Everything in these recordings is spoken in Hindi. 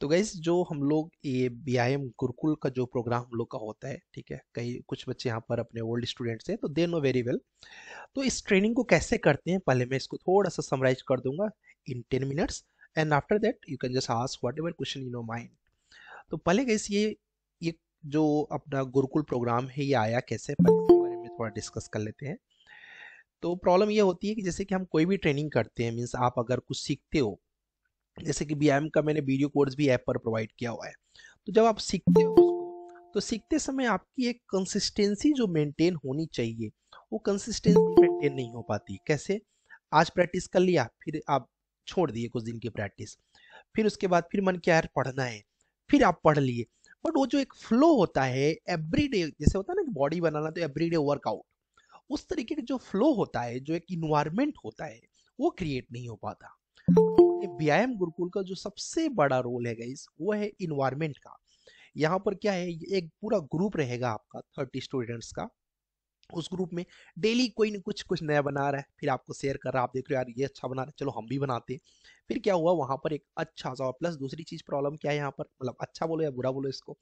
तो गैस जो हम लोग ये बी आई एम गुरुकुल का जो प्रोग्राम हम लोग का होता है ठीक है कई कुछ बच्चे यहाँ पर अपने ओल्ड स्टूडेंट्स हैं तो दे नो वेरी वेल तो इस ट्रेनिंग को कैसे करते हैं पहले मैं इसको थोड़ा सा समराइज कर दूंगा in ten minutes and after that you can just ask whatever question in your mind तो पहले गैस ये ये जो अपना गुरुकुल प्रोग्राम है ये आया कैसे बारे में थोड़ा डिस्कस कर लेते हैं तो प्रॉब्लम ये होती है कि जैसे कि हम कोई भी ट्रेनिंग करते हैं मीन्स आप अगर कुछ सीखते हो जैसे कि बी का मैंने वीडियो कोर्स भी ऐप पर प्रोवाइड किया हुआ है तो जब आप सीखते हो तो सीखते समय आपकी एक कंसिस्टेंसी जो मेंटेन होनी चाहिए वो कंसिस्टेंसी मेंटेन नहीं हो पाती कैसे आज प्रैक्टिस कर लिया फिर आप छोड़ दिए कुछ दिन की प्रैक्टिस फिर उसके बाद फिर मन क्या है पढ़ना है फिर आप पढ़ लिए बट वो जो एक फ्लो होता है एवरी डे जैसे होता है ना बॉडी बनाना तो एवरी डे वर्कआउट उस तरीके का जो फ्लो होता है जो एक इन्वायरमेंट होता है वो क्रिएट नहीं हो पाता व्यायाम गुरुकुल का जो सबसे बड़ा रोल है गाइस वो है इन्वायरमेंट का यहाँ पर क्या है एक पूरा ग्रुप रहेगा आपका थर्टी स्टूडेंट्स का उस ग्रुप में डेली कोई ना कुछ कुछ नया बना रहा है फिर आपको शेयर कर रहा है आप देख रहे हो यार ये अच्छा बना रहा है चलो हम भी बनाते हैं फिर क्या हुआ वहाँ पर एक अच्छा सा प्लस दूसरी चीज़ प्रॉब्लम क्या है यहाँ पर मतलब अच्छा बोलो या बुरा बोलो इसको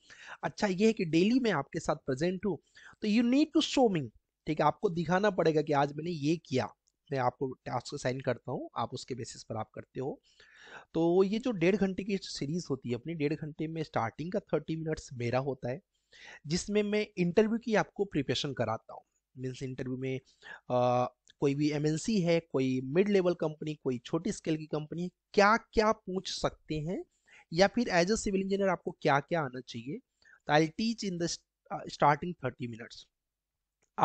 अच्छा ये है कि डेली मैं आपके साथ प्रेजेंट हूँ तो you need to show me ठीक है आपको दिखाना पड़ेगा कि आज मैंने ये किया मैं आपको टास्क साइन करता हूँ आप उसके बेसिस पर आप करते हो तो ये जो डेढ़ घंटे की सीरीज़ होती है अपनी डेढ़ घंटे में स्टार्टिंग का थर्टी मिनट्स मेरा होता है जिसमें मैं इंटरव्यू की आपको प्रिपरेशन कराता हूँ मीन्स इंटरव्यू में आ, कोई भी एमएनसी है कोई मिड लेवल कंपनी कोई छोटी स्केल की कंपनी क्या क्या पूछ सकते हैं या फिर एज अ सिविल इंजीनियर आपको क्या क्या आना चाहिए तो I teach in the starting thirty minutes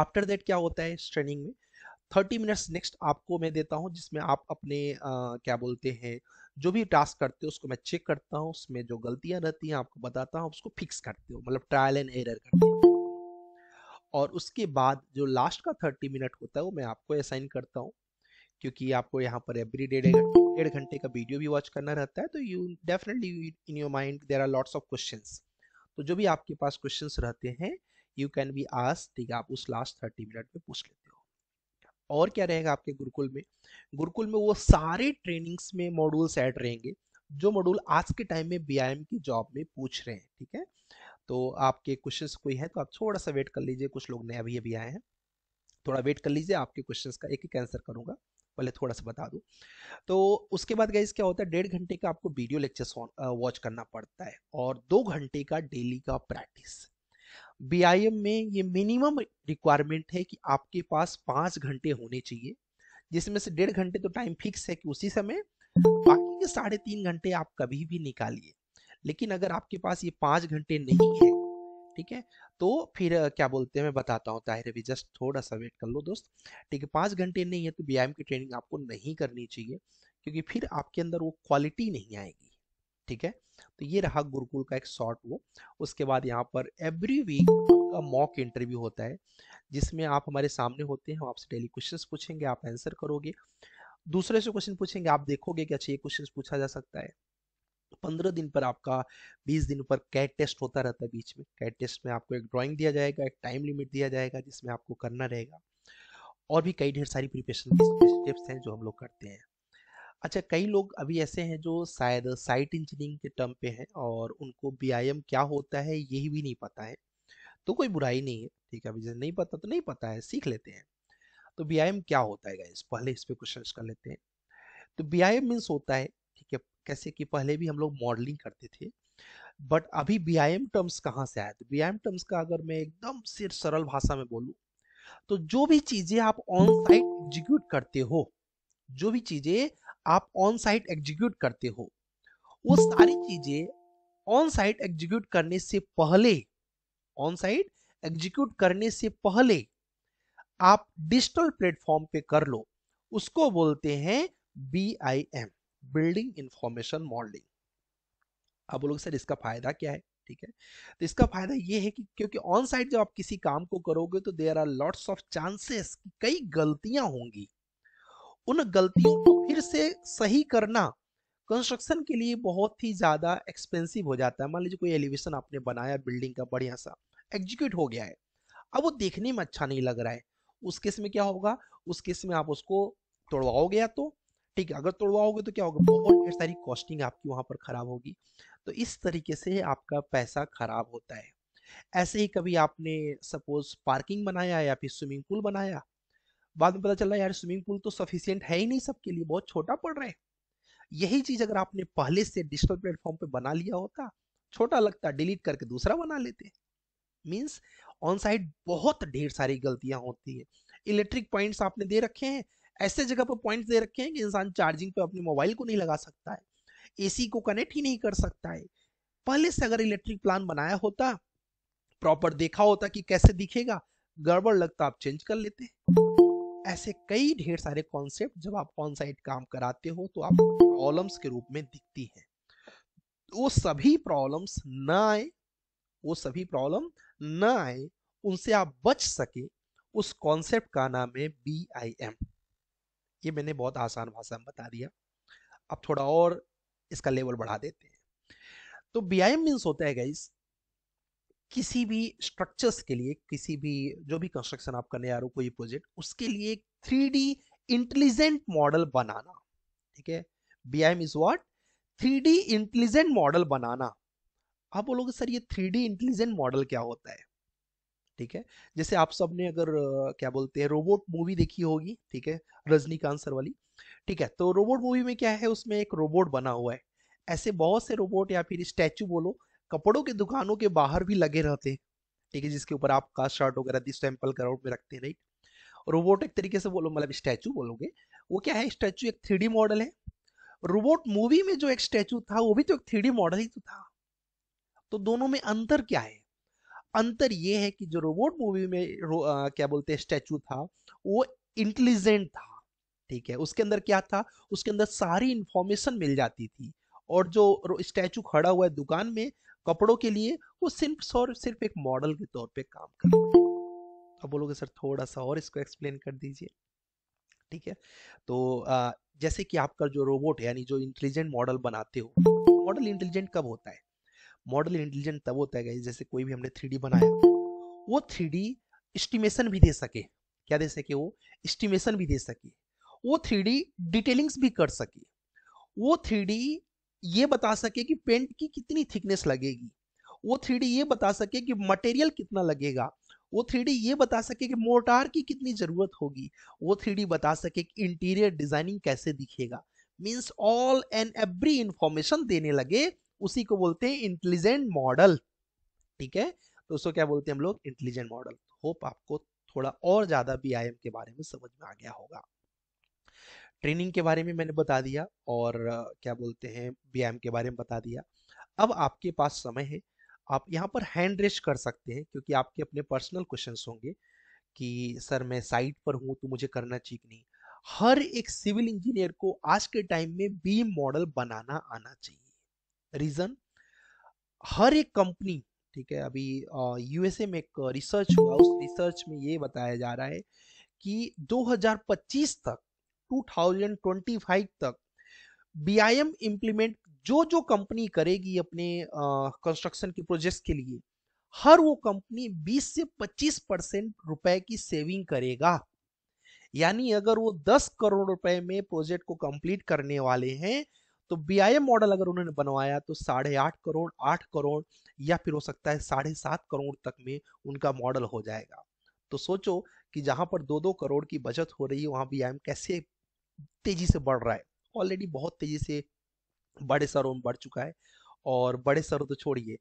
after that क्या होता है ट्रेनिंग में थर्टी मिनट्स नेक्स्ट आपको मैं देता हूँ जिसमें आप अपने आ, क्या बोलते हैं जो भी टास्क करते हो उसको मैं चेक करता हूँ उसमें जो गलतियाँ रहती हैं आपको बताता हूँ उसको फिक्स करते हो मतलब ट्रायल एंड एरर करते हो और उसके बाद जो लास्ट का थर्टी मिनट होता है वो मैं आपको असाइन करता हूँ क्योंकि आपको यहाँ पर एवरी डे डेढ़ घंटे का वीडियो भी वॉच करना रहता है तो you definitely in your mind there are lots of question तो जो भी आपके पास क्वेश्चन रहते हैं यू कैन बी आस्क ठीक है आप उस लास्ट थर्टी मिनट में पूछ लेते हो और क्या रहेगा आपके गुरुकुल में गुरुकुल में वो सारे ट्रेनिंग्स में मॉड्यूल्स ऐड रहेंगे जो मॉड्यूल आज के टाइम में बीआईएम की जॉब में पूछ रहे हैं ठीक है तो आपके क्वेश्चंस कोई है तो आप थोड़ा सा वेट कर लीजिए कुछ लोग नए अभी अभी आए हैं थोड़ा वेट कर लीजिए आपके क्वेश्चंस का एक एक आंसर करूंगा पहले थोड़ा सा बता दूं तो उसके बाद गाइज क्या होता है डेढ़ घंटे का आपको वीडियो लेक्चर वॉच करना पड़ता है और दो घंटे का डेली का प्रैक्टिस बी में ये मिनिमम रिक्वायरमेंट है कि आपके पास पाँच घंटे होने चाहिए जिसमें से डेढ़ घंटे तो टाइम फिक्स है कि उसी समय बाकी के साढ़े तीन घंटे आप कभी भी निकालिए लेकिन अगर आपके पास ये पाँच घंटे नहीं है ठीक है तो फिर क्या बोलते हैं मैं बताता हूँ ताहिर भी जस्ट थोड़ा सा वेट कर लो दोस्त ठीक है पाँच घंटे नहीं है तो बी की ट्रेनिंग आपको नहीं करनी चाहिए क्योंकि फिर आपके अंदर वो क्वालिटी नहीं आएगी ठीक है तो ये रहा गुरुकुल का एक शॉर्ट वो उसके बाद यहाँ पर एवरी वीक का मॉक इंटरव्यू होता है जिसमें आप हमारे सामने होते हैं हम आपसे डेली क्वेश्चंस पूछेंगे आप आंसर करोगे दूसरे से क्वेश्चन पूछेंगे आप देखोगे कि अच्छा ये क्वेश्चन पूछा जा सकता है पंद्रह दिन पर आपका बीस दिन पर कैट टेस्ट होता रहता है बीच में कैट टेस्ट में आपको एक ड्रॉइंग दिया जाएगा एक टाइम लिमिट दिया जाएगा जिसमें आपको करना रहेगा और भी कई ढेर सारी प्रिपरेशन स्टेप्स हैं जो हम लोग करते हैं अच्छा कई लोग अभी ऐसे हैं जो शायद साइट इंजीनियरिंग के टर्म पे हैं और उनको बीआईएम क्या होता है यही भी नहीं पता है तो कोई बुराई नहीं है ठीक है अभी जैसे नहीं पता तो नहीं पता है सीख लेते हैं तो बीआईएम क्या होता है गाइस पहले इस पे क्वेश्चन कर लेते हैं तो बीआईएम मींस होता है ठीक है कैसे कि पहले भी हम लोग मॉडलिंग करते थे बट अभी बीआईएम टर्म्स कहाँ से आया तो बीआईएम टर्म्स का अगर मैं एकदम सिर्फ सरल भाषा में बोलूँ तो जो भी चीजें आप ऑन साइट एग्जीक्यूट करते हो जो भी चीजें आप ऑन साइट एग्जीक्यूट करते हो वो सारी चीजें ऑन साइट एग्जीक्यूट करने से पहले ऑन साइट एग्जीक्यूट करने से पहले आप डिजिटल प्लेटफॉर्म पे कर लो उसको बोलते हैं B I M building information modelling आप बोलोगे सर इसका फायदा क्या है ठीक है तो इसका फायदा ये है कि क्योंकि ऑन साइट जब आप किसी काम को करोगे तो there are lots of chances कई गलतियां होंगी उन गलतियों को फिर से सही करना कंस्ट्रक्शन के लिए बहुत ही ज़्यादा एक्सपेंसिव हो जाता है मान लीजिए कोई एलिवेशन आपने बनाया बिल्डिंग का बढ़िया सा एग्जीक्यूट हो गया है अब वो देखने में अच्छा नहीं लग रहा है उस केस में क्या होगा उस केस में आप उसको तोड़वाओगे या तो ठीक है अगर तोड़वाओगे तो क्या होगा बहुत ढेर सारी कॉस्टिंग आपकी वहां पर ख़राब होगी तो इस तरीके से आपका पैसा खराब होता है ऐसे ही कभी आपने सपोज पार्किंग बनाया या फिर स्विमिंग पूल बनाया बाद में पता चल रहा है यार स्विमिंग पूल तो सफिशियंट है ही नहीं सबके लिए बहुत छोटा पड़ रहा है यही चीज अगर आपने पहले से डिजिटल प्लेटफॉर्म पे बना लिया होता छोटा लगता डिलीट करके दूसरा बना लेते मींस ऑन साइड बहुत ढेर सारी गलतियां होती है इलेक्ट्रिक पॉइंट्स आपने दे रखे हैं ऐसे जगह पर पॉइंट्स दे रखे हैं कि इंसान चार्जिंग पे अपने मोबाइल को नहीं लगा सकता है एसी को कनेक्ट ही नहीं कर सकता है पहले से अगर इलेक्ट्रिक प्लान बनाया होता प्रॉपर देखा होता कि कैसे दिखेगा गड़बड़ लगता आप चेंज कर लेते ऐसे कई ढेर सारे कॉन्सेप्ट जब आप ऑन साइट काम कराते हो तो आप प्रॉब्लम्स के रूप में दिखती हैं वो सभी प्रॉब्लम्स ना आए वो सभी प्रॉब्लम ना आए उनसे आप बच सके उस कॉन्सेप्ट का नाम है बी आई एम ये मैंने बहुत आसान भाषा में बता दिया अब थोड़ा और इसका लेवल बढ़ा देते हैं तो बी आई एम मीन्स होता है गाइस किसी भी स्ट्रक्चर्स के लिए किसी भी जो भी कंस्ट्रक्शन आप करने आ रहे हो कोई प्रोजेक्ट उसके लिए एक थ्री इंटेलिजेंट मॉडल बनाना ठीक है B I M is what three intelligent model बनाना आप बोलोगे सर ये थ्री इंटेलिजेंट मॉडल क्या होता है ठीक है जैसे आप सब ने अगर क्या बोलते हैं रोबोट मूवी देखी होगी ठीक है रजनीकांत सर वाली ठीक है तो रोबोट मूवी में क्या है उसमें एक रोबोट बना हुआ है ऐसे बहुत से रोबोट या फिर स्टैचू बोलो कपड़ों की दुकानों के बाहर भी लगे रहते हैं ठीक है जिसके ऊपर आप कास्ट शर्ट वगैरह दिस टाइम पल में रखते हैं राइट रोबोट एक तरीके से बोलो मतलब स्टैचू बोलोगे वो क्या है स्टैचू एक थ्री मॉडल है रोबोट मूवी में जो एक स्टैचू था वो भी तो एक थ्री मॉडल ही तो था तो दोनों में अंतर क्या है अंतर ये है कि जो रोबोट मूवी में रो, आ, क्या बोलते हैं स्टैचू था वो इंटेलिजेंट था ठीक है उसके अंदर क्या था उसके अंदर सारी इंफॉर्मेशन मिल जाती थी और जो स्टैचू खड़ा हुआ है दुकान में कपड़ों के लिए वो सिर्फ और सिर्फ एक मॉडल के तौर पे काम कर रहे हैं अब बोलोगे सर थोड़ा सा और इसको एक्सप्लेन कर दीजिए ठीक है तो आ, जैसे कि आपका जो रोबोट है यानी जो इंटेलिजेंट मॉडल बनाते हो मॉडल इंटेलिजेंट कब होता है मॉडल इंटेलिजेंट तब होता है जैसे कोई भी हमने थ्री बनाया वो थ्री एस्टिमेशन भी दे सके क्या दे सके वो एस्टिमेशन भी दे सके वो थ्री डिटेलिंग्स भी कर सके वो थ्री ये बता सके कि पेंट की कितनी थिकनेस लगेगी वो थ्री ये बता सके कि मटेरियल कितना लगेगा वो थ्री ये बता सके कि मोटार की कितनी जरूरत होगी वो थ्री बता सके कि इंटीरियर डिजाइनिंग कैसे दिखेगा means all and every information देने लगे उसी को बोलते हैं इंटेलिजेंट मॉडल ठीक है तो उसको क्या बोलते हैं हम लोग इंटेलिजेंट मॉडल होप आपको थोड़ा और ज्यादा बी के बारे में समझ में आ गया होगा ट्रेनिंग के बारे में मैंने बता दिया और क्या बोलते हैं व्यायाम के बारे में बता दिया अब आपके पास समय है आप यहाँ पर हैंड रेस कर सकते हैं क्योंकि आपके अपने पर्सनल क्वेश्चन होंगे कि सर मैं साइट पर हूँ तो मुझे करना चाहिए नहीं हर एक सिविल इंजीनियर को आज के टाइम में बी मॉडल बनाना आना चाहिए रीजन हर एक कंपनी ठीक है अभी यूएसए में एक रिसर्च हुआ उस रिसर्च में ये बताया जा रहा है कि 2025 तक 2025 तक बीआईएम इंप्लीमेंट जो जो कंपनी करेगी अपने कंस्ट्रक्शन के प्रोजेक्ट के लिए हर वो कंपनी 20 से 25 परसेंट रुपए की सेविंग करेगा यानी अगर वो 10 करोड़ रुपए में प्रोजेक्ट को कंप्लीट करने वाले हैं तो बीआईएम मॉडल अगर उन्होंने बनवाया तो साढ़े आठ करोड़ आठ करोड़ या फिर हो सकता है साढ़े सात करोड़ तक में उनका मॉडल हो जाएगा तो सोचो कि जहां पर दो दो करोड़ की बचत हो रही है वहां बीआईएम कैसे तेज़ी से बढ़ रहा है ऑलरेडी बहुत तेज़ी से बड़े शहरों में बढ़ चुका है और बड़े शहरों तो छोड़िए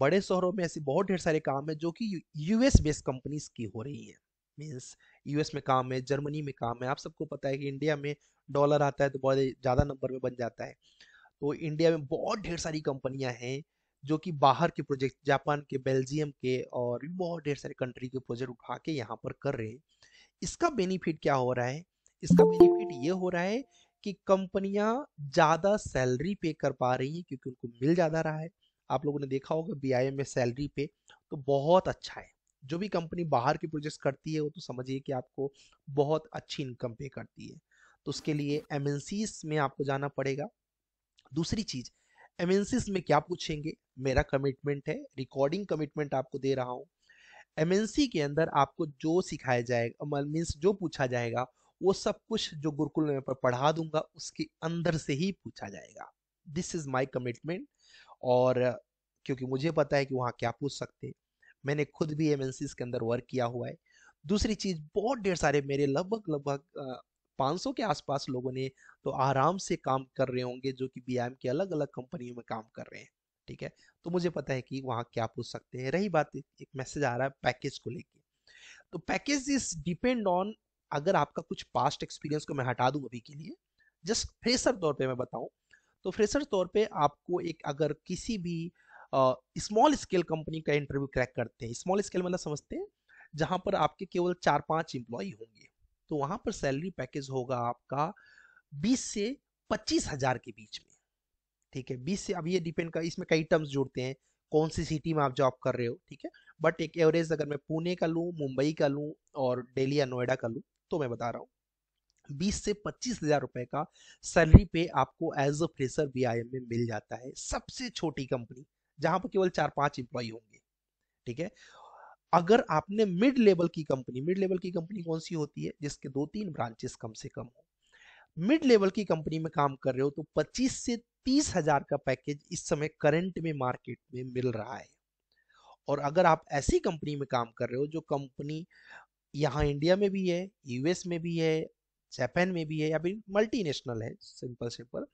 बड़े शहरों में ऐसे बहुत ढेर सारे काम है जो कि यूएस बेस्ड कंपनीज की हो रही है मीन्स यूएस में काम है जर्मनी में काम है आप सबको पता है कि इंडिया में डॉलर आता है तो बहुत ज़्यादा नंबर में बन जाता है तो इंडिया में बहुत ढेर सारी कंपनियां हैं जो कि बाहर के प्रोजेक्ट जापान के बेल्जियम के और बहुत ढेर सारे कंट्री के प्रोजेक्ट उठा के यहाँ पर कर रहे हैं इसका बेनिफिट क्या हो रहा है इसका बेनिफिट ये हो रहा है कि कंपनियां ज़्यादा सैलरी पे कर पा रही हैं क्योंकि उनको मिल ज़्यादा रहा है आप लोगों ने देखा होगा बी आई में सैलरी पे तो बहुत अच्छा है जो भी कंपनी बाहर के प्रोजेक्ट करती है वो तो समझिए कि आपको बहुत अच्छी इनकम पे करती है तो उसके लिए एम में आपको जाना पड़ेगा दूसरी चीज़ एम में क्या पूछेंगे मेरा कमिटमेंट है रिकॉर्डिंग कमिटमेंट आपको दे रहा हूँ एम के अंदर आपको जो सिखाया जाएगा मीन्स जो पूछा जाएगा वो सब कुछ जो गुरुकुल में पढ़ा दूंगा उसके अंदर से ही पूछा जाएगा दिस इज माई कमिटमेंट और क्योंकि मुझे पता है कि वहाँ क्या पूछ सकते मैंने खुद भी एम के अंदर वर्क किया हुआ है दूसरी चीज बहुत ढेर सारे मेरे लगभग लगभग 500 के आसपास लोगों ने तो आराम से काम कर रहे होंगे जो कि बी के अलग अलग कंपनियों में काम कर रहे हैं ठीक है तो मुझे पता है कि वहाँ क्या पूछ सकते हैं रही बात एक मैसेज आ रहा है पैकेज को लेकर तो पैकेज इज डिपेंड ऑन अगर आपका कुछ पास्ट एक्सपीरियंस को मैं हटा दूं अभी के लिए जस्ट फ्रेशर तौर पे मैं बताऊं तो फ्रेशर तौर पे आपको एक अगर किसी भी स्मॉल स्केल कंपनी का इंटरव्यू क्रैक करते हैं स्मॉल स्केल मतलब समझते हैं जहां पर आपके केवल चार पांच इंप्लॉय होंगे तो वहां पर सैलरी पैकेज होगा आपका बीस से पच्चीस हजार के बीच में ठीक है बीस से अब ये डिपेंड कर इसमें कई टर्म्स जुड़ते हैं कौन सी सिटी में आप जॉब कर रहे हो ठीक है बट एक एवरेज अगर मैं पुणे का लूँ मुंबई का लूँ और दिल्ली या नोएडा का लूँ तो मैं बता रहा हूँ बीस से पच्चीस हजार रुपए का सैलरी पे आपको एज अ फ्रेशर बी में मिल जाता है सबसे छोटी कंपनी जहां पर केवल चार पांच इंप्लॉय होंगे ठीक है अगर आपने मिड लेवल की कंपनी मिड लेवल की कंपनी कौन सी होती है जिसके दो तीन ब्रांचेस कम से कम हो मिड लेवल की कंपनी में काम कर रहे हो तो 25 से तीस हजार का पैकेज इस समय करंट में मार्केट में मिल रहा है और अगर आप ऐसी कंपनी में काम कर रहे हो जो कंपनी यहाँ इंडिया में भी है यूएस में भी है जापान में भी है या फिर मल्टीनेशनल है सिंपल सिंपल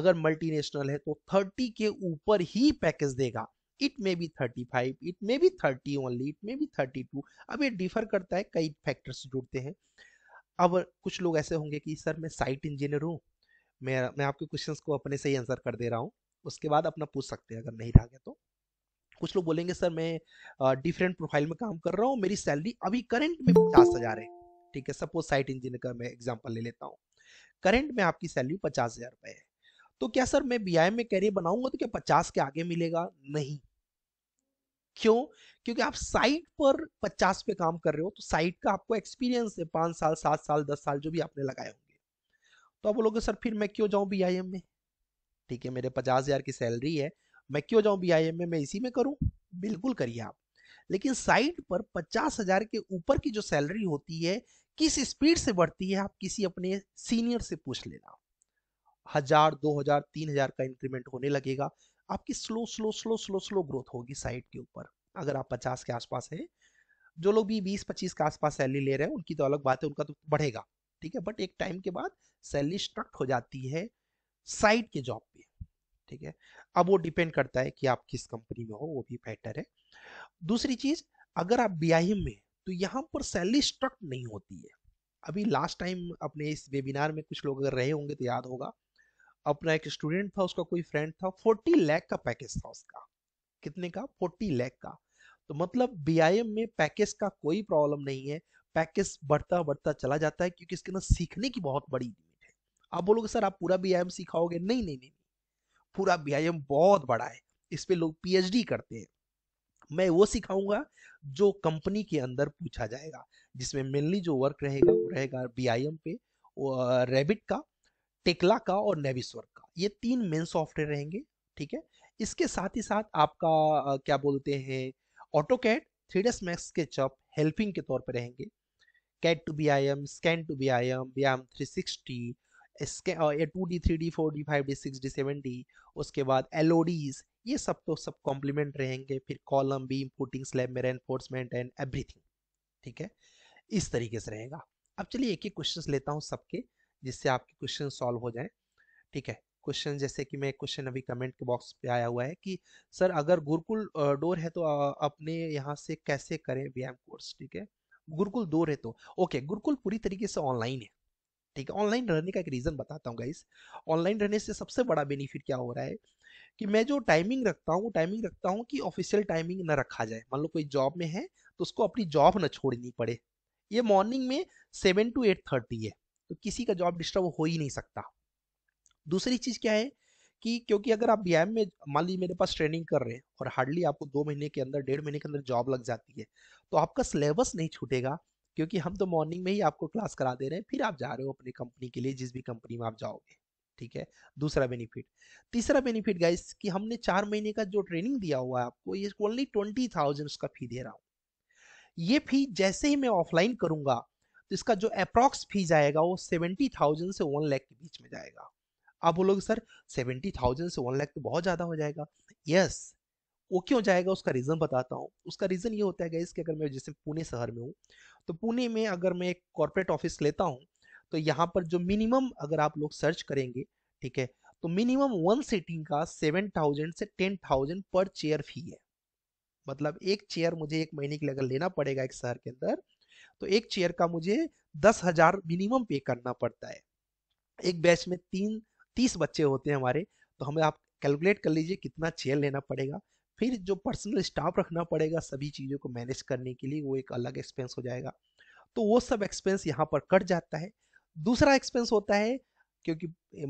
अगर मल्टीनेशनल है तो थर्टी के ऊपर ही पैकेज देगा it may be thirty five it may be thirty only it may be two अब ये डिफर करता है कई फैक्टर्स जुड़ते हैं अब कुछ लोग ऐसे होंगे कि सर मैं साइट इंजीनियर हूँ मैं मैं आपके क्वेश्चंस को अपने से ही आंसर कर दे रहा हूँ उसके बाद अपना पूछ सकते हैं अगर नहीं रहा गया तो कुछ लोग बोलेंगे सर मैं डिफरेंट प्रोफाइल में काम कर रहा हूँ मेरी सैलरी अभी करेंट में पचास हज़ार है ठीक है सपोज साइट इंजीनियर का मैं एग्जाम्पल ले लेता हूँ करेंट में आपकी सैलरी पचास हज़ार रुपए है तो क्या सर मैं बी में कैरियर बनाऊंगा तो क्या पचास के आगे मिलेगा नहीं क्यों क्योंकि आप साइट पर पचास पे काम कर रहे हो तो साइट का आपको एक्सपीरियंस है पांच साल सात साल दस साल जो भी आपने लगाए होंगे तो आप बोलोगे सर फिर मैं क्यों जाऊं बी में ठीक है मेरे पचास हजार की सैलरी है मैं क्यों जाऊं बी में मैं इसी में करूं बिल्कुल करिए आप लेकिन साइड पर पचास हजार के ऊपर की जो सैलरी होती है किस स्पीड से बढ़ती है आप किसी अपने सीनियर से पूछ लेना हजार दो हजार तीन हजार का इंक्रीमेंट होने लगेगा आपकी slow slow slow slow slow growth होगी साइट के ऊपर अगर आप पचास के आसपास है जो लोग भी बीस पच्चीस के आसपास सैलरी ले रहे हैं उनकी तो अलग बात है उनका तो बढ़ेगा ठीक है बट एक टाइम के बाद सैलरी स्ट्रक्ट हो जाती है साइड के जॉब पे ठीक है अब वो डिपेंड करता है कि आप किस कंपनी में हो वो भी बेटर है दूसरी चीज अगर आप बी में तो यहाँ पर सैलरी स्ट्रक नहीं होती है अभी लास्ट टाइम अपने इस वेबिनार में कुछ लोग अगर रहे होंगे तो याद होगा अपना एक स्टूडेंट था उसका कोई फ्रेंड था फोर्टी लैख का पैकेज था उसका कितने का फोर्टी लैख का तो मतलब बी में पैकेज का कोई प्रॉब्लम नहीं है पैकेज बढ़ता बढ़ता चला जाता है क्योंकि इसके अंदर सीखने की बहुत बड़ी लिमिट है आप बोलोगे सर आप पूरा बी सिखाओगे नहीं नहीं नहीं पूरा व्यायाम बहुत बड़ा है इस पे लोग पीएचडी करते हैं मैं वो सिखाऊंगा जो कंपनी के अंदर पूछा जाएगा जिसमें मेनली जो वर्क रहेगा वो रहेगा बीआईएम पे रेबिट का टेकला का और नेविसवर्क का ये तीन मेन सॉफ्टवेयर रहेंगे ठीक है इसके साथ ही साथ आपका क्या बोलते हैं autocad three DS Max के चप हेल्पिंग के तौर पर रहेंगे cad to B I M scan to B I M B I M three sixty इसके two D three D four D five D six D seven D उसके बाद एल ये सब तो सब कॉम्प्लीमेंट रहेंगे फिर कॉलम बीम पुटिंग स्लैब में एनफोर्समेंट एंड एवरीथिंग ठीक है इस तरीके से रहेगा अब चलिए एक ही क्वेश्चन लेता हूँ सबके जिससे आपके क्वेश्चन सॉल्व हो जाए ठीक है क्वेश्चन जैसे कि मैं क्वेश्चन अभी कमेंट के बॉक्स पे आया हुआ है कि सर अगर गुरुकुल डोर है तो अपने यहाँ से कैसे करें व्यायाम कोर्स ठीक है गुरुकुल दो है तो ओके गुरुकुल पूरी तरीके से ऑनलाइन है ठीक है ऑनलाइन रहने का एक रीज़न बताता हूँ गाइस ऑनलाइन रहने से सबसे बड़ा बेनिफिट क्या हो रहा है कि मैं जो टाइमिंग रखता हूँ टाइमिंग रखता हूँ कि ऑफिशियल टाइमिंग ना रखा जाए मान लो कोई जॉब में है तो उसको अपनी जॉब ना छोड़नी पड़े ये मॉर्निंग में सेवन टू एट थर्टी है तो किसी का जॉब डिस्टर्ब हो ही नहीं सकता दूसरी चीज़ क्या है कि क्योंकि अगर आप बी में मान लीजिए मेरे पास ट्रेनिंग कर रहे हैं और हार्डली आपको दो महीने के अंदर डेढ़ महीने के अंदर जॉब लग जाती है तो आपका सिलेबस नहीं छूटेगा क्योंकि हम तो मॉर्निंग में ही आपको क्लास करा दे रहे हैं फिर आप जा रहे हो अपने कंपनी के लिए जिस भी कंपनी में आप जाओगे ठीक है दूसरा बेनिफिट तीसरा बेनिफिट गाइस कि हमने चार महीने का जो ट्रेनिंग दिया हुआ है आपको ये ओनली ट्वेंटी थाउजेंड उसका फी दे रहा हूँ ये फी जैसे ही मैं ऑफलाइन करूंगा तो इसका जो अप्रॉक्स फीस आएगा वो सेवेंटी थाउजेंड से वन लैख के बीच में जाएगा आप बोलोगे सर सेवेंटी थाउजेंड से वन लैख तो बहुत ज़्यादा हो जाएगा यस वो क्यों जाएगा उसका रीज़न बताता हूँ उसका रीज़न ये होता है गई कि अगर मैं जैसे पुणे शहर में हूँ तो पुणे में अगर मैं एक कॉरपोरेट ऑफिस लेता हूँ तो यहाँ पर जो मिनिमम अगर आप लोग सर्च करेंगे ठीक है तो मिनिमम वन सीटिंग का सेवन थाउजेंड से ten thousand per chair fee है मतलब एक चेयर मुझे एक महीने के लिए अगर लेना पड़ेगा एक शहर के अंदर तो एक चेयर का मुझे दस हजार मिनिमम पे करना पड़ता है एक बैच में तीन तीस बच्चे होते हैं हमारे तो हमें आप कैलकुलेट कर लीजिए कितना चेयर लेना पड़ेगा फिर जो पर्सनल स्टाफ रखना पड़ेगा सभी चीज़ों को मैनेज करने के लिए वो एक अलग एक्सपेंस हो जाएगा तो वो सब एक्सपेंस यहाँ पर कट जाता है दूसरा एक्सपेंस होता है क्योंकि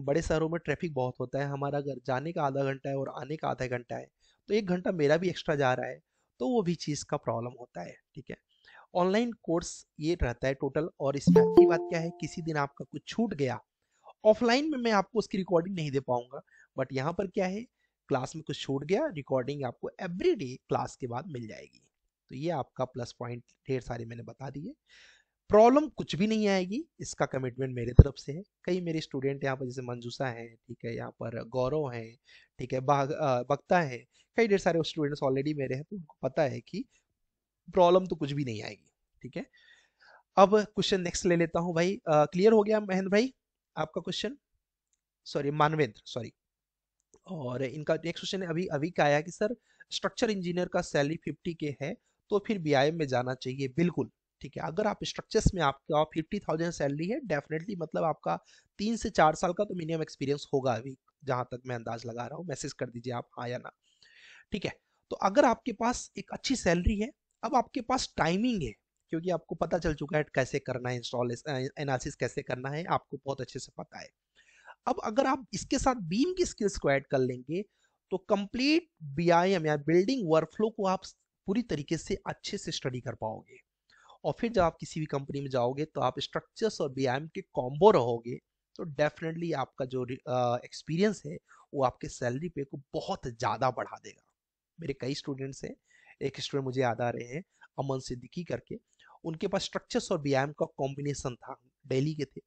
बड़े शहरों में ट्रैफिक बहुत होता है हमारा अगर जाने का आधा घंटा है और आने का आधा घंटा है तो एक घंटा मेरा भी एक्स्ट्रा जा रहा है तो वो भी चीज़ का प्रॉब्लम होता है ठीक है ऑनलाइन कोर्स ये रहता है टोटल और इसमें अच्छी बात क्या है किसी दिन आपका कुछ छूट गया ऑफलाइन में मैं आपको उसकी रिकॉर्डिंग नहीं दे पाऊंगा बट यहाँ पर क्या है क्लास में कुछ छूट गया रिकॉर्डिंग आपको एवरी डे क्लास के बाद मिल जाएगी तो ये आपका प्लस पॉइंट ढेर सारे मैंने बता दिए प्रॉब्लम कुछ भी नहीं आएगी इसका कमिटमेंट मेरे तरफ से है कई मेरे स्टूडेंट यहाँ पर जैसे मंजूसा हैं ठीक है यहाँ पर गौरव हैं ठीक है बक्ता हैं कई ढेर सारे स्टूडेंट्स ऑलरेडी मेरे हैं तो उनको पता है कि प्रॉब्लम तो कुछ भी नहीं आएगी ठीक है अब क्वेश्चन नेक्स्ट ले लेता हूँ भाई क्लियर हो गया महेंद्र भाई आपका क्वेश्चन सॉरी मानवेंद्र सॉरी और इनका नेक्स्ट क्वेश्चन अभी अभी का आया कि सर स्ट्रक्चर इंजीनियर का सैलरी फिफ्टी के है तो फिर बी में जाना चाहिए बिल्कुल ठीक है अगर आप स्ट्रक्चर्स में आपका फिफ्टी थाउजेंड सैलरी है डेफिनेटली मतलब आपका तीन से चार साल का तो मिनिमम एक्सपीरियंस होगा अभी जहां तक मैं अंदाज लगा रहा हूँ मैसेज कर दीजिए आप हाँ या ना ठीक है तो अगर आपके पास एक अच्छी सैलरी है अब आपके पास टाइमिंग है क्योंकि आपको पता चल चुका है कैसे करना है इंस्टॉल एनालिसिस कैसे करना है आपको बहुत अच्छे से पता है अब अगर आप इसके साथ बीम की स्किल्स को ऐड कर लेंगे तो कंप्लीट बीआईएम या बिल्डिंग वर्कफ्लो को आप पूरी तरीके से अच्छे से स्टडी कर पाओगे और फिर जब आप किसी भी कंपनी में जाओगे तो आप स्ट्रक्चर्स और बीआईएम के कॉम्बो रहोगे तो डेफिनेटली आपका जो एक्सपीरियंस है वो आपके सैलरी पे को बहुत ज़्यादा बढ़ा देगा मेरे कई स्टूडेंट्स हैं एक स्टूडेंट मुझे याद आ रहे हैं अमन सिद्दीकी करके उनके पास स्ट्रक्चर्स और बी का कॉम्बिनेशन था डेली के थे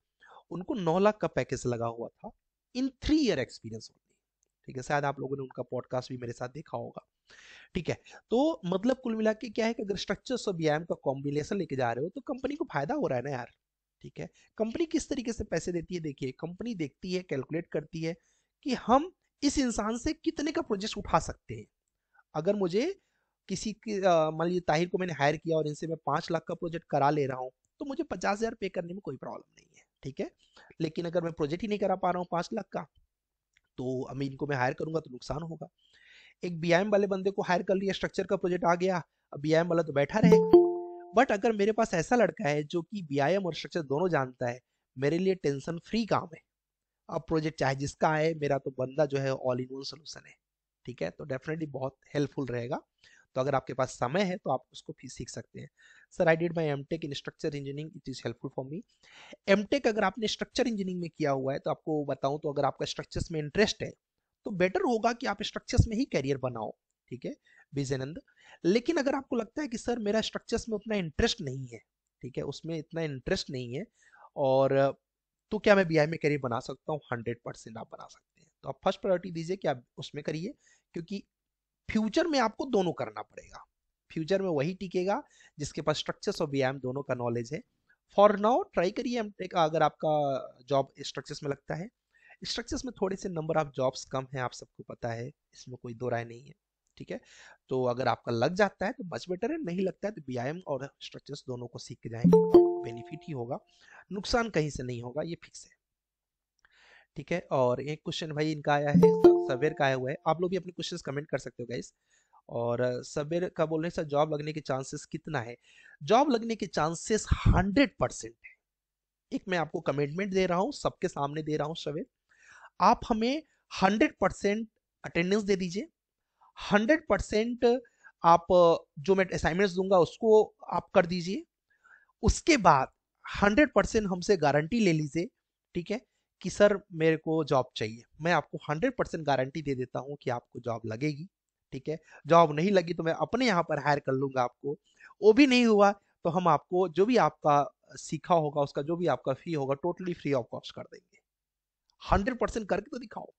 उनको नौ लाख का पैकेज लगा हुआ था इन थ्री ईयर एक्सपीरियंस ठीक है शायद आप लोगों ने उनका पॉडकास्ट भी मेरे साथ देखा होगा ठीक है तो मतलब कुल मिला के क्या है कि अगर स्ट्रक्चर्स और व्यायाम का कॉम्बिनेशन लेके जा रहे हो तो कंपनी को फायदा हो रहा है ना यार ठीक है कंपनी किस तरीके से पैसे देती है देखिए कंपनी देखती है कैलकुलेट करती है कि हम इस इंसान से कितने का प्रोजेक्ट उठा सकते हैं अगर मुझे किसी की मान लीजिए ताहिर को मैंने हायर किया और इनसे मैं पाँच लाख का प्रोजेक्ट करा ले रहा हूँ तो मुझे पचास हज़ार पे करने में कोई प्रॉब्लम नहीं है ठीक है लेकिन अगर मैं प्रोजेक्ट ही नहीं करा पा रहा हूँ पाँच लाख का तो अभी इनको मैं हायर करूंगा तो नुकसान होगा एक बी वाले बंदे को हायर कर लिया स्ट्रक्चर का प्रोजेक्ट आ गया अब बी वाला तो बैठा रहेगा बट अगर मेरे पास ऐसा लड़का है जो कि बी और स्ट्रक्चर दोनों जानता है मेरे लिए टेंशन फ्री काम है अब प्रोजेक्ट चाहे जिसका आए मेरा तो बंदा जो है ऑल इन वन सोल्यूशन है ठीक है तो डेफिनेटली बहुत हेल्पफुल रहेगा तो अगर आपके पास समय है तो आप उसको फिर सीख सकते हैं sir I did my M tech in structure engineering it is helpful for me M tech अगर आपने स्ट्रक्चर इंजीनियरिंग में किया हुआ है तो आपको बताऊं तो अगर आपका स्ट्रक्चर्स में इंटरेस्ट है तो बेटर होगा कि आप स्ट्रक्चर्स में ही करियर बनाओ ठीक है विजयनंद लेकिन अगर आपको लगता है कि सर मेरा स्ट्रक्चर्स में उतना इंटरेस्ट नहीं है ठीक है उसमें इतना इंटरेस्ट नहीं है और तो क्या मैं बीआई में करियर बना सकता हूँ हंड्रेड परसेंट आप बना सकते हैं तो आप फर्स्ट प्रायोरिटी दीजिए कि आप उसमें करिए क्योंकि फ्यूचर में आपको दोनों करना पड़ेगा फ्यूचर में वही टिकेगा जिसके पास स्ट्रक्चर्स और व्यायाम दोनों का नॉलेज है फॉर नाउ ट्राई करिए एम का अगर आपका जॉब स्ट्रक्चर्स में लगता है स्ट्रक्चर्स में थोड़े से नंबर ऑफ जॉब्स कम है आप सबको पता है इसमें कोई दो राय नहीं है ठीक है तो अगर आपका लग जाता है तो मच बेटर है नहीं लगता है तो बी और स्ट्रक्चर्स दोनों को सीख के जाएंगे बेनिफिट ही होगा नुकसान कहीं से नहीं होगा ये फिक्स है ठीक है और एक क्वेश्चन भाई इनका आया है सबेर का आया हुआ है आप लोग भी अपने क्वेश्चन कमेंट कर सकते हो गाइस और सबेर का बोल रहे सर जॉब लगने के चांसेस कितना है जॉब लगने के चांसेस हंड्रेड परसेंट है एक मैं आपको कमिटमेंट दे रहा हूँ सबके सामने दे रहा हूँ सबेर आप हमें हंड्रेड परसेंट अटेंडेंस दे दीजिए हंड्रेड परसेंट आप जो मैं असाइनमेंट दूंगा उसको आप कर दीजिए उसके बाद हंड्रेड परसेंट हमसे गारंटी ले लीजिए ठीक है कि सर मेरे को जॉब चाहिए मैं आपको 100 परसेंट गारंटी दे देता हूँ कि आपको जॉब लगेगी ठीक है जॉब नहीं लगी तो मैं अपने यहाँ पर हायर कर लूंगा आपको वो भी नहीं हुआ तो हम आपको जो भी आपका सीखा होगा उसका जो भी आपका फी होगा टोटली फ्री ऑफ कॉस्ट कर देंगे हंड्रेड परसेंट करके तो दिखाओ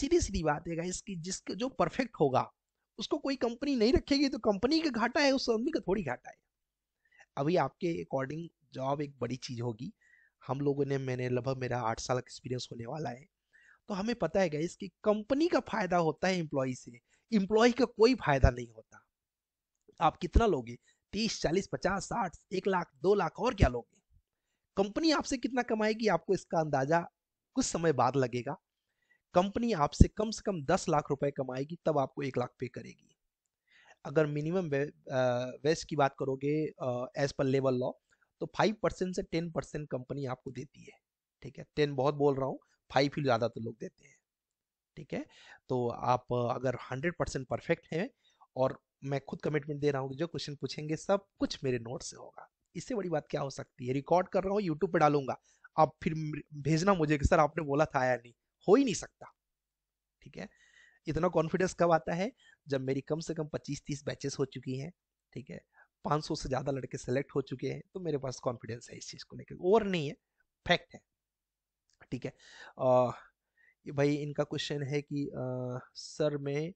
सीधी सीधी बात है इसकी जिसके जो परफेक्ट होगा उसको कोई कंपनी नहीं रखेगी तो कंपनी का घाटा है उस आदमी का थोड़ी घाटा है अभी आपके अकॉर्डिंग जॉब एक बड़ी चीज होगी हम लोगों ने मैंने लगभग मेरा आठ साल एक्सपीरियंस होने वाला है तो हमें पता है गाइस कि कंपनी का फायदा होता है एम्प्लॉय से एम्प्लॉय का कोई फायदा नहीं होता आप कितना लोगे तीस चालीस पचास साठ एक लाख दो लाख और क्या लोगे कंपनी आपसे कितना कमाएगी आपको इसका अंदाजा कुछ समय बाद लगेगा कंपनी आपसे कम से कम दस लाख रुपए कमाएगी तब आपको एक लाख पे करेगी अगर मिनिमम वेस्ट की बात करोगे एज पर लेवल लॉ तो फाइव परसेंट से टेन परसेंट कंपनी आपको देती है ठीक है टेन बहुत बोल रहा हूँ फाइव ही ज़्यादा तो लोग देते हैं ठीक है तो आप अगर हंड्रेड परसेंट परफेक्ट है और मैं खुद कमिटमेंट दे रहा हूँ जो क्वेश्चन पूछेंगे सब कुछ मेरे नोट से होगा इससे बड़ी बात क्या हो सकती है रिकॉर्ड कर रहा हूँ यूट्यूब पे डालूंगा आप फिर भेजना मुझे कि सर आपने बोला था या नहीं हो ही नहीं सकता ठीक है इतना कॉन्फिडेंस कब आता है जब मेरी कम से कम 25-30 बैचेस हो चुकी हैं ठीक है 500 से ज़्यादा लड़के सेलेक्ट हो चुके हैं तो मेरे पास कॉन्फिडेंस है इस चीज़ को लेकर और नहीं है फैक्ट है ठीक है आ, भाई इनका क्वेश्चन है कि आ, सर में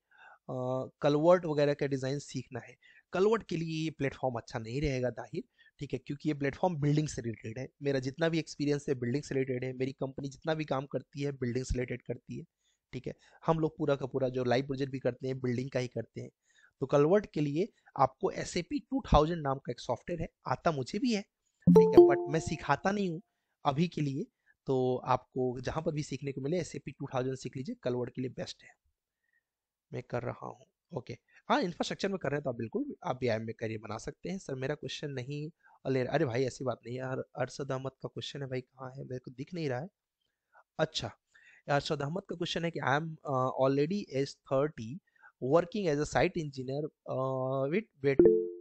कलवर्ट वगैरह का डिज़ाइन सीखना है कलवर्ट के लिए ये प्लेटफॉर्म अच्छा नहीं रहेगा दाहिर ठीक है क्योंकि ये प्लेटफॉर्म बिल्डिंग से रिलेटेड है मेरा जितना भी एक्सपीरियंस है बिल्डिंग से रिलेटेड है मेरी कंपनी जितना भी काम करती है बिल्डिंग से रिलेटेड करती है ठीक है हम लोग पूरा का पूरा जो लाइव प्रोजेक्ट भी करते हैं बिल्डिंग का ही करते हैं तो कलवर्ट के लिए आपको एस टू थाउजेंड नाम का एक सॉफ्टवेयर है आता मुझे भी है ठीक है बट मैं सिखाता नहीं हूँ अभी के लिए तो आपको जहाँ पर भी सीखने को मिले एस टू थाउजेंड सीख लीजिए कलवर्ट के लिए बेस्ट है मैं कर रहा हूँ ओके हाँ इंफ्रास्ट्रक्चर में कर रहे हैं तो आप बिल्कुल आप बी में करियर बना सकते हैं सर मेरा क्वेश्चन नहीं अले अरे भाई ऐसी बात नहीं यार अरसद अहमद का क्वेश्चन है भाई कहाँ है मेरे को दिख नहीं रहा है अच्छा अरसद अहमद का क्वेश्चन है कि I am already age thirty working as a site engineer uh, with, wait,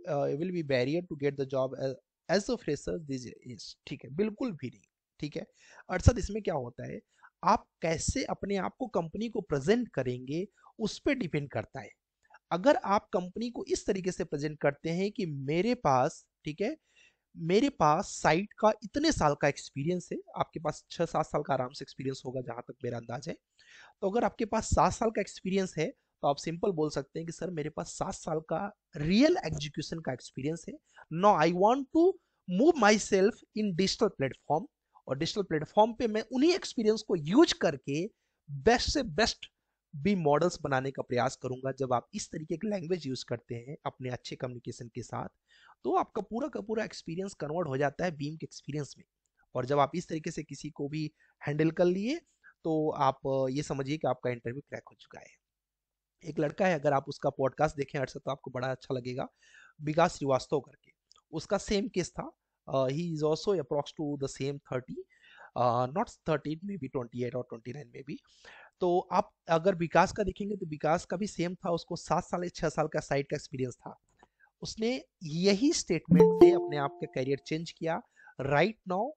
uh, will be barrier to get the job as, as a fresher this is ठीक है बिल्कुल भी नहीं ठीक है और सर इसमें क्या होता है आप कैसे अपने आप को कंपनी को प्रेजेंट करेंगे उस पर डिपेंड करता है अगर आप कंपनी को इस तरीके से प्रेजेंट करते हैं कि मेरे पास ठीक है मेरे पास साइट का इतने साल का एक्सपीरियंस है आपके पास छः सात साल का आराम से एक्सपीरियंस होगा जहाँ तक मेरा अंदाज है तो अगर आपके पास सात साल का एक्सपीरियंस है तो आप सिंपल बोल सकते हैं कि सर मेरे पास सात साल का रियल एग्जीक्यूशन का एक्सपीरियंस है no I want to move myself in digital platform और डिजिटल प्लेटफॉर्म पे मैं उन्हीं एक्सपीरियंस को यूज करके बेस्ट से बेस्ट भी मॉडल्स बनाने का प्रयास करूंगा जब आप इस तरीके की लैंग्वेज यूज करते हैं अपने अच्छे कम्युनिकेशन के साथ तो आपका पूरा का पूरा एक्सपीरियंस कन्वर्ट हो जाता है बीम के एक्सपीरियंस में और जब आप इस तरीके से किसी को भी हैंडल कर लिए तो आप ये समझिए कि आपका इंटरव्यू क्रैक हो चुका है एक लड़का है अगर आप उसका पॉडकास्ट देखें अर्षद तो आपको बड़ा अच्छा लगेगा विकास श्रीवास्तव करके उसका सेम केस था he is also approx to the same thirty not thirteen may be twenty eight और ट्वेंटी नाइन में भी तो आप अगर विकास का देखेंगे तो विकास का भी सेम था उसको सात साल या छः साल का साइड का एक्सपीरियंस था उसने यही स्टेटमेंट से अपने आप का करियर चेंज किया right now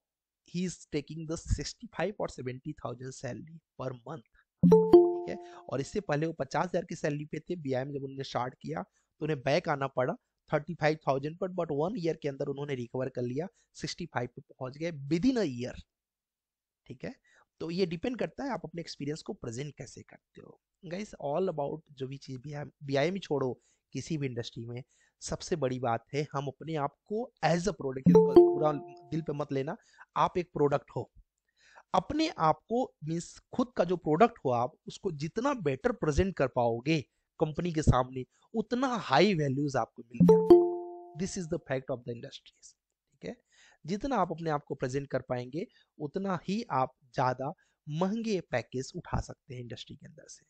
he is taking the sixty five और seventy thousand salary per month है और इससे पहले वो पचास हजार की सैलरी पे थे बी जब उन्होंने स्टार्ट किया तो उन्हें बैक आना पड़ा थर्टी फाइव थाउजेंड पर बट वन ईयर के अंदर उन्होंने रिकवर कर लिया सिक्सटी फाइव पे पहुंच गए विद इन अयर ठीक है तो ये डिपेंड करता है आप अपने एक्सपीरियंस को प्रेजेंट कैसे करते हो गाइस ऑल अबाउट जो भी चीज़ बी आई में छोड़ो किसी भी इंडस्ट्री में सबसे बड़ी बात है हम अपने आप को एज अ प्रोडक्ट पूरा दिल पे मत लेना आप एक प्रोडक्ट हो अपने आप को मीन्स खुद का जो प्रोडक्ट हो आप उसको जितना बेटर प्रेजेंट कर पाओगे कंपनी के सामने उतना हाई वैल्यूज आपको मिल जाएगा this is the fact of the industries ठीक है जितना आप अपने आप को प्रेजेंट कर पाएंगे उतना ही आप ज़्यादा महंगे पैकेज उठा सकते हैं इंडस्ट्री के अंदर से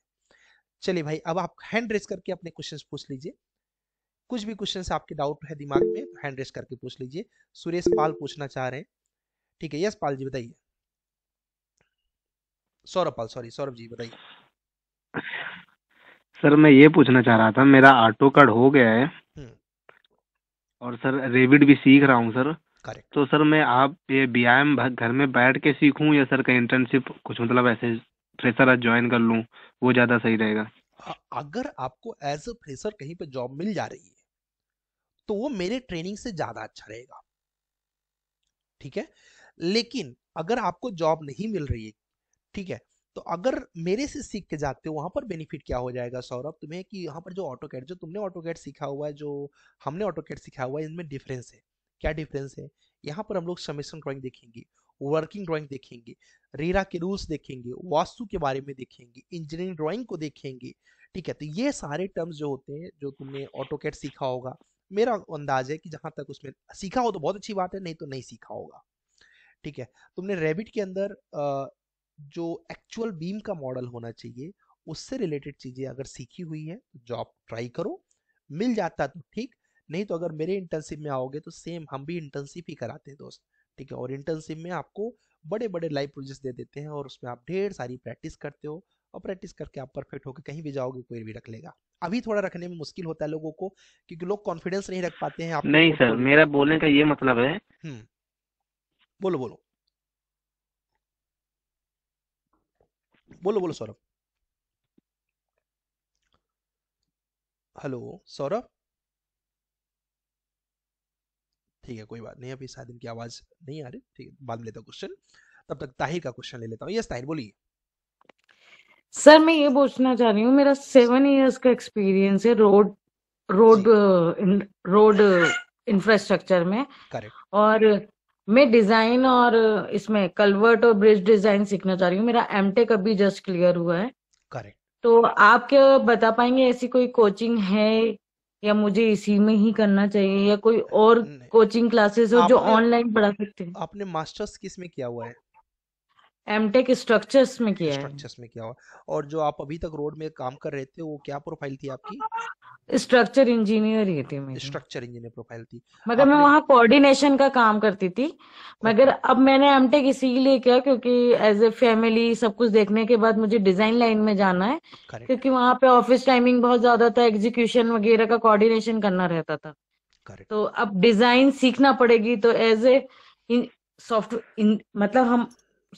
चलिए भाई अब आप हैंड रेस करके अपने क्वेश्चंस पूछ लीजिए कुछ भी क्वेश्चन आपके डाउट है दिमाग में हैंड तो रेस करके पूछ लीजिए सुरेश पाल पूछना चाह रहे हैं ठीक है यस पाल जी बताइए सौरभ पाल सॉरी सौरभ जी बताइए सर मैं ये पूछना चाह रहा था मेरा ऑटो कार्ड हो गया है हम्म। और सर रेविड भी सीख रहा हूँ सर करेक्ट तो सर मैं आप ये बी आई एम घर में बैठ के सीखूं या सर कहीं इंटर्नशिप कुछ मतलब ऐसे फ्रेशर ज्वाइन कर लूँ वो ज़्यादा सही रहेगा अगर आपको एज अ फ्रेशर कहीं पे जॉब मिल जा रही है तो वो मेरे ट्रेनिंग से ज़्यादा अच्छा रहेगा ठीक है लेकिन अगर आपको जॉब नहीं मिल रही है ठीक है तो अगर मेरे से सीख के जाते हो वहाँ पर बेनिफिट क्या हो जाएगा सौरभ तुम्हें कि यहाँ पर जो ऑटो कैट जो तुमने ऑटो कैट सीखा हुआ है जो हमने ऑटो कैट सीखा हुआ है इनमें डिफरेंस है क्या डिफरेंस है यहाँ पर हम लोग समेशन ड्राइंग देखेंगे वर्किंग ड्राइंग देखेंगे रेरा के रूल्स देखेंगे वास्तु के बारे में देखेंगे इंजीनियरिंग ड्राइंग को देखेंगे ठीक है तो ये सारे टर्म्स जो होते हैं जो तुमने ऑटो कैट सीखा होगा मेरा अंदाज है कि जहाँ तक उसमें सीखा हो तो बहुत अच्छी बात है नहीं तो नहीं सीखा होगा ठीक है तुमने रेबिट के अंदर जो एक्चुअल बीम का मॉडल होना चाहिए उससे रिलेटेड चीज़ें अगर सीखी हुई है तो जॉब ट्राई करो मिल जाता तो ठीक नहीं तो अगर मेरे इंटर्नशिप में आओगे तो सेम हम भी इंटर्नशिप ही कराते हैं दोस्त ठीक है और इंटर्नशिप में आपको बड़े बड़े लाइव प्रोजेक्ट दे देते हैं और उसमें आप ढेर सारी प्रैक्टिस करते हो और प्रैक्टिस करके आप परफेक्ट होकर कहीं भी जाओगे कोई भी रख लेगा अभी थोड़ा रखने में मुश्किल होता है लोगों को क्योंकि लोग कॉन्फिडेंस नहीं रख पाते हैं आप नहीं सर मेरा बोलने का ये मतलब है हम्म। बोलो बोलो बोलो बोलो सौरभ हेलो सौरभ ठीक है कोई बात नहीं अभी शायद इनकी आवाज नहीं आ रही ठीक है बाद में लेता क्वेश्चन तब तक ताहिर का क्वेश्चन ले लेता हूँ यस ताहिर बोलिए सर मैं ये पूछना चाह रही हूँ मेरा सेवन इयर्स का एक्सपीरियंस है रोड रोड रोड इंफ्रास्ट्रक्चर में करेक्ट और मैं डिजाइन और इसमें कलवर्ट और ब्रिज डिजाइन सीखना चाह रही हूँ मेरा एम टेक अभी जस्ट क्लियर हुआ है करेक्ट तो आप क्या बता पाएंगे ऐसी कोई कोचिंग है या मुझे इसी में ही करना चाहिए या कोई और कोचिंग क्लासेस हो जो ऑनलाइन पढ़ा सकते हैं आपने मास्टर्स किस में किया हुआ है एमटेक स्ट्रक्चर्स में किया स्ट्रक्चर्स में किया हुआ और जो आप अभी तक रोड में काम कर रहे थे वो क्या प्रोफाइल थी आपकी स्ट्रक्चर इंजीनियर ही थी मेरी स्ट्रक्चर इंजीनियर प्रोफाइल थी मगर मैं वहाँ कोऑर्डिनेशन का काम करती थी मगर अब मैंने एमटेक इसीलिए किया क्योंकि एज ए फैमिली सब कुछ देखने के बाद मुझे डिजाइन लाइन में जाना है क्योंकि वहाँ पे ऑफिस टाइमिंग बहुत ज्यादा था एग्जीक्यूशन वगैरह का कोऑर्डिनेशन करना रहता था तो अब डिजाइन सीखना पड़ेगी तो एज ए सॉफ्टवेयर मतलब हम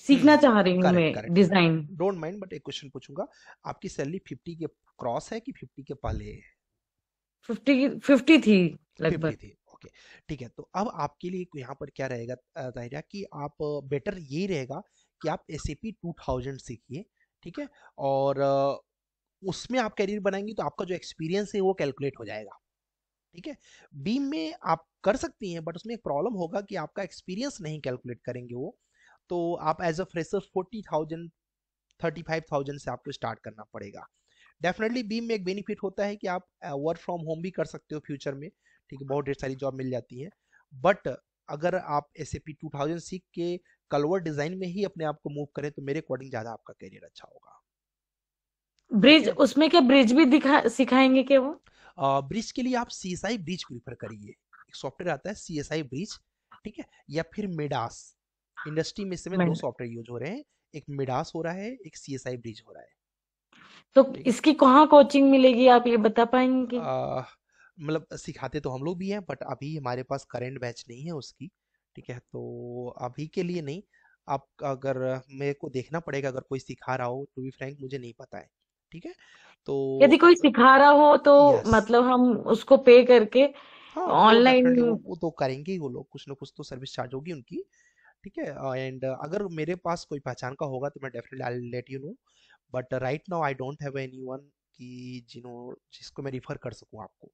सीखना चाह रही हूँ मैं डिजाइन डोंट माइंड बट एक क्वेश्चन पूछूंगा आपकी सैलरी फिफ्टी के क्रॉस है कि फिफ्टी के पहले है फिफ्टी फिफ्टी थी लगभग ओके ठीक है तो अब आपके लिए यहाँ पर क्या रहेगा ताहिरा कि आप बेटर ये रहेगा कि आप S A P two thousand सीखिए ठीक है और उसमें आप करियर बनाएंगी तो आपका जो एक्सपीरियंस है वो कैलकुलेट हो जाएगा ठीक है बीम में आप कर सकती हैं बट उसमें एक प्रॉब्लम होगा कि आपका एक्सपीरियंस नहीं कैलकुलेट करेंगे वो तो आप as a fresher forty thousand thirty five thousand से आपको स्टार्ट करना पड़ेगा डेफिनेटली बीम में एक बेनिफिट होता है कि आप वर्क फ्रॉम होम भी कर सकते हो फ्यूचर में ठीक है बहुत ढेर सारी जॉब मिल जाती है बट अगर आप S A P two thousand six के कलवर डिजाइन में ही अपने आप को मूव करें तो मेरे अकॉर्डिंग ज्यादा आपका करियर अच्छा होगा ब्रिज उसमें क्या ब्रिज भी दिखा सिखाएंगे क्या वो ब्रिज के लिए आप C S I bridge prefer करिए एक सॉफ्टवेयर आता है सी एस आई ब्रिज ठीक है या फिर मेडास इंडस्ट्री में इस समय दो सॉफ्टवेयर यूज हो रहे हैं एक मिडास हो रहा है एक सी एस आई ब्रिज हो रहा है तो इसकी कहाँ कोचिंग मिलेगी आप ये बता पाएंगे मतलब सिखाते तो हम लोग भी हैं बट अभी हमारे पास करंट बैच नहीं है उसकी ठीक है तो अभी के लिए नहीं आप अगर मेरे को देखना पड़ेगा अगर कोई सिखा रहा हो टू तो बी फ्रैंक मुझे नहीं पता है ठीक है तो यदि कोई सिखा रहा हो तो yes. मतलब हम उसको पे करके ऑनलाइन हाँ, वो तो करेंगे वो लोग कुछ ना कुछ तो सर्विस चार्ज होगी उनकी ठीक है एंड अगर मेरे पास कोई पहचान का होगा तो मैं definitely I let you know but right now I don't have any one कि जिनो जिसको मैं रिफर कर सकूँ आपको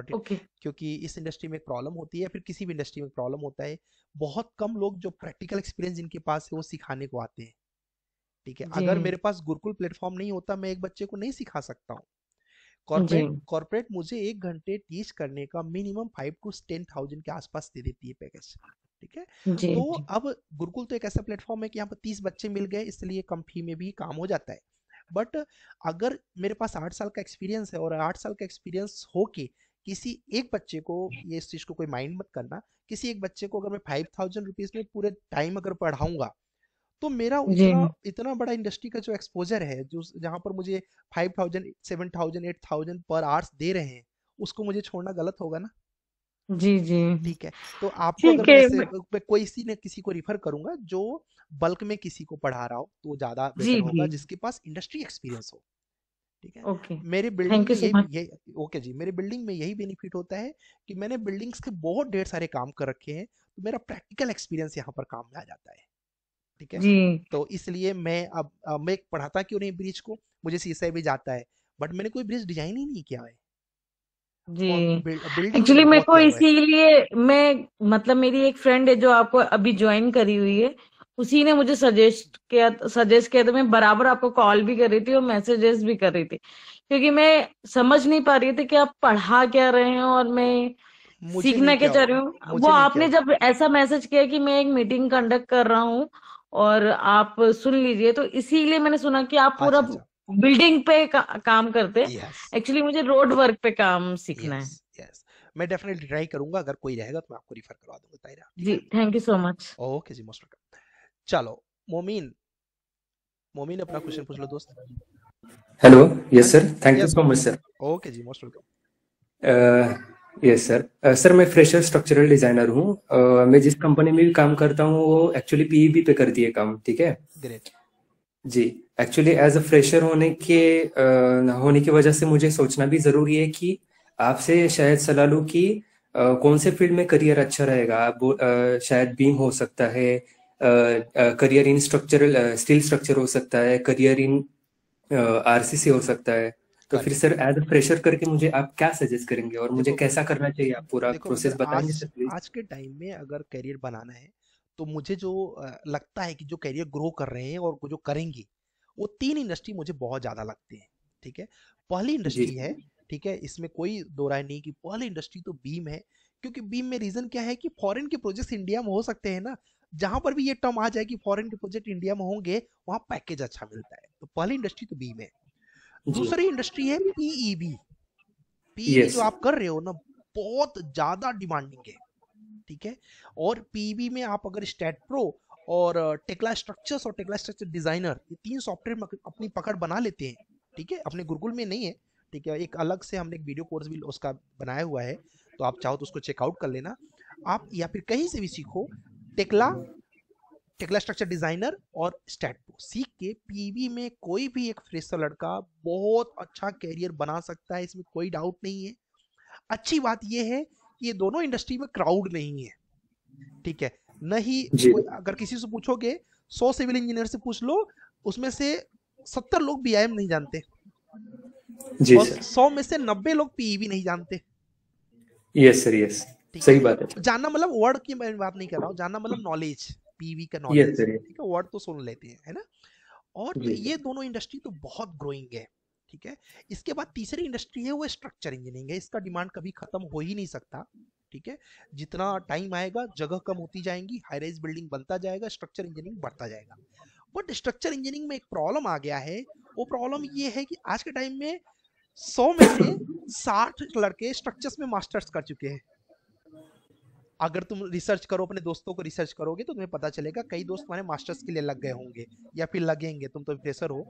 ओके okay. क्योंकि इस इंडस्ट्री में प्रॉब्लम होती है फिर किसी भी इंडस्ट्री में प्रॉब्लम होता है बहुत कम लोग जो प्रैक्टिकल एक्सपीरियंस जिनके पास है वो सिखाने को आते हैं ठीक है अगर मेरे पास गुरुकुल प्लेटफॉर्म नहीं होता मैं एक बच्चे को नहीं सिखा सकता हूँ कॉर्पोरेट मुझे एक घंटे टीच करने का minimum five to ten thousand के आसपास दे देती है पैकेज ठीक है जी, तो जी. अब गुरुकुल तो एक ऐसा प्लेटफॉर्म है कि यहाँ पर तीस बच्चे मिल गए इसलिए कम फी में भी काम हो जाता है बट अगर मेरे पास आठ साल का एक्सपीरियंस है और आठ साल का एक्सपीरियंस हो के किसी एक बच्चे को ये इस चीज़ को कोई माइंड मत करना किसी एक बच्चे को अगर मैं फाइव थाउजेंड रुपीज में पूरे टाइम अगर पढ़ाऊंगा तो मेरा उतना इतना बड़ा इंडस्ट्री का जो एक्सपोजर है जो जहाँ पर मुझे five thousand seven thousand eight thousand per hours दे रहे हैं उसको मुझे छोड़ना गलत होगा ना जी जी ठीक है तो आपको ठीक अगर है मैं मैं कोई सी ने किसी को रिफर करूंगा जो बल्क में किसी को पढ़ा रहा हो तो ज्यादा जी बेहतर होगा जी जिसके पास इंडस्ट्री एक्सपीरियंस हो ठीक है ओके मेरे बिल्डिंग यू में सो यही मच ये ओके जी मेरे बिल्डिंग में यही बेनिफिट होता है कि मैंने बिल्डिंग्स के बहुत ढेर सारे काम कर रखे हैं तो मेरा प्रैक्टिकल एक्सपीरियंस यहाँ पर काम में आ जाता है ठीक है जी तो इसलिए मैं अब मैं पढ़ाता क्यों नहीं ब्रिज को मुझे सीएसआई भी जाता है बट मैंने कोई ब्रिज डिजाइन ही नहीं किया है जी एक्चुअली मेरे को इसीलिए मैं मतलब मेरी एक फ्रेंड है जो आपको अभी ज्वाइन करी हुई है उसी ने मुझे सजेस्ट किया सजेस्ट किया था तो मैं बराबर आपको कॉल भी कर रही थी और मैसेजेस भी कर रही थी क्योंकि मैं समझ नहीं पा रही थी कि आप पढ़ा क्या रहे हैं और मैं सीखना क्या चाह रही हूँ वो आपने जब ऐसा मैसेज किया कि मैं एक मीटिंग कंडक्ट कर रहा हूँ और आप सुन लीजिए तो इसीलिए मैंने सुना कि आप पूरा अच्छा, अच्छा। बिल्डिंग पे का, काम करते एक्चुअली yes. मुझे रोड वर्क पे काम सीखना yes, है yes. मैं डेफिनेटली ट्राई करूंगा अगर कोई रहेगा तो मैं आपको रिफर करवा दूंगा Tahira ji thank you so much okay जी मोस्ट वेलकम चलो मोमिन मोमिन अपना क्वेश्चन पूछ लो दोस्त hello yes sir thank you so much sir okay जी most welcome yes sir sir मैं फ्रेशर स्ट्रक्चरल डिजाइनर हूँ uh, मैं जिस कंपनी में भी काम करता हूँ वो एक्चुअली पीईबी e पे करती है काम ठीक है ग्रेट जी एक्चुअली एज अ फ्रेशर होने के आ, होने की वजह से मुझे सोचना भी जरूरी है कि आपसे शायद सलाह लू कि आ, कौन से फील्ड में करियर अच्छा रहेगा आप आ, शायद बीम हो सकता है career in structural steel structure हो सकता है करियर इन आरसीसी हो सकता है तो फिर अच्छा। सर एज अ फ्रेशर करके मुझे आप क्या सजेस्ट करेंगे और मुझे कैसा करना चाहिए आप पूरा प्रोसेस बताएंगे आज, आज के टाइम में अगर करियर बनाना है तो मुझे जो लगता है कि जो करियर ग्रो कर रहे हैं और जो करेंगे वो तीन इंडस्ट्री मुझे बहुत ज़्यादा लगती है ठीक है पहली इंडस्ट्री है ठीक है इसमें कोई दो राय नहीं कि पहली इंडस्ट्री तो बीम है क्योंकि बीम में रीज़न क्या है कि फॉरेन के प्रोजेक्ट इंडिया में हो सकते हैं ना जहां पर भी ये टर्म आ जाए कि फॉरेन के प्रोजेक्ट इंडिया में होंगे वहां पैकेज अच्छा मिलता है तो पहली इंडस्ट्री तो बीम है दूसरी इंडस्ट्री है पीईबी पीई e e जो आप कर रहे हो ना बहुत ज्यादा डिमांडिंग है ठीक है और पीबी में आप अगर स्टेट प्रो और टेक्ला स्ट्रक्चर्स और टेक्ला स्ट्रक्चर डिजाइनर ये तीन सॉफ्टवेयर अपनी पकड़ बना लेते हैं ठीक है अपने गुरुकुल में नहीं है ठीक है एक अलग से हमने एक वीडियो कोर्स भी उसका बनाया हुआ है तो आप चाहो तो उसको चेकआउट कर लेना आप या फिर कहीं से भी सीखो टेक्ला टेक्ला स्ट्रक्चर डिजाइनर और स्टैट प्रो सीख के पीवी में कोई भी एक फ्रेशर लड़का बहुत अच्छा कैरियर बना सकता है इसमें कोई डाउट नहीं है अच्छी बात यह है ये दोनों इंडस्ट्री में क्राउड नहीं है ठीक है नहीं अगर किसी से पूछोगे सौ सिविल इंजीनियर से पूछ लो उसमें से सत्तर लोग बी नहीं जानते सौ में से नब्बे लोग पीई e नहीं जानते यस सर यस सही बात है जानना मतलब वर्ड की मैं बात नहीं कर रहा हूँ जानना मतलब नॉलेज पीवी e का नॉलेज ठीक है वर्ड तो सुन लेते हैं है ना और ये दोनों इंडस्ट्री तो बहुत ग्रोइंग है ठीक है इसके बाद तीसरी इंडस्ट्री है वो स्ट्रक्चर इंजीनियरिंग है इसका डिमांड कभी खत्म हो ही नहीं सकता ठीक है जितना टाइम आएगा जगह कम होती जाएंगी हाई राइज बिल्डिंग बनता जाएगा स्ट्रक्चर इंजीनियरिंग बढ़ता जाएगा बट स्ट्रक्चर इंजीनियरिंग में एक प्रॉब्लम आ गया है वो प्रॉब्लम ये है कि आज के टाइम में सौ में से साठ लड़के स्ट्रक्चर्स में मास्टर्स कर चुके हैं अगर तुम रिसर्च करो अपने दोस्तों को रिसर्च करोगे तो तुम्हें पता चलेगा कई दोस्त तुम्हारे मास्टर्स के लिए लग गए होंगे या फिर लगेंगे तुम तो फ्रेशर हो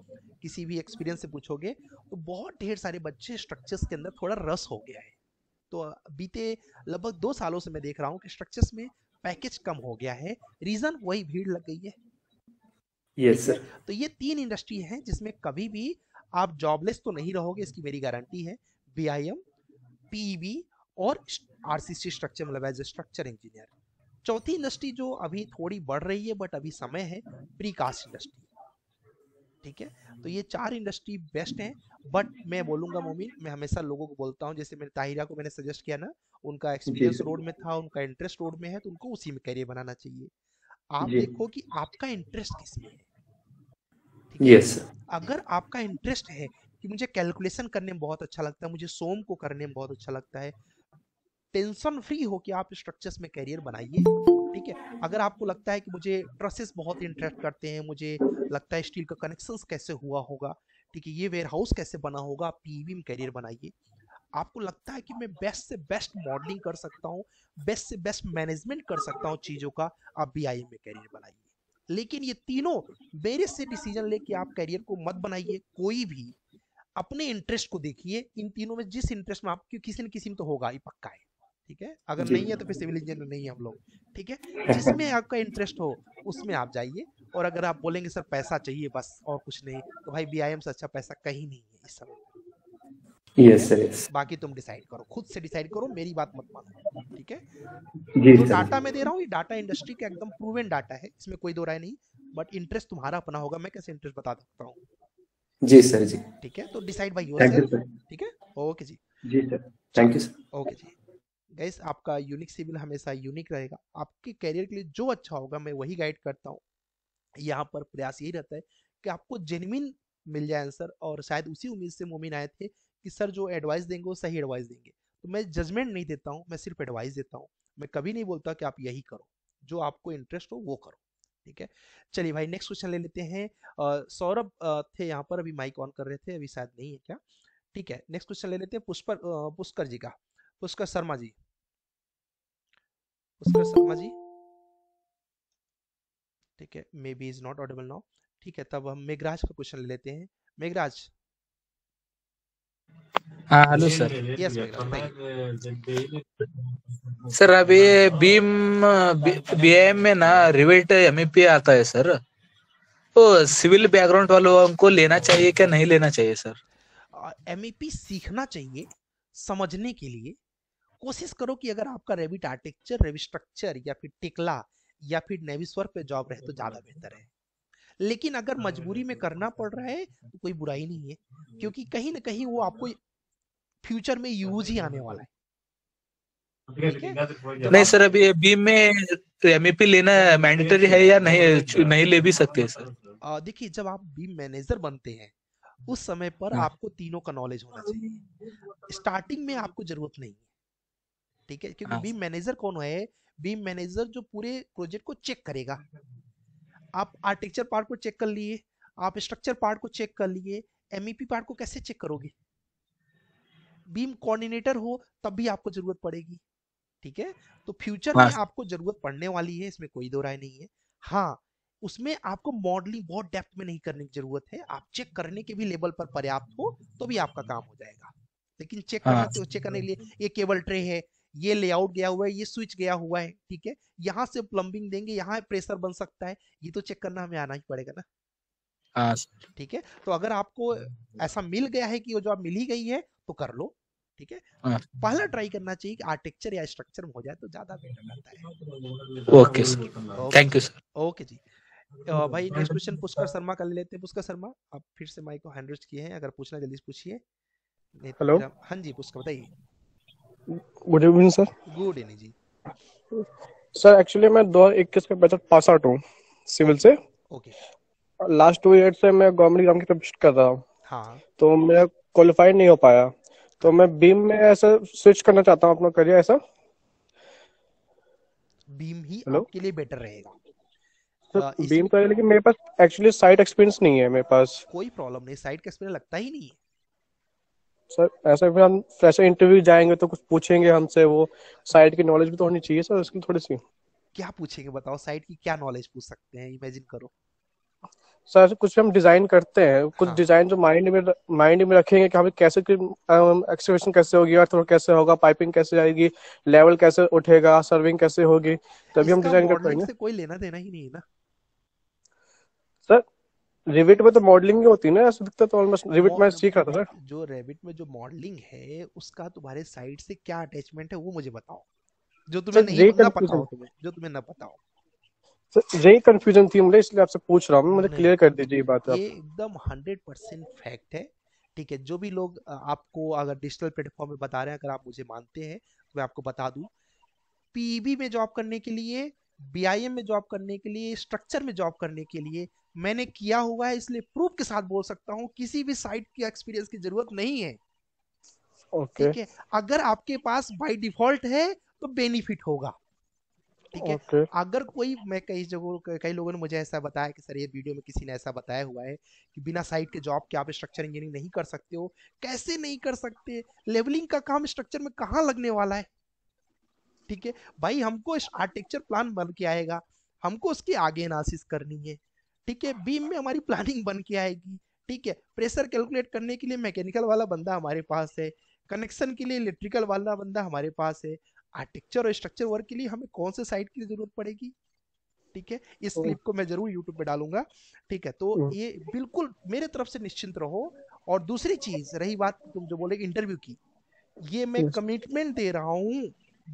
किसी भी एक्सपीरियंस से पूछोगे तो बहुत ढेर सारे बच्चे स्ट्रक्चर्स के अंदर थोड़ा रस हो गया है तो बीते लगभग दो सालों से मैं देख रहा हूँ कि स्ट्रक्चर्स में पैकेज कम हो गया है रीजन वही भीड़ लग गई है यस सर तो ये तीन इंडस्ट्री हैं जिसमें कभी भी आप जॉबलेस तो नहीं रहोगे इसकी मेरी गारंटी है बी आई एम पीबी और आरसीसी स्ट्रक्चर मतलब एज ए स्ट्रक्चर इंजीनियर चौथी इंडस्ट्री जो अभी थोड़ी बढ़ रही है बट अभी समय है प्री कास्ट इंडस्ट्री ठीक है तो ये चार इंडस्ट्री बेस्ट हैं बट मैं बोलूंगा मोमिन मैं हमेशा लोगों को बोलता हूँ जैसे मेरे ताहिरा को मैंने सजेस्ट किया ना उनका एक्सपीरियंस रोड में था उनका इंटरेस्ट रोड में है तो उनको उसी में करियर बनाना चाहिए आप देखो कि आपका इंटरेस्ट किस में है yes. अगर आपका इंटरेस्ट है कि मुझे कैलकुलेशन करने में बहुत अच्छा लगता है मुझे सोम को करने में बहुत अच्छा लगता है टेंशन फ्री हो कि आप स्ट्रक्चर्स में करियर बनाइए ठीक है अगर आपको लगता है कि मुझे ट्रसेस बहुत इंटरेस्ट करते हैं मुझे लगता है स्टील का कनेक्शन कैसे हुआ होगा ठीक है ये वेयर हाउस कैसे बना होगा आप पीवी e में करियर बनाइए आपको लगता है कि मैं बेस्ट से बेस्ट मॉडलिंग कर सकता हूँ बेस्ट से बेस्ट मैनेजमेंट कर सकता हूँ चीज़ों का आप बी में करियर बनाइए लेकिन ये तीनों मेरे से डिसीजन लेके आप करियर को मत बनाइए कोई भी अपने इंटरेस्ट को देखिए इन तीनों में जिस इंटरेस्ट में आप किसी न किसी में तो होगा ही पक्का है ठीक है अगर नहीं है तो फिर सिविल इंजीनियर नहीं है हम लोग ठीक है हाँ। जिसमें आपका इंटरेस्ट हो उसमें आप जाइए और अगर आप बोलेंगे सर पैसा चाहिए बस और कुछ नहीं तो भाई बी से अच्छा पैसा कहीं नहीं है इस समय यस yes, यस बाकी तुम डिसाइड करो खुद से डिसाइड करो मेरी बात मत मानो ठीक है जी तो डाटा मैं दे रहा हूँ ये डाटा इंडस्ट्री का एकदम प्रूवन डाटा है इसमें कोई दो राय नहीं बट इंटरेस्ट तुम्हारा अपना होगा मैं कैसे इंटरेस्ट बता सकता हूँ जी सर जी ठीक है तो डिसाइड बाई योर ठीक है ओके जी जी sir thank you sir okay जी गैस आपका यूनिक सिविल हमेशा यूनिक रहेगा आपके कैरियर के लिए जो अच्छा होगा मैं वही गाइड करता हूँ यहाँ पर प्रयास यही रहता है कि आपको जेनविन मिल जाए आंसर और शायद उसी उम्मीद से मोमिन आए थे कि सर जो एडवाइस देंगे वो सही एडवाइस देंगे तो मैं जजमेंट नहीं देता हूँ मैं सिर्फ एडवाइस देता हूँ मैं कभी नहीं बोलता कि आप यही करो जो आपको इंटरेस्ट हो वो करो ठीक है चलिए भाई नेक्स्ट क्वेश्चन ले लेते हैं सौरभ थे यहाँ पर अभी माइक ऑन कर रहे थे अभी शायद नहीं है क्या ठीक है नेक्स्ट क्वेश्चन ले लेते हैं पुष्पर पुष्कर जी का पुष्कर शर्मा जी पुष्कर शर्मा जी ठीक है may be is not audible now ठीक है तब हम मेघराज का क्वेश्चन ले लेते हैं मेघराज हेलो हाँ, सर यस सर अभी बीम बी एम में ना रिवेट एमईपी आता है सर तो सिविल बैकग्राउंड वालों को लेना चाहिए क्या नहीं लेना चाहिए सर एमईपी e सीखना चाहिए समझने के लिए कोशिश करो कि अगर आपका रेविट आर्टिक्चर रेविस्ट्रक्चर या फिर टिकला या फिर नेविस्वर पे जॉब रहे तो ज्यादा बेहतर है लेकिन अगर हाँ, मजबूरी में करना पड़ रहा है तो कोई बुराई नहीं है हाँ, क्योंकि कहीं ना कहीं वो आपको फ्यूचर में यूज हाँ, ही आने वाला है तो नहीं सर अभी बी में एमएपी तो लेना मैंडेटरी है या नहीं नहीं ले भी सकते सर देखिए जब आप बी मैनेजर बनते हैं उस समय पर आपको तीनों का नॉलेज होना चाहिए स्टार्टिंग में अच्छा आपको जरूरत नहीं है ठीक है क्योंकि हाँ। बीम मैनेजर कौन है बीम मैनेजर जो पूरे प्रोजेक्ट को चेक करेगा आप आर्किटेक्चर पार्ट को चेक कर लिए आप स्ट्रक्चर पार्ट को चेक कर लिए एमईपी e पार्ट को कैसे चेक करोगे बीम कोऑर्डिनेटर हो तब भी आपको जरूरत पड़ेगी ठीक है तो फ्यूचर में आपको जरूरत पड़ने वाली है इसमें कोई दो राय नहीं है हाँ उसमें आपको मॉडलिंग बहुत डेप्थ में नहीं करने की जरूरत है आप चेक करने के भी लेवल पर पर्याप्त हो तो भी आपका काम हो जाएगा लेकिन चेक करना चेक हाँ। तो, करने के लिए ये केबल ट्रे है ये लेआउट गया हुआ है ये स्विच गया हुआ है ठीक है यहाँ से प्लम्बिंग देंगे यहाँ प्रेशर बन सकता है ये तो चेक करना हमें आना ही पड़ेगा ना हाँ। ठीक है तो अगर आपको ऐसा मिल गया है कि वो जॉब मिल ही गई है तो कर लो ठीक है हाँ। पहला ट्राई करना चाहिए कि आर्किटेक्चर या स्ट्रक्चर हो जाए तो ज्यादा बेटर रहता है okay sir thank you sir okay जी भाई नेक्स्ट क्वेश्चन पुष्कर शर्मा कर लेते हैं पुष्कर शर्मा आप फिर से माइक को हैंड किए हैं अगर पूछना जल्दी से पूछिए हेलो हाँ जी पुष्कर बताइए good evening sir good evening जी सर एक्चुअली मैं 2021 में बैचलर पास आउट हूँ सिविल से ओके लास्ट टू ईयर से मैं गवर्नमेंट एग्जाम की प्रिपरेशन कर रहा हूँ हाँ. तो मेरा क्वालिफाई नहीं हो पाया तो मैं बीम में ऐसा स्विच करना चाहता हूँ अपना करियर ऐसा बीम ही Hello? आपके लिए बेटर रहेगा सर बीम तो है लेकिन मेरे पास एक्चुअली साइट एक्सपीरियंस नहीं है मेरे पास कोई प्रॉब्लम नहीं साइट का एक्सपीरियंस लगता ही नहीं है सर ऐसा फिर हम फ्रेशर इंटरव्यू जाएंगे तो कुछ पूछेंगे हमसे वो साइट की नॉलेज भी तो होनी चाहिए सर उसकी थोड़ी सी क्या पूछेंगे बताओ साइट की क्या नॉलेज पूछ सकते हैं इमेजिन करो सर कुछ हम डिजाइन करते हैं कुछ हाँ. डिजाइन जो माइंड में माइंड में रखेंगे कि हमें कैसे एक्सक्रेशन कैसे होगी और थोड़ा कैसे होगा पाइपिंग कैसे जाएगी लेवल कैसे उठेगा सर्विंग कैसे होगी तभी हम डिजाइन कर पाएंगे कोई लेना देना ही नहीं है ना सर रिविट में तो मॉडलिंग ही होती है ना ऐसा दिखता तो ऑलमोस्ट रिविट में सीख रहा था जो रेविट में जो मॉडलिंग है उसका तुम्हारे साइड से क्या अटैचमेंट है वो मुझे बताओ जो तुम्हें नहीं ना पता हो तुम्हें जो तुम्हें ना पता हो सर यही कंफ्यूजन थी मुझे इसलिए आपसे पूछ रहा हूँ मुझे क्लियर कर दीजिए ये बात ये एकदम हंड्रेड परसेंट फैक्ट है ठीक है जो भी लोग आपको अगर डिजिटल प्लेटफॉर्म में बता रहे हैं अगर आप मुझे मानते हैं तो मैं आपको बता दूं पीबी में जॉब करने के लिए बीआईएम में जॉब करने के लिए स्ट्रक्चर में जॉब करने के लिए मैंने किया हुआ है इसलिए प्रूफ के साथ बोल सकता हूँ किसी भी साइट की एक्सपीरियंस की जरूरत नहीं है okay. अगर आपके पास बाय डिफॉल्ट है तो बेनिफिट होगा ठीक है okay. अगर कोई मैं कई जगह कई लोगों ने मुझे ऐसा बताया कि सर ये वीडियो में किसी ने ऐसा बताया हुआ है कि बिना साइट के जॉब के आप स्ट्रक्चर इंजीनियरिंग नहीं कर सकते हो कैसे नहीं कर सकते लेवलिंग का काम स्ट्रक्चर में कहाँ लगने वाला है ठीक है भाई हमको आर्किटेक्चर प्लान बन के आएगा हमको उसकी आगे एनालिसिस करनी है ठीक है बीम में हमारी प्लानिंग बन के आएगी ठीक है प्रेशर कैलकुलेट करने के लिए मैकेनिकल वाला बंदा हमारे पास है कनेक्शन के लिए इलेक्ट्रिकल वाला बंदा हमारे पास है आर्टिक्चर और स्ट्रक्चर वर्क के लिए हमें कौन से साइट की जरूरत पड़ेगी ठीक है इस क्लिप हम्म। को मैं जरूर यूट्यूब पे डालूंगा ठीक है तो हम्म। ये बिल्कुल मेरे तरफ से निश्चिंत रहो और दूसरी चीज रही बात तुम जो बोले इंटरव्यू की ये मैं कमिटमेंट हम्म। दे रहा हूँ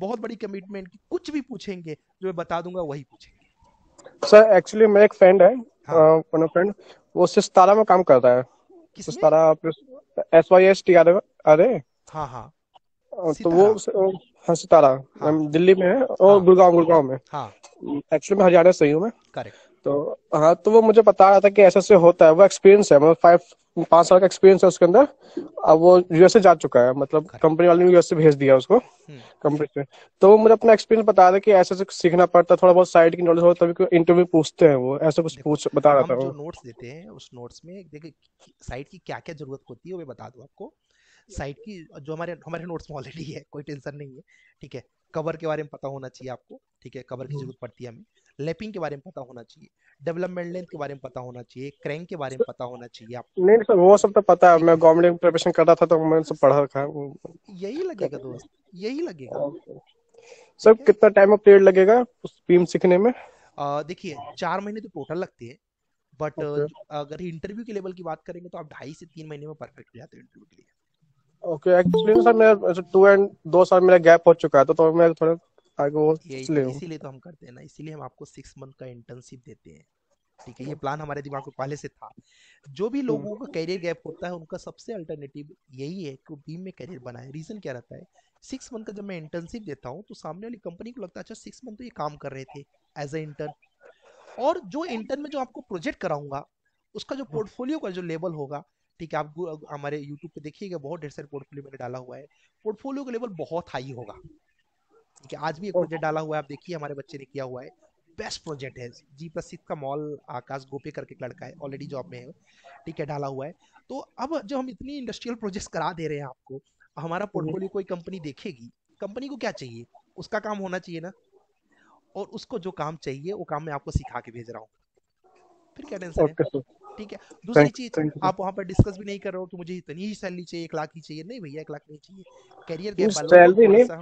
बहुत बड़ी कमिटमेंट की कुछ भी पूछेंगे जो मैं बता दूंगा वही पूछेंगे सर एक्चुअली मैं एक फ्रेंड है हाँ. आ, फ्रेंड वो सिस्तारा में काम कर रहा है Systra S Y S T R अरे हाँ, हाँ हाँ तो वो हाँ सितारा हाँ। दिल्ली में है और हाँ। गुड़गांव गुड़गांव में एक्चुअली मैं हरियाणा से ही हूँ मैं करेक्ट तो हाँ तो वो मुझे बता रहा था कि ऐसे ऐसे होता है वो एक्सपीरियंस है मतलब फाइव पांच साल का एक्सपीरियंस है उसके अंदर अब वो यूएसए जा चुका है मतलब कंपनी वाले ने यूएसए भेज दिया उसको कंपनी हम्म। से तो वो मुझे अपना एक्सपीरियंस बता रहा कि ऐसे ऐसे सीखना पड़ता है थोड़ा बहुत साइड की नॉलेज होता है इंटरव्यू पूछते हैं वो ऐसा कुछ पूछ बता रहा था नोट्स देते हैं उस नोट्स में देखिए साइड की क्या क्या जरूरत होती है वो बता दूं आपको साइट की जो हमारे हमारे नोट्स में ऑलरेडी है कोई टेंशन नहीं है ठीक है कवर के बारे में पता होना चाहिए आपको ठीक है कवर की हम्म। जरूरत पड़ती है हमें लैपिंग के बारे में पता होना चाहिए डेवलपमेंट लेंथ के बारे में पता होना चाहिए क्रैंक के बारे में पता होना चाहिए आपको नहीं सर वो सब तो पता है मैं गवर्नमेंट प्रिपरेशन कर रहा था तो मैंने सब पढ़ा रखा है यही लगेगा दोस्त यही लगेगा सर कितना टाइम ऑफ पीरियड लगेगा उस बीम सीखने में देखिए चार महीने तो टोटल लगते हैं बट अगर इंटरव्यू के लेवल की बात करेंगे तो आप ढाई से तीन महीने में परफेक्ट हो जाते हैं इंटरव्यू के लिए ओके एक्चुअली तो सर मेरा टू एंड दो साल मेरा गैप हो चुका है तो, तो मैं थोड़ा आगे वो इसीलिए तो हम करते हैं ना इसीलिए हम आपको सिक्स मंथ का इंटर्नशिप देते हैं ठीक है ये प्लान हमारे दिमाग में पहले से था जो भी हम्म। लोगों का करियर गैप होता है उनका सबसे अल्टरनेटिव यही है कि बीम में करियर बनाए रीजन क्या रहता है सिक्स मंथ का जब मैं इंटर्नशिप देता हूँ तो सामने वाली कंपनी को लगता है अच्छा सिक्स मंथ तो ये काम कर रहे थे एज ए इंटर्न और जो इंटर्न में जो आपको प्रोजेक्ट कराऊंगा उसका जो पोर्टफोलियो हम्म। का जो लेवल होगा ठीक है आप हमारे यूट्यूब पे देखिएगा बहुत ढेर सारे पोर्टफोलियो मैंने डाला हुआ है पोर्टफोलियो का लेवल बहुत हाई होगा ठीक है आज भी एक प्रोजेक्ट डाला हुआ है आप देखिए हमारे बच्चे ने किया हुआ है बेस्ट प्रोजेक्ट है जी प्रसिद्ध का मॉल आकाश गोपे करके एक लड़का है ऑलरेडी जॉब में है ठीक है डाला हुआ है तो अब जब हम इतनी इंडस्ट्रियल प्रोजेक्ट करा दे रहे हैं आपको हमारा पोर्टफोलियो कोई कंपनी देखेगी कंपनी को क्या चाहिए उसका काम होना चाहिए ना और उसको जो काम चाहिए वो काम मैं आपको सिखा के भेज रहा हूँ फिर क्या टेंशन है ठीक है दूसरी चीज आप वहां पर डिस्कस भी नहीं कर रहे हो कि मुझे इतनी ही सैलरी चाहिए एक लाख ही चाहिए नहीं भैया एक लाख नहीं चाहिए कैरियर गैप वालों को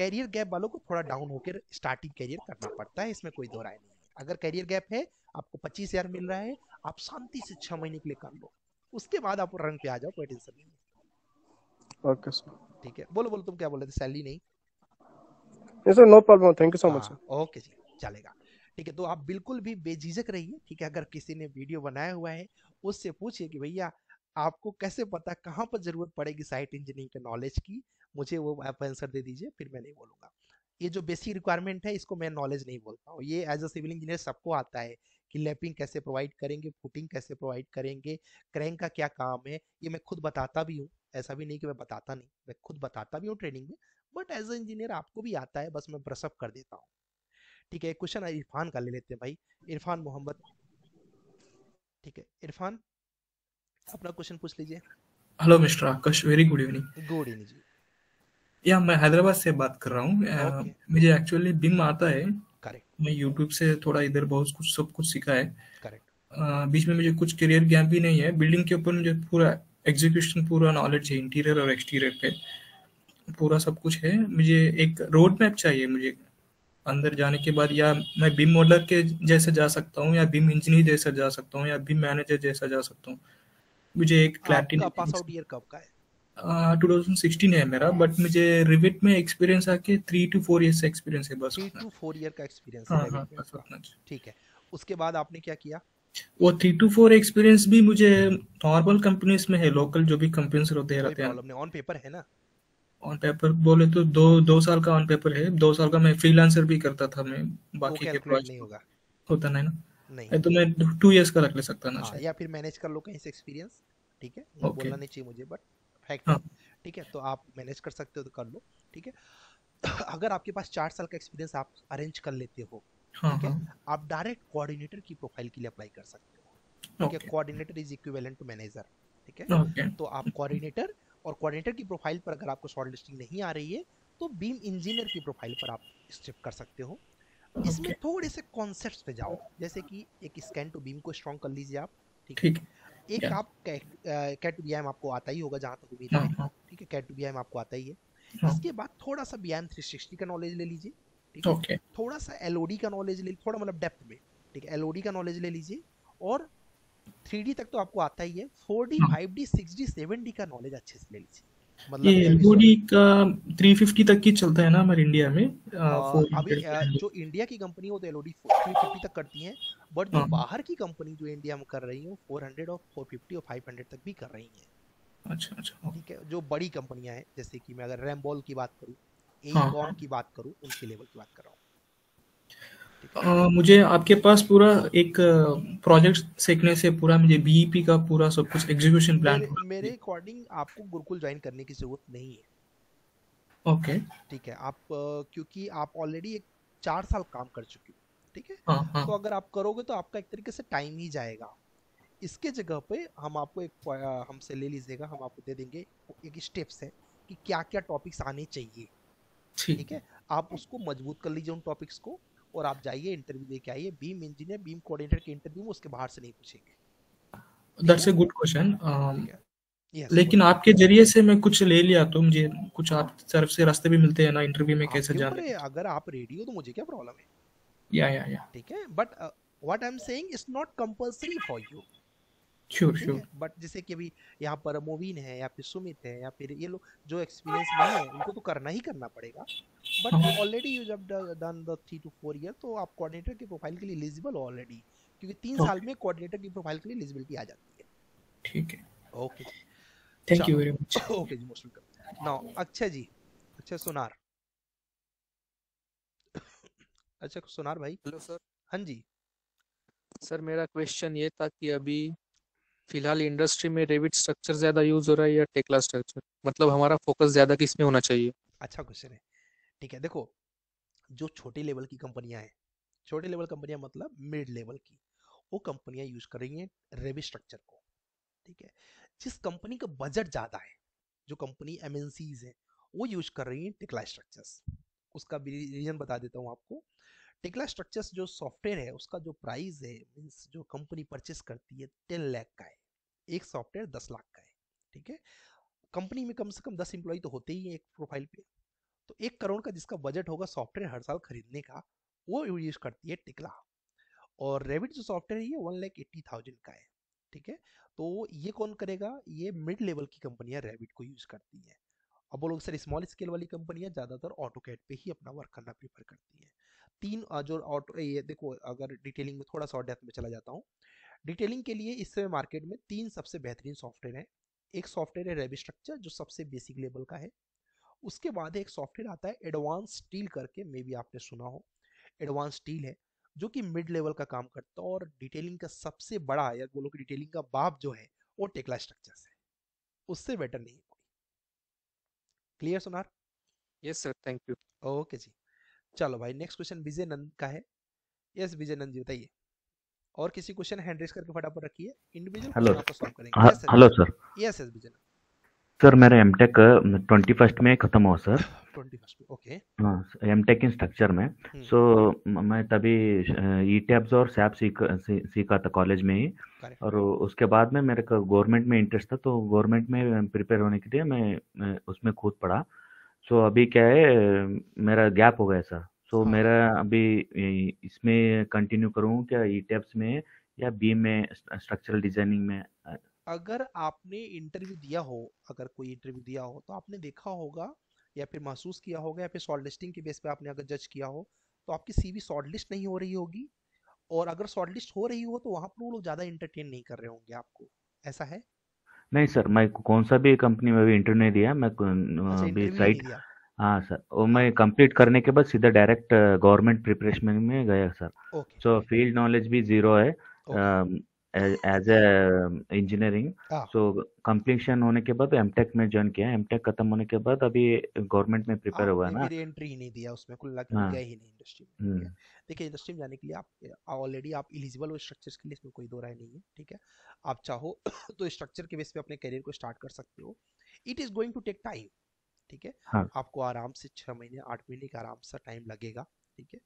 कैरियर गैप वालों को थोड़ा डाउन होकर स्टार्टिंग कैरियर करना पड़ता है इसमें कोई दो राय नहीं अगर कैरियर गैप है आपको पच्चीस हजार मिल रहा है आप शांति से छह महीने के लिए कर लो उसके बाद आप रंग पे आ जाओ कोई टेंशन नहीं ठीक है बोलो बोलो तुम क्या बोल रहे थे सैलरी नहीं sir no problem thank you so much okay जी चलेगा ठीक है तो आप बिल्कुल भी बेझिझक रहिए ठीक है अगर किसी ने वीडियो बनाया हुआ है उससे पूछिए कि भैया आपको कैसे पता कहाँ पर जरूरत पड़ेगी साइट इंजीनियरिंग के नॉलेज की मुझे वो आप आंसर दे दीजिए फिर मैं नहीं बोलूँगा ये जो बेसिक रिक्वायरमेंट है इसको मैं नॉलेज नहीं बोलता हूँ ये एज अ सिविल इंजीनियर सबको आता है कि लैपिंग कैसे प्रोवाइड करेंगे फुटिंग कैसे प्रोवाइड करेंगे क्रैंक का क्या काम है ये मैं खुद बताता भी हूँ ऐसा भी नहीं कि मैं बताता नहीं मैं खुद बताता भी हूँ ट्रेनिंग में बट एज अ इंजीनियर आपको भी आता है बस मैं ब्रसअप कर देता हूँ ठीक है क्वेश्चन इरफान का ले लेते हैं भाई इरफान मोहम्मद ठीक है इरफान अपना क्वेश्चन पूछ लीजिए hello mister Akash very good evening good evening जी या मैं हैदराबाद से बात कर रहा हूँ uh, okay. मुझे एक्चुअली बिम आता है करेक्ट मैं यूट्यूब से थोड़ा इधर बहुत कुछ सब कुछ सीखा है करेक्ट uh, बीच में मुझे कुछ करियर गैप भी नहीं है बिल्डिंग के ऊपर मुझे पूरा एग्जीक्यूशन पूरा नॉलेज है इंटीरियर और एक्सटीरियर पे पूरा सब कुछ है मुझे एक रोड मैप चाहिए मुझे अंदर जाने के बाद या मैं बिम मॉडलर के जैसे जा सकता हूँ या बिम इंजीनियर जैसे जा सकता हूँ या बिम मैनेजर जैसा जा सकता हूँ मुझे एक क्लैरिटी पास आउट ईयर कब का है टू थाउजेंड है मेरा बट मुझे रिविट में एक्सपीरियंस आके three two four year experience है बस थ्री टू फोर ईयर का एक्सपीरियंस हाँ, हाँ ठीक है उसके बाद आपने क्या किया वो थ्री टू फोर एक्सपीरियंस भी मुझे नॉर्मल कंपनीज में है लोकल जो भी कंपनीज होते रहते हैं ऑन पेपर है ना ऑन पेपर बोले तो दो दो साल का ऑन पेपर है दो साल का मैं फ्रीलांसर भी करता था मैं बाकी के प्रोजेक्ट नहीं होगा होता नहीं ना नहीं तो मैं टू इयर्स का रख ले सकता ना हाँ, या फिर मैनेज कर लो कहीं से एक्सपीरियंस ठीक है बोलना नहीं चाहिए मुझे बट फैक्ट हाँ। ठीक है तो आप मैनेज कर सकते हो तो कर लो ठीक है अगर आपके पास चार साल का एक्सपीरियंस आप अरेंज कर लेते हो हाँ, ठीक हाँ. आप डायरेक्ट कोऑर्डिनेटर की प्रोफाइल के लिए अप्लाई कर सकते हो ठीक है coordinator is equivalent to manager ठीक है तो आप कोऑर्डिनेटर और कोऑर्डिनेटर की प्रोफाइल पर अगर आपको शॉर्ट लिस्टिंग नहीं आ रही है तो बीम इंजीनियर की प्रोफाइल पर आप स्टेप कर सकते हो okay. इसमें थोड़े से कॉन्सेप्ट्स पे जाओ जैसे कि एक स्कैन टू बीम को स्ट्रॉन्ग कर लीजिए आप ठीक है एक yeah. आप कैट बी uh, आपको आता ही होगा जहाँ तक उम्मीद हाँ, है हाँ। ठीक है कैट टू बी आपको आता ही है हाँ। इसके बाद थोड़ा सा बी एम का नॉलेज ले लीजिए ठीक है थोड़ा सा एल का नॉलेज ले थोड़ा मतलब डेप्थ में ठीक है एल का नॉलेज ले लीजिए और थ्री तक तो आपको आता ही है फोर डी हाँ। Five D six D seven D का नॉलेज अच्छे से ले लीजिए मतलब ये एलओडी का 350 तक की चलता है ना हमारे इंडिया में हाँ, अभी जो इंडिया की कंपनी वो तो एलओडी 350 तक करती है बट जो हाँ। बाहर की कंपनी जो इंडिया में कर रही है वो 400 और 450 और 500 तक भी कर रही है अच्छा अच्छा ठीक है जो बड़ी कंपनियां हैं जैसे कि मैं अगर रैमबॉल की बात करूं एकॉन की बात करूं उनके लेवल की बात कर रहा हूँ Uh, मुझे आपके पास पूरा एक प्रोजेक्ट सीखने से पूरा मुझे बीईपी e का पूरा सब कुछ एग्जीक्यूशन प्लान मेरे अकॉर्डिंग आपको गुरुकुल ज्वाइन करने की जरूरत नहीं है ओके okay. ठीक है आप क्योंकि आप ऑलरेडी एक चार साल काम कर चुके हो ठीक है हाँ, हाँ. तो अगर आप करोगे तो आपका एक तरीके से टाइम ही जाएगा इसके जगह पे हम आपको एक हमसे ले लीजिएगा हम आपको दे देंगे एक स्टेप्स है कि क्या क्या टॉपिक्स आने चाहिए ठीक है आप उसको मजबूत कर लीजिए उन टॉपिक्स को और आप जाइए इंटरव्यू दे आइए बीम इंजीनियर बीम कोऑर्डिनेटर के इंटरव्यू में उसके बाहर से नहीं पूछेंगे दैट्स अ गुड क्वेश्चन लेकिन आपके जरिए से मैं कुछ ले लिया तो मुझे कुछ आप तरफ से रास्ते भी मिलते हैं ना इंटरव्यू में कैसे जाते अगर आप रेडी हो तो मुझे क्या प्रॉब्लम है या या या ठीक है but what I am saying is not compulsory for you sure, sure. But जैसे कि अभी यहाँ पर मोवीन है या फिर सुमित है या फिर ये लोग जो एक्सपीरियंस नहीं है उनको तो करना ही करना पड़ेगा बट ऑलरेडी यू जब done the three two four year तो आप कोऑर्डिनेटर की प्रोफाइल के लिए एलिजिबल ऑलरेडी क्योंकि तीन साल में कोऑर्डिनेटर की प्रोफाइल के लिए एलिजिबिलिटी आ जाती है ठीक है okay thank you very much okay जी मोस्ट वेलकम नाउ अच्छा जी अच्छा सुनार अच्छा सुनार भाई हेलो सर हाँ जी सर मेरा क्वेश्चन ये था कि अभी फिलहाल इंडस्ट्री में रेविट स्ट्रक्चर ज़्यादा यूज़ हो रहा है या टेक्ला स्ट्रक्चर मतलब हमारा फोकस ज़्यादा किस में होना चाहिए अच्छा क्वेश्चन है ठीक है देखो जो छोटे लेवल की कंपनियां हैं छोटे लेवल कंपनियां मतलब मिड लेवल की वो कंपनियां यूज़ कर रही हैं रेविट स्ट्रक्चर को ठीक है जिस कंपनी का बजट ज़्यादा है जो कंपनी एमएनसीज है वो यूज़ कर रही हैं टेक्ला स्ट्रक्चर्स उसका रीज़न बता देता हूँ आपको टिकला स्ट्रक्चर्स जो सॉफ्टवेयर है उसका जो प्राइस है मीन्स जो कंपनी परचेस करती है टेन लाख का है एक सॉफ्टवेयर दस लाख का है ठीक है कंपनी में कम से कम दस एम्प्लॉय तो होते ही है एक प्रोफाइल पे तो एक करोड़ का जिसका बजट होगा सॉफ्टवेयर हर साल खरीदने का वो यूज करती है टिकला और रेविड जो सॉफ्टवेयर है ये वन लैख एट्टी थाउजेंड का है ठीक है तो ये कौन करेगा ये मिड लेवल की कंपनियां रेविड को यूज करती है अब वो लोग सर स्मॉल स्केल वाली कंपनियां ज़्यादातर ऑटो कैट पे ही अपना वर्क करना प्रीफर करती हैं तीन जो ऑटो ये देखो अगर डिटेलिंग में थोड़ा सा और डेप्थ में चला जाता हूँ डिटेलिंग के लिए इस समय मार्केट में तीन सबसे बेहतरीन सॉफ्टवेयर हैं एक सॉफ्टवेयर है रेबी स्ट्रक्चर जो सबसे बेसिक लेवल का है उसके बाद एक सॉफ्टवेयर आता है एडवांस स्टील करके मे भी आपने सुना हो एडवांस स्टील है जो कि मिड लेवल का काम करता है और डिटेलिंग का सबसे बड़ा या बोलो कि डिटेलिंग का बाप जो है वो टेक्ला स्ट्रक्चर है उससे बेटर नहीं है कोई क्लियर सुनार yes sir thank you okay जी चलो भाई नेक्स्ट क्वेश्चन विजय नंद का है यस विजय नंद जी बताइए और किसी क्वेश्चन हैंड रेस करके फटाफट रखिए individual hello hello sir yes yes Vijay sir मेरा एमटेक 21st में ख़त्म हुआ सर 21st में ओके हां एमटेक इन स्ट्रक्चर में सो हम्म। so, मैं तभी ई e और सैप सीख सीखा था कॉलेज में ही और उसके बाद में मेरे को गवर्नमेंट में इंटरेस्ट था तो गवर्नमेंट में प्रिपेयर होने के लिए मैं उसमें खुद पढ़ा सो so, अभी क्या है मेरा गैप हो गया ऐसा सो so, हाँ। मेरा अभी इसमें कंटिन्यू करूँ क्या ई टेप्स में या बी में स्ट्रक्चरल डिजाइनिंग में अगर आपने इंटरव्यू दिया हो अगर कोई इंटरव्यू दिया हो तो आपने देखा होगा या फिर महसूस किया होगा या फिर शॉर्ट लिस्टिंग के बेस पे आपने अगर जज किया हो तो आपकी सीवी शॉर्ट लिस्ट नहीं हो रही होगी और अगर शॉर्ट लिस्ट हो रही हो तो वहाँ पर वो लोग ज़्यादा इंटरटेन नहीं कर रहे होंगे आपको ऐसा है नहीं सर मैं कौन सा भी कंपनी में अभी इंटरव्यू नहीं दिया मैं अच्छा इंटरव्यू नहीं साइट दिया हाँ सर और मैं कंप्लीट करने के बाद सीधा डायरेक्ट गवर्नमेंट प्रिपरेशन में गया sir okay so field knowledge भी जीरो है okay as a engineering so completion होने के बाद एमटेक में ज्वाइन किया एमटेक खत्म होने के बाद अभी गवर्नमेंट में प्रिपेयर हुआ ना मेरी एंट्री ही नहीं दिया उसमें कुल लग हाँ। गया ही नहीं इंडस्ट्री में हम्म। देखिए इंडस्ट्री में जाने के लिए आप ऑलरेडी आप एलिजिबल हो स्ट्रक्चर्स के लिए इसमें कोई दो राय नहीं है ठीक है आप चाहो तो स्ट्रक्चर के बेस पे अपने करियर को स्टार्ट कर सकते हो it is going to take time ठीक है हाँ। आपको आराम से छः महीने आठ महीने का आराम से टाइम लगेगा ठीक है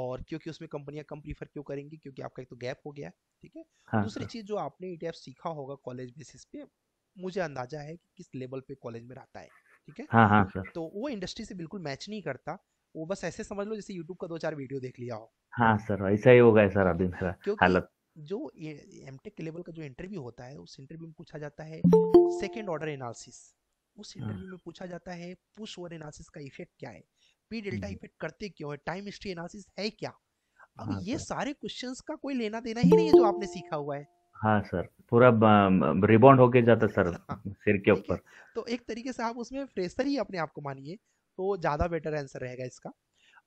और क्योंकि उसमें कंपनियां कम प्रीफर क्यों करेंगी क्योंकि आपका एक तो गैप हो गया है ठीक है हाँ, दूसरी हाँ। चीज जो आपने ईटीएफ e सीखा होगा कॉलेज बेसिस पे मुझे अंदाजा है कि किस लेवल पे कॉलेज में रहता है ठीक है हाँ, हाँ, तो वो इंडस्ट्री से बिल्कुल मैच नहीं करता वो बस ऐसे समझ लो जैसे यूट्यूब का दो चार वीडियो देख लिया हो हाँ सर ऐसा ही होगा सर अभी मेरा हालत जो एम टेक के लेवल का जो इंटरव्यू होता है उस इंटरव्यू में पूछा जाता है सेकेंड ऑर्डर एनालिसिस उस इंटरव्यू हाँ। में पूछा जाता है पुश ओवर एनालिसिस का इफेक्ट क्या है पी डेल्टा इफेक्ट करते क्यों है टाइम हिस्ट्री एनालिसिस है क्या अब हाँ ये सारे क्वेश्चंस का कोई लेना देना ही नहीं है जो आपने सीखा हुआ है हाँ सर पूरा रिबॉन्ड होके जाता सर हाँ। सिर के ऊपर तो एक तरीके से आप उसमें फ्रेशर ही अपने आप को मानिए तो ज़्यादा बेटर आंसर रहेगा इसका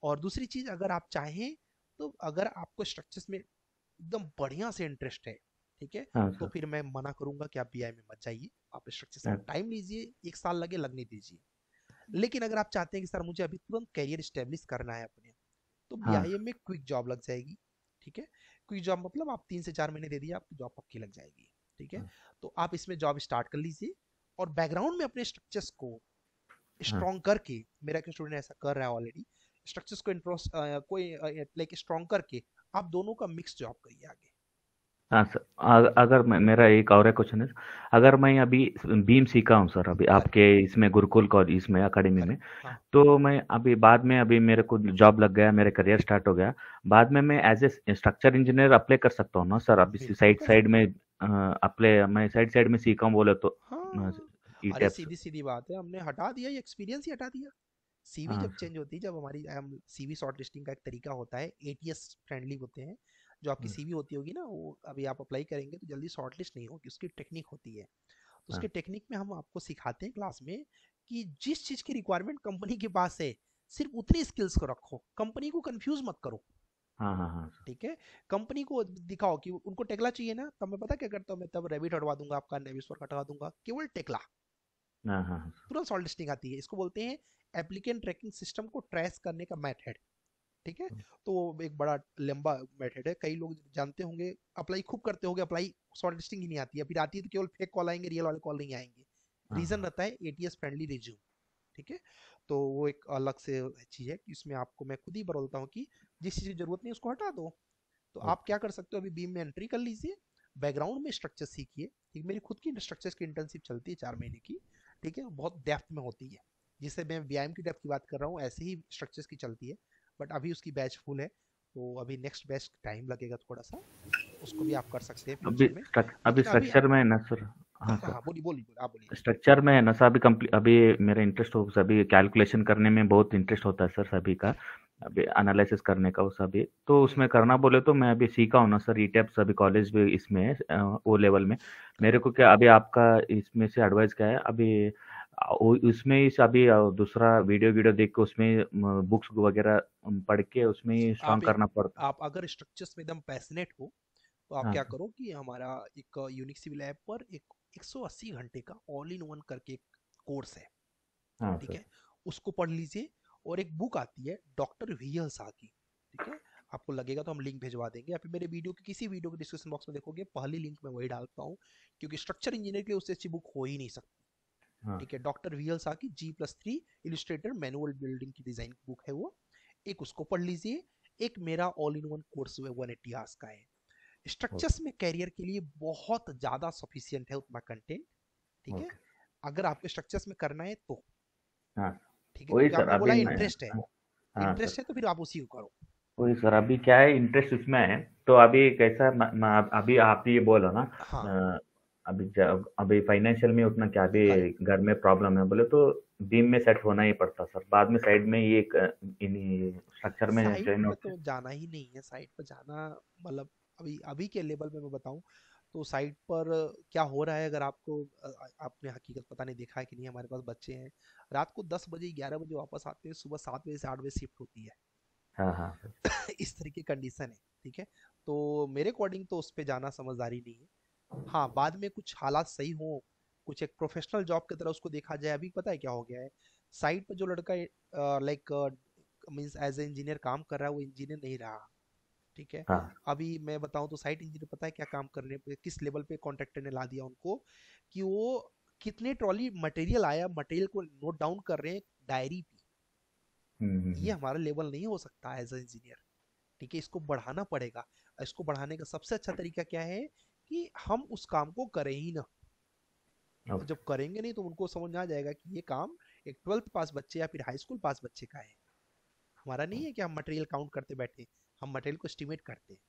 और दूसरी चीज़ अगर आप चाहें तो अगर आपको स्ट्रक्चर्स में एकदम बढ़िया से इंटरेस्ट है ठीक है हाँ, तो फिर मैं मना करूंगा कि आप बी में मत जाइए आप स्ट्रक्चर हाँ, टाइम लीजिए एक साल लगे लगने दीजिए लेकिन अगर आप चाहते हैं कि सर मुझे अभी तुरंत करियर स्टेब्लिश करना है अपने तो बी हाँ। एम में क्विक जॉब लग जाएगी ठीक है क्विक जॉब मतलब आप तीन से चार महीने दे दिए आपकी जॉब पक्की लग जाएगी ठीक है हाँ। तो आप इसमें जॉब स्टार्ट कर लीजिए और बैकग्राउंड में अपने स्ट्रक्चर्स को स्ट्रॉन्ग हाँ। करके मेरा स्टूडेंट ऐसा कर रहा है ऑलरेडी स्ट्रक्चर्स को इंटरेस्ट कोई लाइक स्ट्रॉन्ग करके आप दोनों का मिक्स जॉब करिए आगे हाँ सर अगर मैं मेरा एक और है क्वेश्चन है अगर मैं अभी बीम सीखा हूँ सर अभी हाँ। आपके इसमें गुरुकुल कॉलेज इसमें अकेडमी में हाँ। तो मैं अभी बाद में अभी मेरे को जॉब लग गया मेरे करियर स्टार्ट हो गया बाद में मैं as a structure engineer apply कर सकता हूँ ना सर अभी साइड साइड में अप्लाई मैं साइड साइड में सीखा हूँ बोले तो हाँ। अरे सीधी सीधी बात है हमने हटा दिया ये एक्सपीरियंस ही हटा दिया सीवी हाँ, जब चेंज होती है जब हमारी सीवी शॉर्ट लिस्टिंग का एक तरीका होता है एटीएस फ्रेंडली होते हैं जो आपकी सीवी हम्म। होती होगी ना वो अभी आप अप्लाई करेंगे तो जल्दी शॉर्ट लिस्ट नहीं होगी उसकी टेक्निक होती है तो उसकी टेक्निक हाँ। में हम आपको सिखाते हैं क्लास में कि जिस चीज़ की रिक्वायरमेंट कंपनी के पास है सिर्फ उतनी स्किल्स को रखो कंपनी को कंफ्यूज मत करो हाँ, हाँ, ठीक है कंपनी को दिखाओ कि उनको टेकला चाहिए ना तब मैं पता क्या करता हूँ मैं तब रेबिट हटवा दूंगा आपका नेविस वर्क हटवा दूंगा केवल टेकला तुरंत सॉल्ट लिस्टिंग आती है इसको बोलते हैं एप्लीकेंट ट्रैकिंग सिस्टम को ट्रेस करने का मैथड ठीक है हम्म। तो वो एक बड़ा लंबा मेथड है कई लोग जानते होंगे अप्लाई खूब करते होंगे अप्लाई शॉर्ट लिस्टिंग ही नहीं आती है फिर आती है तो केवल फेक कॉल आएंगे रियल वाले कॉल नहीं आएंगे रीजन हाँ, हाँ। रहता है एटीएस फ्रेंडली रिज्यूम ठीक है तो वो एक अलग से चीज है कि इसमें आपको मैं खुद ही बदलता हूँ कि जिस चीज की जरूरत नहीं उसको हटा दो तो आप क्या कर सकते हो अभी बीम में एंट्री कर लीजिए बैकग्राउंड में स्ट्रक्चर सीखिए ठीक मेरी खुद की स्ट्रक्चर की इंटर्नशिप चलती है चार महीने की ठीक है बहुत डेप्थ में होती है जिससे मैं व्यायाम की डेप्थ की बात कर रहा हूँ ऐसे ही स्ट्रक्चर्स की चलती है बट अभी उसकी बैच फुल है तो अभी नेक्स्ट बैच टाइम लगेगा थोड़ा सा उसको भी आप कर सकते हैं अभी अभी स्ट्रक्चर में ना सर स्ट्रक्चर हाँ, हाँ, हाँ, में ना सर अभी कंप्लीट अभी मेरा इंटरेस्ट हो अभी कैलकुलेशन करने में बहुत इंटरेस्ट होता है सर सभी का अभी एनालिसिस करने का उस अभी तो हम्म। उसमें करना बोले तो मैं अभी सीखा हूँ ना सर ई टैप्स अभी कॉलेज भी इसमें है वो लेवल में मेरे को क्या अभी आपका इसमें से एडवाइस क्या है अभी उसमें ही अभी दूसरा वीडियो वीडियो देख के उसमें बुक्स वगैरह पढ़ के उसमें ही स्ट्रॉन्ग करना पड़ता आप अगर स्ट्रक्चर्स में एकदम पैशनेट हो तो आप हाँ। क्या हाँ। करो कि हमारा एक यूनिक सिविल ऐप पर एक 180 घंटे का ऑल इन वन करके एक कोर्स है हाँ, ठीक है उसको पढ़ लीजिए और एक बुक आती है डॉक्टर वीएल शाह की ठीक है आपको लगेगा तो हम लिंक भिजवा देंगे या फिर मेरे वीडियो के किसी वीडियो के डिस्क्रिप्शन बॉक्स में देखोगे पहली लिंक मैं वही डालता हूँ क्योंकि स्ट्रक्चर इंजीनियर के उससे अच्छी बुक हो ही नहीं सकती हाँ। ठीक है डॉक्टर वी एल शाह की G plus three illustrator manual building की डिजाइन बुक है वो एक उसको पढ़ लीजिए एक मेरा all in one course one इतिहास का है स्ट्रक्चर्स में कैरियर के लिए बहुत ज्यादा सफिशियंट है उतना कंटेंट ठीक है अगर आपके स्ट्रक्चर्स में करना है तो हाँ। ठीक है बोला इंटरेस्ट है इंटरेस्ट हाँ, है तो फिर आप उसी को करो वही सर अभी क्या है इंटरेस्ट उसमें है तो अभी कैसा अभी आप ये बोलो ना हाँ। अभी जब अभी फाइनेंशियल में उतना क्या भी हाँ। घर में प्रॉब्लम है बोले तो बीम में सेट होना ही पड़ता सर बाद में साइड में ये स्ट्रक्चर में साइड में तो जाना ही नहीं है साइड पर जाना मतलब अभी अभी के लेवल में मैं बताऊं तो साइट पर क्या हो रहा है अगर आपको आपने हकीकत पता नहीं देखा है कि नहीं हमारे पास बच्चे हैं रात को दस बजे ग्यारह बजे वापस आते हैं सुबह सात बजे से आठ बजे शिफ्ट होती है हाँ हाँ, हाँ। इस तरीके कंडीशन है ठीक है तो मेरे अकॉर्डिंग तो उस पर जाना समझदारी नहीं है हाँ बाद में कुछ हालात सही हो कुछ एक प्रोफेशनल जॉब की तरह उसको देखा जाए अभी पता है क्या हो गया है साइट पर जो लड़का like means as a engineer काम कर रहा है वो इंजीनियर नहीं रहा ठीक है हाँ. अभी मैं बताऊं तो साइट इंजीनियर पता है क्या काम करने पे किस लेवल पे कॉन्ट्रेक्टर ने ला दिया उनको कि वो कितने ट्रॉली मटेरियल आया मटेरियल को नोट डाउन कर रहे हैं डायरी पे हम्म, हम्म, ये हम्म। हमारा लेवल नहीं हो सकता एज ए इंजीनियर ठीक है इसको बढ़ाना पड़ेगा इसको बढ़ाने का सबसे अच्छा तरीका क्या है कि हम उस काम को करें ही ना okay. जब करेंगे नहीं तो उनको समझ आ जाएगा कि ये काम एक ट्वेल्थ पास बच्चे या फिर हाई स्कूल पास बच्चे का है हमारा नहीं है कि हम मटेरियल काउंट करते बैठे हम मटेरियल को एस्टिमेट करते हैं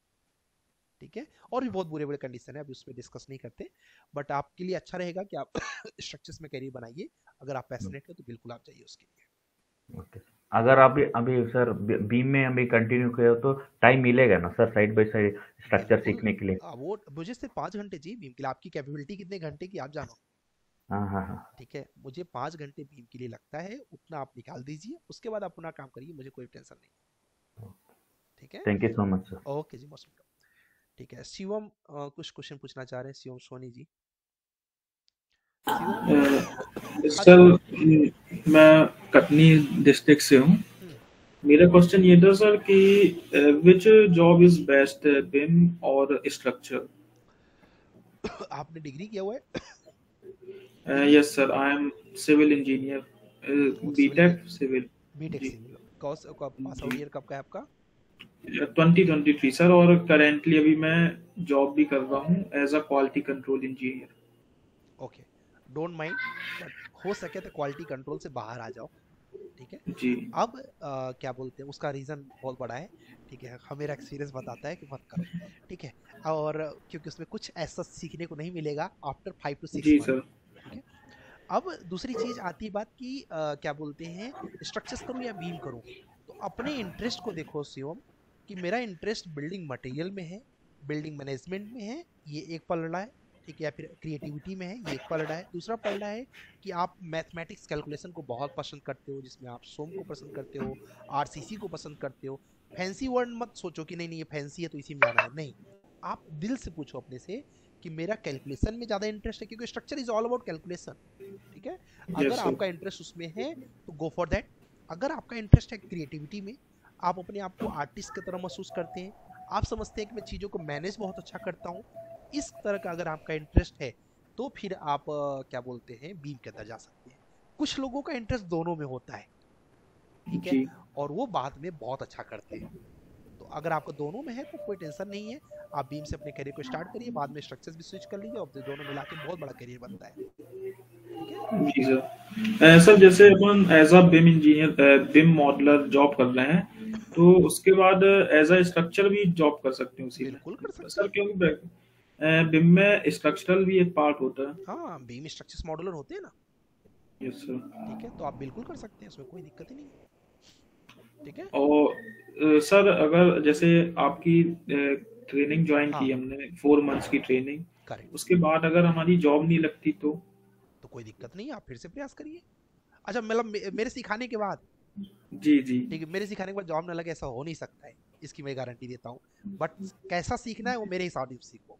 ठीक है और भी बहुत बुरे बुरे कंडीशन है अभी उस पर डिस्कस नहीं करते बट आपके लिए अच्छा रहेगा कि आप स्ट्रक्चर्स में करियर बनाइए अगर आप पैसनेट हैं तो बिल्कुल आप जाइए उसके लिए okay. अगर आप अभी सर बीम में अभी कंटिन्यू किया तो टाइम मिलेगा ना sir side by side structure सीखने के लिए वो मुझे सिर्फ पाँच घंटे चाहिए बीम के लिए आपकी कैपेबिलिटी कितने घंटे की आप जानो हाँ, हाँ हाँ ठीक है मुझे पाँच घंटे बीम के लिए लगता है उतना आप निकाल दीजिए उसके बाद आप अपना काम करिए मुझे कोई टेंशन नहीं ठीक है thank you so much sir okay जी मोस्ट वेलकम ठीक है शिवम कुछ क्वेश्चन पूछना चाह रहे हैं शिवम सोनी जी हाँ, सर मैं कटनी डिस्ट्रिक्ट से हूँ मेरा क्वेश्चन ये था सर कि which job is best BIM और स्ट्रक्चर आपने डिग्री किया हुआ है yes sir I am civil engineer BTech civil BTech civil कब पास आउट ईयर कब का है आपका 2023 सर और करेंटली अभी मैं जॉब भी कर रहा हूं as a quality control engineer okay don't mind हो सके तो क्वालिटी कंट्रोल से बाहर आ जाओ ठीक है जी अब आ, क्या बोलते हैं उसका रीज़न बहुत बड़ा है ठीक है हमें एक्सपीरियंस बताता है कि मत करो ठीक है और क्योंकि उसमें कुछ ऐसा सीखने को नहीं मिलेगा आफ्टर फाइव टू सिक्स ठीक है अब दूसरी चीज़ आती है बात की आ, क्या बोलते हैं स्ट्रक्चर्स करूँ या बीम करूँ तो अपने इंटरेस्ट को देखो शिवम कि मेरा इंटरेस्ट बिल्डिंग मटेरियल में है बिल्डिंग मैनेजमेंट में है ये एक पलड़ा है ठीक है या फिर क्रिएटिविटी में है ये एक पलड़ा है दूसरा पलड़ा है कि आप मैथमेटिक्स कैलकुलेशन को बहुत पसंद करते हो जिसमें आप सोम को पसंद करते हो आर को पसंद करते हो फैंसी वर्ड मत सोचो कि नहीं नहीं ये फैंसी है तो इसी में आना है नहीं आप दिल से पूछो अपने से कि मेरा कैलकुलेशन में ज़्यादा इंटरेस्ट है क्योंकि structure is all about calculation ठीक है अगर yes, आपका इंटरेस्ट उसमें है तो गो फॉर दैट अगर आपका इंटरेस्ट है क्रिएटिविटी में आप अपने आप को आर्टिस्ट की तरह महसूस करते हैं आप समझते हैं कि मैं चीज़ों को मैनेज बहुत अच्छा करता हूँ इस तरह का अगर आपका इंटरेस्ट है तो फिर आप क्या बोलते हैं बीम के अंदर जा सकते हैं कुछ लोगों का इंटरेस्ट दोनों में होता है ठीक है और वो बाद में बहुत अच्छा करते हैं तो अगर आपको दोनों में है तो कोई टेंशन नहीं है आप बीम से अपने करियर को स्टार्ट करिए बाद में स्ट्रक्चर भी स्विच कर लीजिए और दोनों मिला के बहुत बड़ा करियर बनता है जी सर सर जैसे अपन as a BIM engineer BIM modeler job कर रहे हैं तो उसके बाद एज अ स्ट्रक्चर भी जॉब कर सकते हैं उसी बिल्कुल कर सकते हैं सर क्योंकि बीम में स्ट्रक्चरल भी एक पार्ट होता है हाँ बीम स्ट्रक्चर्स मॉडुलर होते हैं ना यस सर ठीक है तो आप बिल्कुल कर सकते हैं इसमें कोई दिक्कत ही नहीं है ठीक है और सर अगर जैसे आपकी ट्रेनिंग ज्वाइन हाँ. की हमने फोर मंथ्स की ट्रेनिंग करेक्ट उसके बाद अगर हमारी जॉब नहीं लगती तो तो कोई दिक्कत नहीं आप फिर से प्रयास करिए अच्छा मतलब मेरे सिखाने के बाद जी जी ठीक है मेरे सिखाने के बाद जॉब ना लगे ऐसा हो नहीं सकता है इसकी मैं गारंटी देता हूँ बट कैसा सीखना है वो मेरे हिसाब से सीखो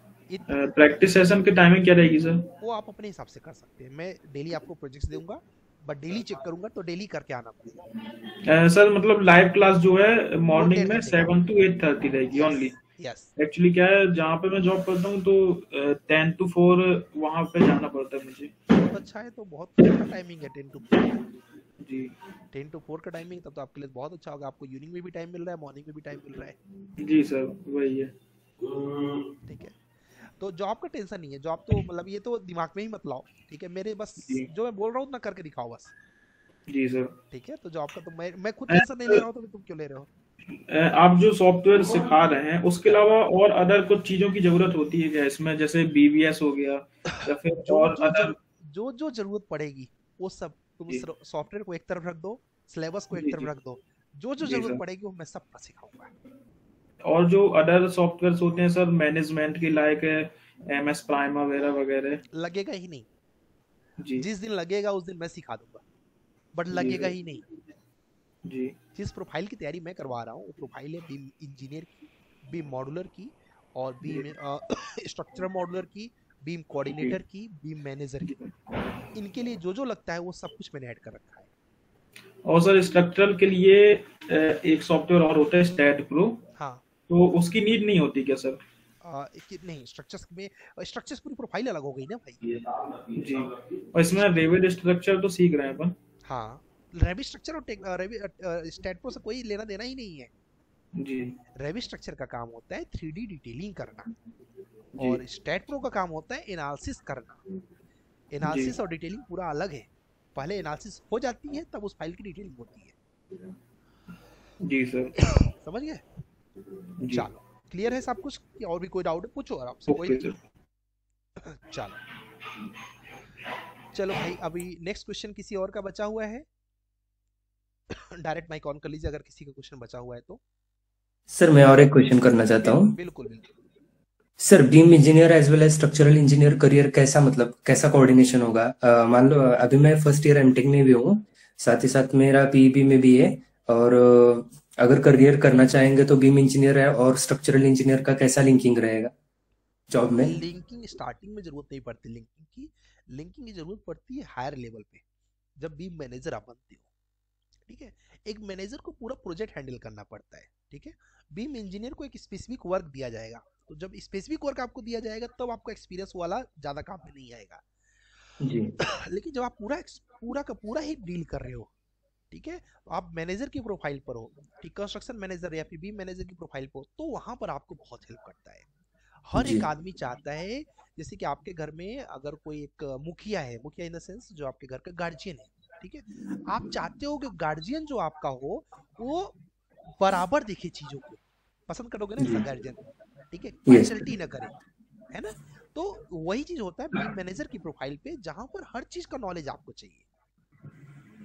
प्रैक्टिस सेशन की टाइमिंग क्या रहेगी सर वो आप अपने हिसाब से कर सकते हैं मैं डेली आपको प्रोजेक्ट्स दूंगा बट डेली चेक करूंगा तो डेली करके आना पड़ेगा सर uh, मतलब लाइव क्लास जो है मॉर्निंग में सेवन टू एट थर्टी रहेगी ओनली एक्चुअली क्या है जहाँ पे मैं जॉब करता हूँ तो टेन टू फोर वहाँ पे जाना पड़ता है मुझे बहुत अच्छा है तो बहुत अच्छा टाइमिंग है टेन टू जी टेन टू फोर का टाइमिंग तब तो आपके लिए बहुत अच्छा होगा आपको इवनिंग में भी टाइम मिल रहा है मॉर्निंग में भी टाइम मिल रहा है जी सर वही है ठीक है तो जॉब का टेंशन नहीं है जॉब तो मतलब ये तो दिमाग में ही मत लाओ ठीक है मेरे बस जो मैं बोल रहा हूँ उतना करके दिखाओ बस जी सर ठीक है तो जॉब का तो मैं मैं खुद टेंशन नहीं ले रहा हूँ तो तुम क्यों ले रहे हो आप जो सॉफ्टवेयर सिखा रहे हैं उसके अलावा और अदर कुछ चीजों की जरूरत होती है क्या इसमें जैसे बीबीएस हो गया या फिर जो, और जो, अदर जो जो जरूरत पड़ेगी वो सब तुम सॉफ्टवेयर को एक तरफ रख दो सिलेबस को एक तरफ रख दो जो जो जरूरत पड़ेगी वो मैं सब सिखाऊंगा और जो अदर सॉफ्टवेयर होते हैं सर मैनेजमेंट के लायक है एम एस प्राइम वगैरह वगैरह लगेगा ही नहीं जी जिस दिन लगेगा उस दिन मैं सिखा दूंगा बट लगेगा ही नहीं जी जिस प्रोफाइल की तैयारी मैं करवा रहा हूँ वो प्रोफाइल है बी इंजीनियर की बीम मॉडुलर की और बीम स्ट्रक्चर मॉडुलर की बीम कोऑर्डिनेटर की बीम मैनेजर की इनके लिए जो जो लगता है वो सब कुछ मैंने ऐड कर रखा है और सर स्ट्रक्चरल के लिए एक सॉफ्टवेयर और होता है स्टैट प्रो तो उसकी नीड नहीं होती क्या सर नहीं स्ट्रक्चर्स में स्ट्रक्चर्स पूरी प्रोफाइल अलग हो गई ना भाई जी और इसमें रेविड स्ट्रक्चर तो सीख रहे हैं अपन हाँ रेविड स्ट्रक्चर और रेविड प्रो से कोई लेना देना ही नहीं है जी रेविड स्ट्रक्चर का काम होता है थ्री डिटेलिंग करना और स्टेट प्रो का काम होता है एनालिसिस करना एनालिसिस और डिटेलिंग पूरा अलग है पहले एनालिसिस हो जाती है तब उस फाइल की डिटेलिंग होती है जी सर समझ गए चलो क्लियर है सब कुछ कि और भी कोई डाउट है पूछो आराम से कोई चलो चलो भाई अभी नेक्स्ट क्वेश्चन किसी और का बचा हुआ है डायरेक्ट माइक ऑन कर लीजिए अगर किसी का क्वेश्चन बचा हुआ है तो सर मैं और एक क्वेश्चन करना चाहता हूँ बिल्कुल बिल्कुल sir BIM engineer as well as structural engineer career कैसा मतलब कैसा कोऑर्डिनेशन होगा मान लो अभी मैं फर्स्ट ईयर एमटेक में भी हूँ साथ ही साथ मेरा पीबी e में भी है और अगर करियर करना चाहेंगे तो बीम इंजीनियर है और स्ट्रक्चरल इंजीनियर का कैसा लिंकिंग रहेगा जॉब में लिंकिंग स्टार्टिंग में जरूरत नहीं पड़ती लिंकिंग की लिंकिंग की जरूरत पड़ती है हायर लेवल पे जब बीम मैनेजर आप बनते हो ठीक है एक मैनेजर को पूरा प्रोजेक्ट हैंडल करना पड़ता है ठीक है बीम इंजीनियर को एक स्पेसिफिक वर्क दिया जाएगा तो जब स्पेसिफिक वर्क आपको दिया जाएगा तब तो आपको एक्सपीरियंस वाला ज्यादा काम में नहीं आएगा जी लेकिन जब आप पूरा पूरा का पूरा ही डील कर रहे हो ठीक है आप मैनेजर की प्रोफाइल पर हो ठीक कंस्ट्रक्शन मैनेजर या फिर बी मैनेजर की प्रोफाइल पर हो तो वहां पर आपको बहुत हेल्प करता है हर एक आदमी चाहता है जैसे कि आपके घर में अगर कोई एक मुखिया है मुखिया इन द सेंस जो आपके घर का गार्जियन है ठीक है आप चाहते हो कि गार्जियन जो आपका हो वो बराबर देखे चीजों को पसंद करोगे ना गार्जियन ठीक है पार्शियलिटी ना करे है ना तो वही चीज होता है मैनेजर की प्रोफाइल पे जहां पर हर चीज का नॉलेज आपको चाहिए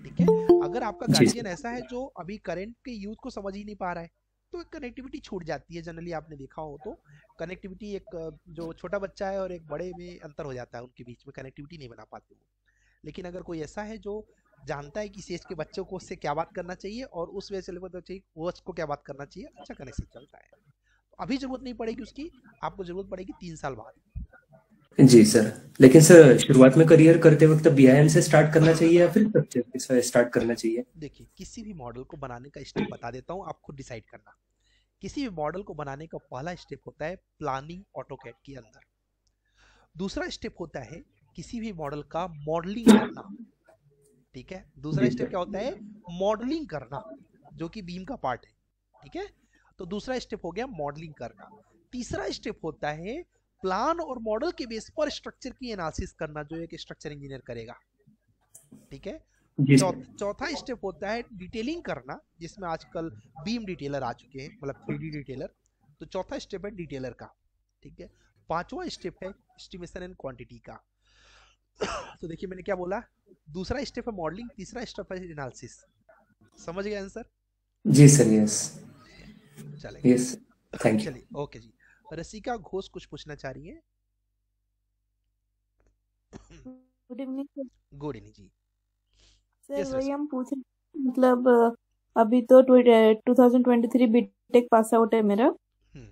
ठीक है अगर आपका गार्जियन ऐसा है जो अभी करेंट के यूथ को समझ ही नहीं पा रहा है तो एक कनेक्टिविटी छूट जाती है जनरली आपने देखा हो तो कनेक्टिविटी एक जो छोटा बच्चा है और एक बड़े में अंतर हो जाता है उनके बीच में कनेक्टिविटी नहीं बना पाते वो लेकिन अगर कोई ऐसा है जो जानता है कि इस के बच्चों को उससे क्या बात करना चाहिए और उस वजह से पता चाहिए वो को क्या बात करना चाहिए अच्छा कनेक्शन चलता है अभी जरूरत नहीं पड़ेगी उसकी आपको जरूरत पड़ेगी तीन साल बाद जी सर लेकिन सर शुरुआत में करियर करते वक्त बीआईएम से स्टार्ट करना चाहिए या फिर से स्टार्ट करना चाहिए देखिए किसी भी मॉडल को बनाने का स्टेप बता देता हूँ आपको डिसाइड करना किसी भी मॉडल को बनाने का पहला स्टेप होता है प्लानिंग ऑटो कैट के अंदर दूसरा स्टेप होता है किसी भी मॉडल का मॉडलिंग करना ठीक है दूसरा स्टेप क्या होता है मॉडलिंग करना जो कि बीम का पार्ट है ठीक है तो दूसरा स्टेप हो गया मॉडलिंग करना तीसरा स्टेप होता है प्लान और मॉडल के बेस पर स्ट्रक्चर की एनालिसिस करना जो एक स्ट्रक्चर इंजीनियर करेगा ठीक है चौथा स्टेप होता है डिटेलिंग करना जिसमें आजकल बीम डिटेलर आ चुके हैं मतलब थ्री डिटेलर तो चौथा स्टेप है डिटेलर का ठीक है पांचवा स्टेप है एस्टिमेशन एंड क्वांटिटी का तो देखिए मैंने क्या बोला दूसरा स्टेप है मॉडलिंग तीसरा स्टेप है एनालिसिस समझ गए आंसर जी सर यस चलिए यस थैंक यू चलिए ओके जी रसिका घोष कुछ पूछना चाह रही है गुड इवनिंग गुड इवनिंग जी सर yes, वही हम पूछ रहे मतलब अभी तो 2023 बीटेक पास आउट है मेरा हम्म।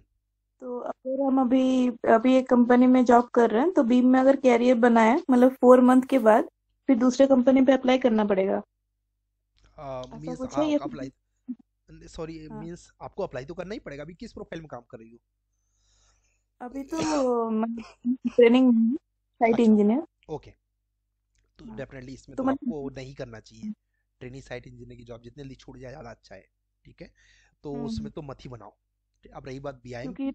तो अगर हम अभी अभी एक कंपनी में जॉब कर रहे हैं तो बीम में अगर कैरियर बनाया मतलब फोर मंथ के बाद फिर दूसरे कंपनी पे अप्लाई करना पड़ेगा सॉरी uh, मीन्स मींस आपको अप्लाई तो करना ही पड़ेगा अभी किस प्रोफाइल में काम कर रही हो अभी तो ट्रेनिंग साइट इंजीनियर ओके तो डेफिनेटली हाँ। इसमें तो, तो आपको नहीं करना चाहिए ट्रेनिंग साइट इंजीनियर की जॉब जितने जल्दी छूट जाए ज़्यादा अच्छा है ठीक है तो हाँ। उसमें तो मत ही बनाओ अब रही बात बीआई क्योंकि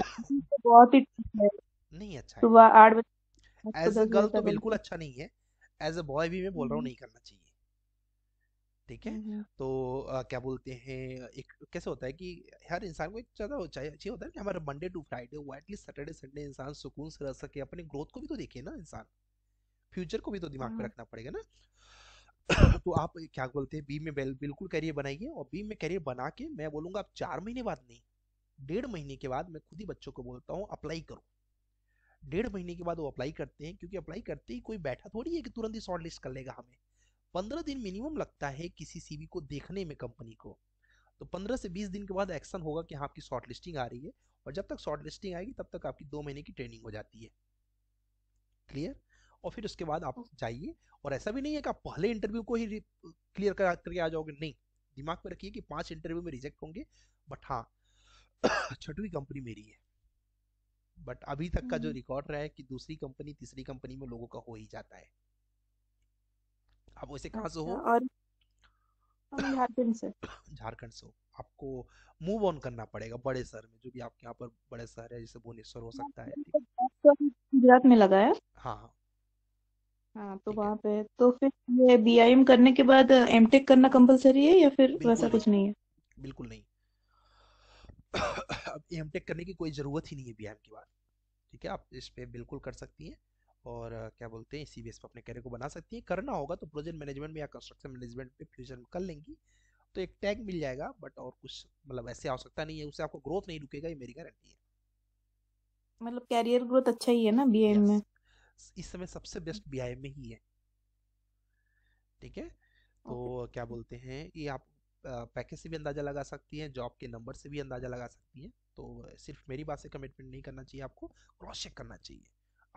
तो बहुत ही अच्छा नहीं अच्छा सुबह 8 बजे एज अ गर्ल तो बिल्कुल अच्छा नहीं है एज अ बॉय भी मैं बोल रहा हूँ हम्म। नहीं करना चाहिए ठीक है तो आ, क्या बोलते हैं एक कैसे होता है कि हर इंसान को एक ज़्यादा चाहिए होता है कि हमारा मंडे टू फ्राइडे वो एटलीस्ट सैटरडे संडे इंसान सुकून से रह सके अपने ग्रोथ को भी तो देखे ना इंसान फ्यूचर को भी तो दिमाग में हाँ। रखना पड़ेगा ना तो आप क्या बोलते हैं बी में बिल्कुल करियर बनाइए और बी में करियर बना के मैं बोलूंगा आप चार महीने बाद नहीं डेढ़ महीने के बाद मैं खुद ही बच्चों को बोलता हूँ अप्लाई करो डेढ़ महीने के बाद वो अप्लाई करते हैं क्योंकि अप्लाई करते ही कोई बैठा थोड़ी है कि तुरंत ही शॉर्ट लिस्ट कर लेगा हमें पंद्रह दिन मिनिमम लगता है किसी सीवी को देखने में कंपनी को तो पंद्रह से बीस दिन के बाद एक्शन होगा कि हाँ आपकी शॉर्ट लिस्टिंग आ रही है और जब तक शॉर्ट लिस्टिंग आएगी तब तक आपकी दो महीने की ट्रेनिंग हो जाती है क्लियर और फिर उसके बाद आप जाइए और ऐसा भी नहीं है कि आप पहले इंटरव्यू को ही क्लियर करा करके आ जाओगे नहीं दिमाग में रखिए कि पांच इंटरव्यू में रिजेक्ट होंगे बट हाँ छठवीं कंपनी मेरी है बट अभी तक का जो रिकॉर्ड हम्म। रहा है कि दूसरी कंपनी तीसरी कंपनी में लोगों का हो ही जाता है आप वैसे कहाँ से हो और झारखंड से झारखंड से हो आपको मूव ऑन करना पड़ेगा बड़े शहर में जो भी आपके यहाँ पर बड़े शहर है जैसे भुवनेश्वर हो हाँ, सकता है गुजरात में लगा है हाँ हाँ, हाँ तो वहाँ पे तो फिर ये बीआईएम करने के बाद एमटेक करना कंपलसरी है या फिर वैसा कुछ नहीं है बिल्कुल नहीं अब एमटेक करने की कोई जरूरत ही नहीं है बीआईएम के बाद ठीक है आप इस पे बिल्कुल कर सकती हैं और क्या बोलते हैं इसी बेस पर अपने कैरियर को बना सकती है करना होगा तो प्रोजेक्ट मैनेजमेंट में या कंस्ट्रक्शन मैनेजमेंट में फ्यूचर कर लेंगी तो एक टैग मिल जाएगा बट और कुछ मतलब ऐसे आवश्यकता नहीं है उससे आपको ग्रोथ नहीं रुकेगा ये मेरी गारंटी है मतलब कैरियर ग्रोथ अच्छा ही है ना बी में इस समय सबसे बेस्ट बी में ही है ठीक है तो क्या बोलते हैं ये आप पैकेज से भी अंदाजा लगा सकती हैं जॉब के नंबर से भी अंदाजा लगा सकती हैं तो सिर्फ मेरी बात से कमिटमेंट नहीं करना चाहिए आपको क्रॉस चेक करना चाहिए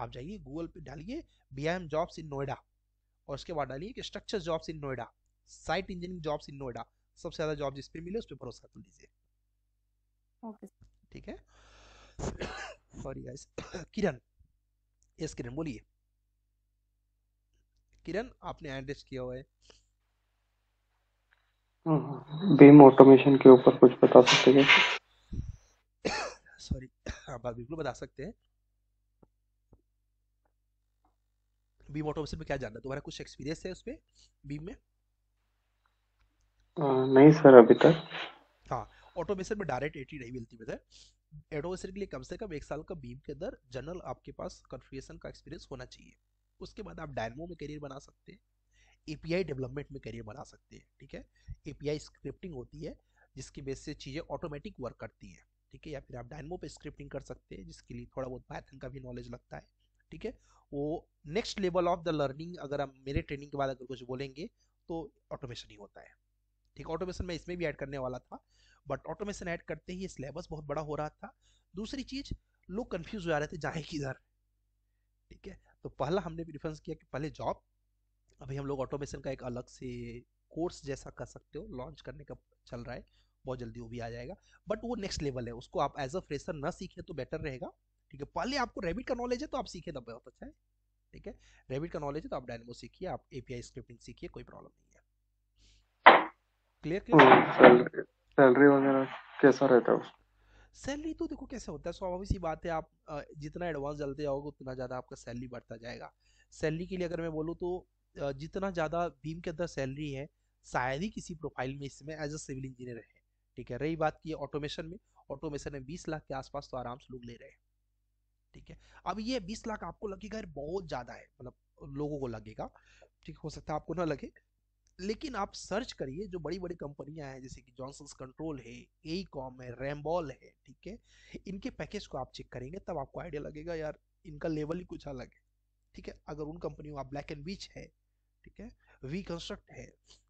आप जाइए गूगल पे डालिए B I M jobs in Noida और उसके बाद डालिए कि structure jobs in Noida site engineering jobs in Noida सबसे ज्यादा जॉब जिस पे मिले उस पर भरोसा कर लीजिए ठीक है sorry guys Kiran yes Kiran बोलिए किरण आपने एड्रेस किया हुआ है बीम हम्म, ऑटोमेशन के ऊपर कुछ बता सकते हैं सॉरी आप बिल्कुल बता सकते हैं बीम ऑटोमेशन में क्या जानना तुम्हारा कुछ एक्सपीरियंस है उसमें बीम में नहीं सर अभी तक हाँ ऑटोमेशन में डायरेक्ट एटी नहीं मिलती है एडोमेशन के लिए कम से कम एक साल का बीम के अंदर जनरल आपके पास कन्फ्यूजन का एक्सपीरियंस होना चाहिए उसके बाद आप डायनमो में करियर बना सकते हैं एपीआई डेवलपमेंट में करियर बना सकते हैं ठीक है एपीआई स्क्रिप्टिंग होती है जिसकी बेस से चीज़ें ऑटोमेटिक वर्क करती हैं ठीक है या फिर आप डायनमो पे स्क्रिप्टिंग कर सकते हैं जिसके लिए थोड़ा बहुत पैथन का भी नॉलेज लगता है ठीक है वो next level of the learning अगर हम मेरे ट्रेनिंग के बाद अगर कुछ बोलेंगे तो ऑटोमेशन ही होता है ठीक ऑटोमेशन मैं इसमें भी ऐड करने वाला था बट ऑटोमेशन ऐड करते ही सिलेबस बहुत बड़ा हो रहा था दूसरी चीज लोग कंफ्यूज हो जा रहे थे जाए किधर ठीक है तो पहला हमने प्रिफरेंस किया कि पहले जॉब अभी हम लोग ऑटोमेशन का एक अलग से कोर्स जैसा कर सकते हो लॉन्च करने का चल रहा है बहुत जल्दी वो भी आ जाएगा बट वो नेक्स्ट लेवल है उसको आप एज अ फ्रेशर ना सीखें तो बेटर रहेगा ठीक है पहले आपको रेबिट का नॉलेज है तो आप सीखे तब बहुत अच्छा है ठीक है रेबिट का नॉलेज है तो आप डायनमो सीखिए आप एपीआई स्क्रिप्टिंग सीखिए कोई प्रॉब्लम नहीं है क्लियर सैलरी तो वगैरह कैसा रहता है सैलरी तो देखो कैसे होता है स्वाभाविक सी बात है आप जितना एडवांस जल्दी जाओगे उतना ज़्यादा आपका सैलरी बढ़ता जाएगा सैलरी के लिए अगर मैं बोलूँ तो जितना ज़्यादा भीम के अंदर सैलरी है शायद ही किसी प्रोफाइल में इसमें एज अ सिविल इंजीनियर है ठीक है रही बात की ऑटोमेशन में ऑटोमेशन में बीस लाख के आसपास तो आराम से लोग ले रहे हैं ठीक है अब ये बीस लाख आपको लगेगा यार बहुत ज़्यादा है मतलब लोगों को लगेगा ठीक हो सकता है आपको ना लगे लेकिन आप सर्च करिए जो बड़ी बड़ी कंपनियां हैं जैसे कि जॉनसन कंट्रोल है ए कॉम है रैमबॉल है ठीक है इनके पैकेज को आप चेक करेंगे तब आपको आइडिया लगेगा यार इनका लेवल ही कुछ अलग है ठीक है अगर उन कंपनियों आप ब्लैक एंड बीच है ठीक है वी कंस्ट्रक्ट है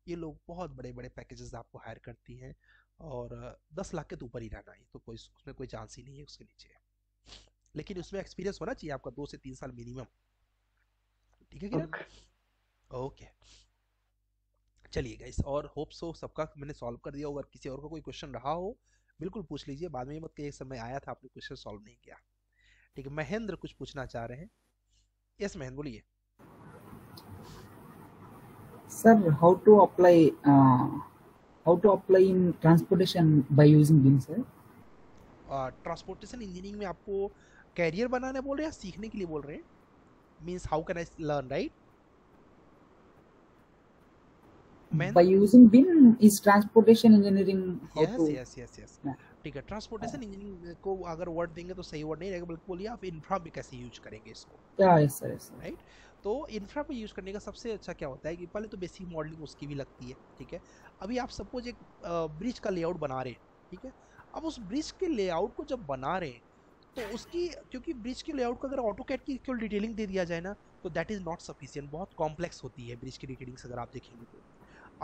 ये लोग बहुत बड़े बड़े पैकेजेस आपको हायर करती हैं और दस लाख के तो ऊपर ही रहना है तो कोई उसमें कोई चांस ही नहीं है उसके नीचे है। लेकिन उसमें एक्सपीरियंस होना चाहिए आपका दो से तीन साल मिनिमम ठीक है किरण ओके चलिए गाइस और होप सो सबका मैंने सॉल्व कर दिया अगर किसी और का कोई क्वेश्चन रहा हो बिल्कुल पूछ लीजिए बाद में मत कहिए सर मैं आया था आपने क्वेश्चन सॉल्व नहीं किया ठीक है महेंद्र कुछ पूछना चाह रहे हैं यस महेंद्र बोलिए sir how to apply how to apply in transportation by using BIM sir transportation engineering में आपको कैरियर बनाने बोल रहे हैं या सीखने के लिए बोल रहे हैं means how can I learn right Man? By using BIM is transportation engineering. Yes, to... yes, yes, yes. ठीक है ट्रांसपोर्टेशन इंजीनियरिंग को अगर वर्ड देंगे तो सही वर्ड नहीं रहेगा बल्कि बोलिए आप इंफ्रा भी कैसे यूज करेंगे इसको राइट तो इंफ्रा में यूज करने का सबसे अच्छा क्या होता है कि पहले तो बेसिक मॉडलिंग उसकी भी लगती है ठीक है अभी आप सपोज एक ब्रिज का लेआउट बना रहे हैं ठीक है अब उस ब्रिज के लेआउट को जब बना रहे हैं तो उसकी क्योंकि ब्रिज के लेआउट को अगर ऑटो कैट की केवल डिटेलिंग दे दिया जाए ना तो दैट इज़ नॉट सफिशियंट बहुत कॉम्प्लेक्स होती है ब्रिज की डिटेलिंग्स अगर आप देखेंगे तो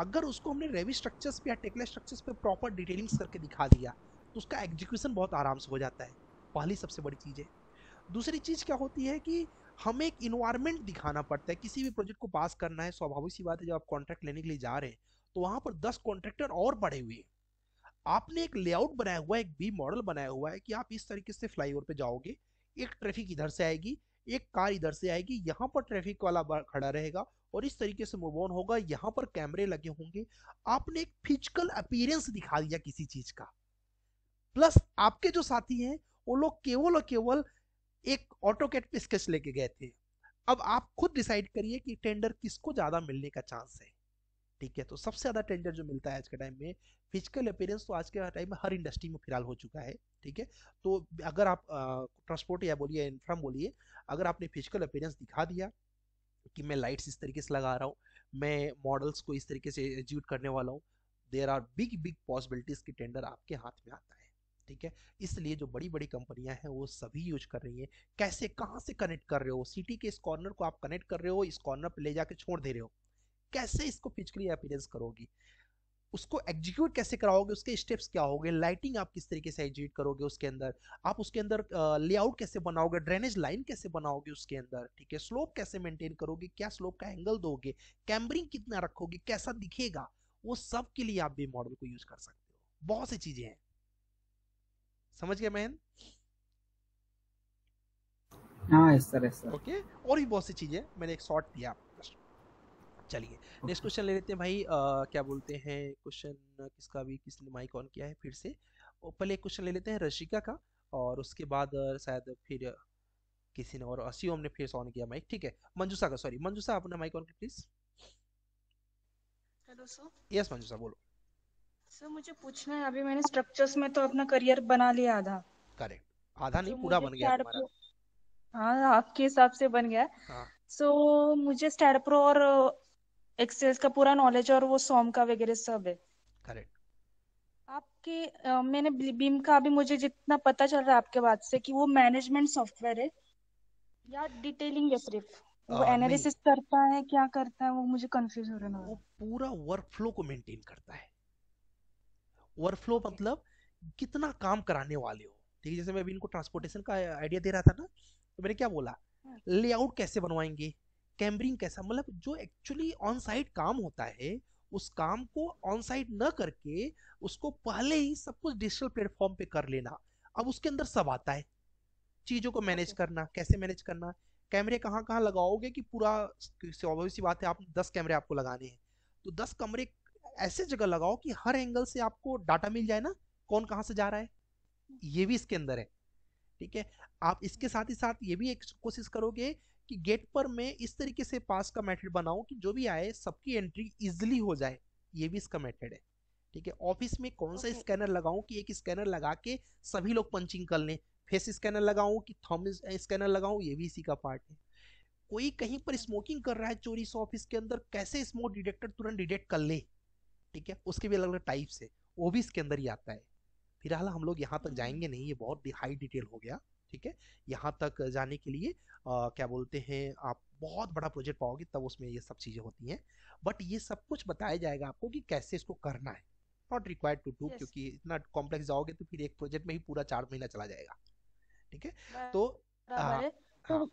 अगर उसको हमने रेवी स्ट्रक्चर्स पे या टेकला स्ट्रक्चर्स पे प्रॉपर डिटेलिंग्स करके दिखा दिया तो उसका एग्जीक्यूशन बहुत आराम से हो जाता है पहली सबसे बड़ी चीज़ है दूसरी चीज़ क्या होती है कि हमें एक इन्वायरमेंट दिखाना पड़ता है किसी भी प्रोजेक्ट को पास करना है स्वाभाविक सी बात है जब आप कॉन्ट्रैक्ट लेने के लिए जा रहे हैं तो वहाँ पर दस कॉन्ट्रैक्टर और बढ़े हुए हैं आपने एक लेआउट बनाया हुआ है एक बी मॉडल बनाया हुआ है कि आप इस तरीके से फ्लाईओवर पे जाओगे एक ट्रैफिक इधर से आएगी एक कार इधर से आएगी यहाँ पर ट्रैफिक वाला खड़ा रहेगा और इस तरीके से मूव ऑन होगा यहाँ पर कैमरे लगे होंगे आपने एक फिजिकल अपीयरेंस दिखा दिया किसी चीज का प्लस आपके जो साथी हैं वो लोग केवल और केवल एक ऑटोकेट पे स्केच लेके गए थे अब आप खुद डिसाइड करिए कि टेंडर किसको ज्यादा मिलने का चांस है ठीक है तो सबसे ज़्यादा टेंडर जो मिलता है आज के टाइम में फिजिकल अपेयरेंस तो आज के टाइम में हर इंडस्ट्री में फिलहाल हो चुका है ठीक है तो अगर आप ट्रांसपोर्ट या बोलिए इन्फ्राम बोलिए अगर आपने फिजिकल अपेयरेंस दिखा दिया कि मैं लाइट्स इस तरीके से लगा रहा हूँ मैं मॉडल्स को इस तरीके से एग्जीक्यूट करने वाला हूँ there are big big possibilities की टेंडर आपके हाथ में आता है ठीक है इसलिए जो बड़ी बड़ी कंपनियां हैं वो सभी यूज कर रही हैं कैसे कहाँ से कनेक्ट कर रहे हो सिटी के इस कॉर्नर को आप कनेक्ट कर रहे हो इस कॉर्नर पर ले जाके छोड़ दे रहे हो कैसे इसको फिजिकली अपीरेंस करोगी उसको एग्जीक्यूट कैसे कराओगे उसके स्टेप्स क्या होंगे लाइटिंग आप किस तरीके से एग्जीक्यूट करोगे उसके अंदर आप उसके अंदर लेआउट कैसे बनाओगे ड्रेनेज लाइन कैसे बनाओगे उसके अंदर ठीक है स्लोप कैसे मेंटेन करोगे क्या स्लोप का एंगल दोगे कैमरिंग कितना रखोगे कैसा दिखेगा वो सब के लिए आप भी मॉडल को यूज कर सकते हो बहुत सी चीजें हैं समझ गए मैन हाँ सर ओके और भी बहुत सी चीजें मैंने एक शॉर्ट दिया आपको चलिए नेक्स्ट क्वेश्चन ले लेते हैं भाई आ, क्या बोलते हैं क्वेश्चन किसका भी किसने माइक ऑन किया है फिर से पहले क्वेश्चन ले लेते हैं रशिका का और उसके बाद शायद फिर किसी ने और असीम ने फिर ऑन किया माइक ठीक है मंजूसा का सॉरी मंजूसा अपना mic on please hello sir yes Manjusha बोलो सर मुझे पूछना है अभी मैंने स्ट्रक्चर्स में तो अपना करियर बना लिया आधा करेक्ट आधा नहीं तो पूरा बन गया हमारा हाँ आपके हिसाब से बन गया सो हाँ. so, मुझे स्टैड प्रो और एक्सेल का पूरा नॉलेज और वो सॉम का वगैरह सब है करेक्ट आपके मैंने बीम का अभी मुझे जितना पता चल रहा है आपके बात से कि वो मैनेजमेंट सॉफ्टवेयर है या डिटेलिंग है सिर्फ वो एनालिसिस करता है क्या करता है वो मुझे कंफ्यूज हो रहा है वो पूरा वर्क फ्लो को मेंटेन करता है वर्क फ्लो मतलब कितना काम कराने वाले हो ठीक है जैसे मैं अभी इनको ट्रांसपोर्टेशन का आइडिया दे रहा था ना तो मैंने क्या बोला लेआउट हाँ। कैसे बनवाएंगे कैम्बरिंग कैसा मतलब जो एक्चुअली ऑन साइट काम होता है उस काम को ऑन साइट न करके उसको पहले ही सब कुछ डिजिटल प्लेटफॉर्म पे कर लेना अब उसके अंदर सब आता है चीजों को मैनेज करना कैसे मैनेज करना कैमरे कहाँ कहाँ लगाओगे कि पूरा सी बात है आप दस कैमरे आपको लगाने हैं तो दस कमरे ऐसे जगह लगाओ कि हर एंगल से आपको डाटा मिल जाए ना कौन कहाँ से जा रहा है ये भी इसके अंदर है ठीक है आप इसके साथ ही साथ ये भी एक कोशिश करोगे कि गेट पर मैं इस तरीके से पास का मेथड बनाऊं कि जो भी आए सबकी एंट्री इजिली हो जाए ये भी इसका मेथड है ठीक है ऑफिस में कौन सा स्कैनर लगाऊं कि एक स्कैनर लगा के सभी लोग पंचिंग कर लें फेस स्कैनर लगाऊं कि थम स्कैनर लगाऊं ये भी इसी का पार्ट है कोई कहीं पर स्मोकिंग कर रहा है चोरी से ऑफिस के अंदर कैसे स्मोक डिटेक्टर तुरंत डिटेक्ट कर ले ठीक है उसके भी अलग अलग टाइप्स है वो भी इसके अंदर ही आता है फिलहाल हम लोग यहाँ तक हम्म। जाएंगे नहीं ये बहुत हाई डिटेल हो गया ठीक है यहाँ तक जाने के लिए आ, क्या बोलते हैं आप बहुत बड़ा प्रोजेक्ट पाओगे तब उसमें ये सब चीज़ें होती हैं बट ये सब कुछ बताया जाएगा आपको कि कैसे इसको करना है नॉट रिक्वायर्ड टू डू क्योंकि इतना कॉम्प्लेक्स जाओगे तो फिर एक प्रोजेक्ट में ही पूरा चार महीना चला जाएगा ठीक है तो आ, तो हाँ,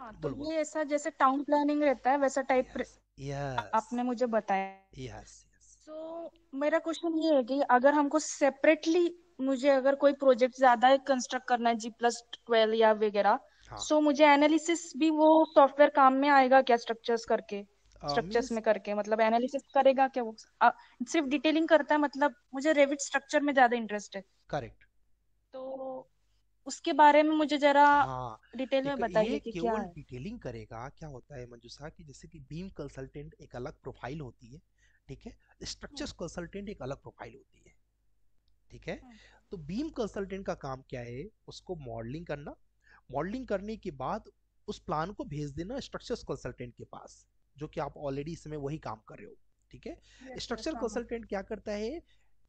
हाँ तो ये ऐसा जैसे टाउन प्लानिंग रहता है वैसा टाइप yes, yes, आपने मुझे बताया यस yes, सो so, मेरा क्वेश्चन ये है कि अगर हमको सेपरेटली मुझे अगर कोई प्रोजेक्ट ज्यादा कंस्ट्रक्ट करना है जी प्लस ट्वेल्व या वगैरह सो हाँ। so, मुझे एनालिसिस भी वो सॉफ्टवेयर काम में आएगा क्या स्ट्रक्चर्स करके स्ट्रक्चर्स uh, में करके मतलब एनालिसिस करेगा क्या वो आ, uh, सिर्फ डिटेलिंग करता है मतलब मुझे रेविट स्ट्रक्चर में ज्यादा इंटरेस्ट है करेक्ट तो उसके बारे में मुझे जरा डिटेल हाँ, में बताइए कि क्या है डिटेलिंग करेगा क्या होता है मंजूषा कि जैसे कि बीम कंसल्टेंट एक अलग प्रोफाइल होती है ठीक है स्ट्रक्चर्स कंसल्टेंट हाँ। एक अलग प्रोफाइल होती है ठीक है हाँ। तो बीम कंसल्टेंट का काम क्या है उसको मॉडलिंग करना मॉडलिंग करने के बाद उस प्लान को भेज देना स्ट्रक्चर कंसल्टेंट के पास जो कि आप ऑलरेडी इसमें वही काम कर रहे हो ठीक है स्ट्रक्चर कंसल्टेंट हाँ, हाँ। क्या करता है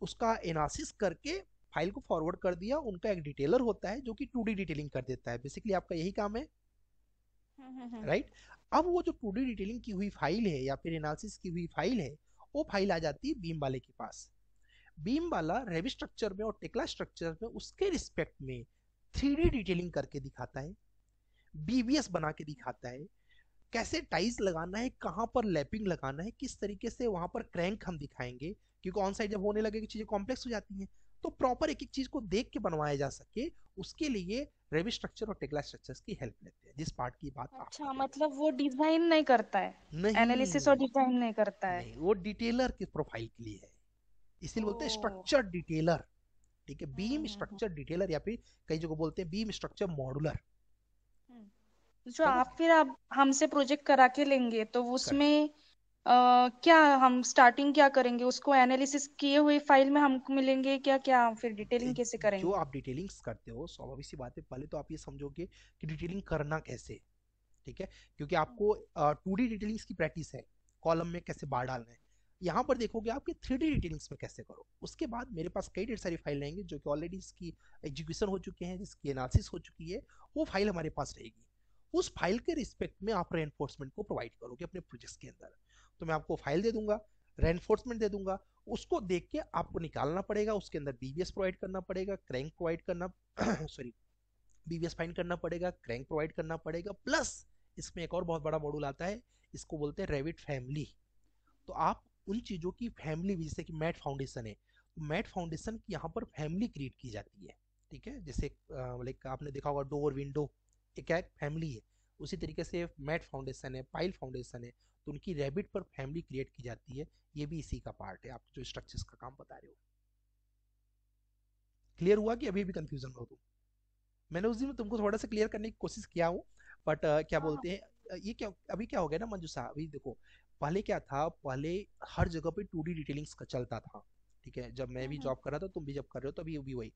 उसका एनालिसिस करके फाइल को फॉरवर्ड कर दिया उनका एक डिटेलर होता है जो कि टू डिटेलिंग कर देता है बेसिकली आपका यही काम है राइट हम्म, हम्म, हम्म। right? अब वो जो टू डिटेलिंग की हुई फाइल है या फिर एनालिसिस की हुई फाइल है वो फाइल आ जाती है बीम वाले के पास बीम वाला रेवी स्ट्रक्चर में और टेकला स्ट्रक्चर में उसके रिस्पेक्ट में थ्री डिटेलिंग करके दिखाता है बीबीएस बना के दिखाता है कैसे टाइज लगाना है कहाँ पर लैपिंग लगाना है किस तरीके से वहाँ पर क्रैंक हम दिखाएंगे क्योंकि ऑन साइड जब होने लगेगी चीज़ें कॉम्प्लेक्स हो जाती हैं तो प्रॉपर एक एक चीज़ को देख के बनवाया जा सके उसके लिए रेवी स्ट्रक्चर और टेकला स्ट्रक्चर की हेल्प लेते हैं जिस पार्ट की बात अच्छा मतलब वो डिजाइन नहीं करता है एनालिसिस और डिजाइन नहीं करता है नहीं, वो डिटेलर के प्रोफाइल के लिए है इसीलिए बोलते हैं स्ट्रक्चर डिटेलर ठीक है बीम स्ट्रक्चर डिटेलर या फिर कई जगह बोलते हैं बीम स्ट्रक्चर मॉडुलर जो आप फिर आप हमसे प्रोजेक्ट करा के लेंगे तो उसमें आ, क्या हम स्टार्टिंग क्या करेंगे उसको एनालिसिस किए हुए फाइल में हमको मिलेंगे क्या क्या फिर डिटेलिंग कैसे करेंगे जो आप डिटेलिंग्स करते हो स्वाभाविक सी बात है पहले तो आप ये समझोगे कि डिटेलिंग करना कैसे ठीक है क्योंकि आपको टू डी डिटेलिंग्स की प्रैक्टिस है कॉलम में कैसे बार डालना है यहाँ पर देखोगे आपके थ्री डी डिटेलिंग्स में कैसे करो उसके बाद मेरे पास कई ढेर सारी फाइल रहेंगी जो कि ऑलरेडी इसकी एग्जीक्यूशन हो चुके हैं जिसकी एनालिसिस हो चुकी है वो फाइल हमारे पास रहेगी उस फाइल के रिस्पेक्ट में आप रेनफोर्समेंट को प्रोवाइड करोगे अपने प्रोजेक्ट के अंदर तो मैं आपको फाइल दे दूंगा रेनफोर्समेंट दे दूंगा उसको देख के आपको निकालना पड़ेगा उसके अंदर बीबीएस प्रोवाइड करना पड़ेगा क्रैंक प्रोवाइड करना सॉरी बीबीएस फाइंड करना पड़ेगा क्रैंक प्रोवाइड करना पड़ेगा प्लस इसमें एक और बहुत बड़ा मॉड्यूल आता है इसको बोलते हैं रेविट फैमिली तो आप उन चीज़ों की फैमिली भी जैसे कि मैट फाउंडेशन है तो मैट फाउंडेशन की यहाँ पर फैमिली क्रिएट की जाती है ठीक है जैसे लाइक आपने देखा होगा डोर विंडो एक क्या फैमिली है उसी तरीके से मैट फाउंडेशन है पाइल फाउंडेशन है तो उनकी रेबिट पर फैमिली क्रिएट की जाती है ये भी इसी का पार्ट है आप जो स्ट्रक्चर्स का काम बता रहे हो क्लियर हुआ कि अभी भी कंफ्यूजन में हो तुम मैंने उस दिन तुमको थोड़ा सा क्लियर करने की कोशिश किया हूँ बट uh, क्या हाँ। बोलते हैं ये क्या अभी क्या हो गया ना मंजू साहब अभी देखो पहले क्या था पहले हर जगह पे टू डी डिटेलिंग्स का चलता था ठीक है जब मैं भी जॉब हम्म। कर रहा था तुम भी जब कर रहे हो तो अभी भी वही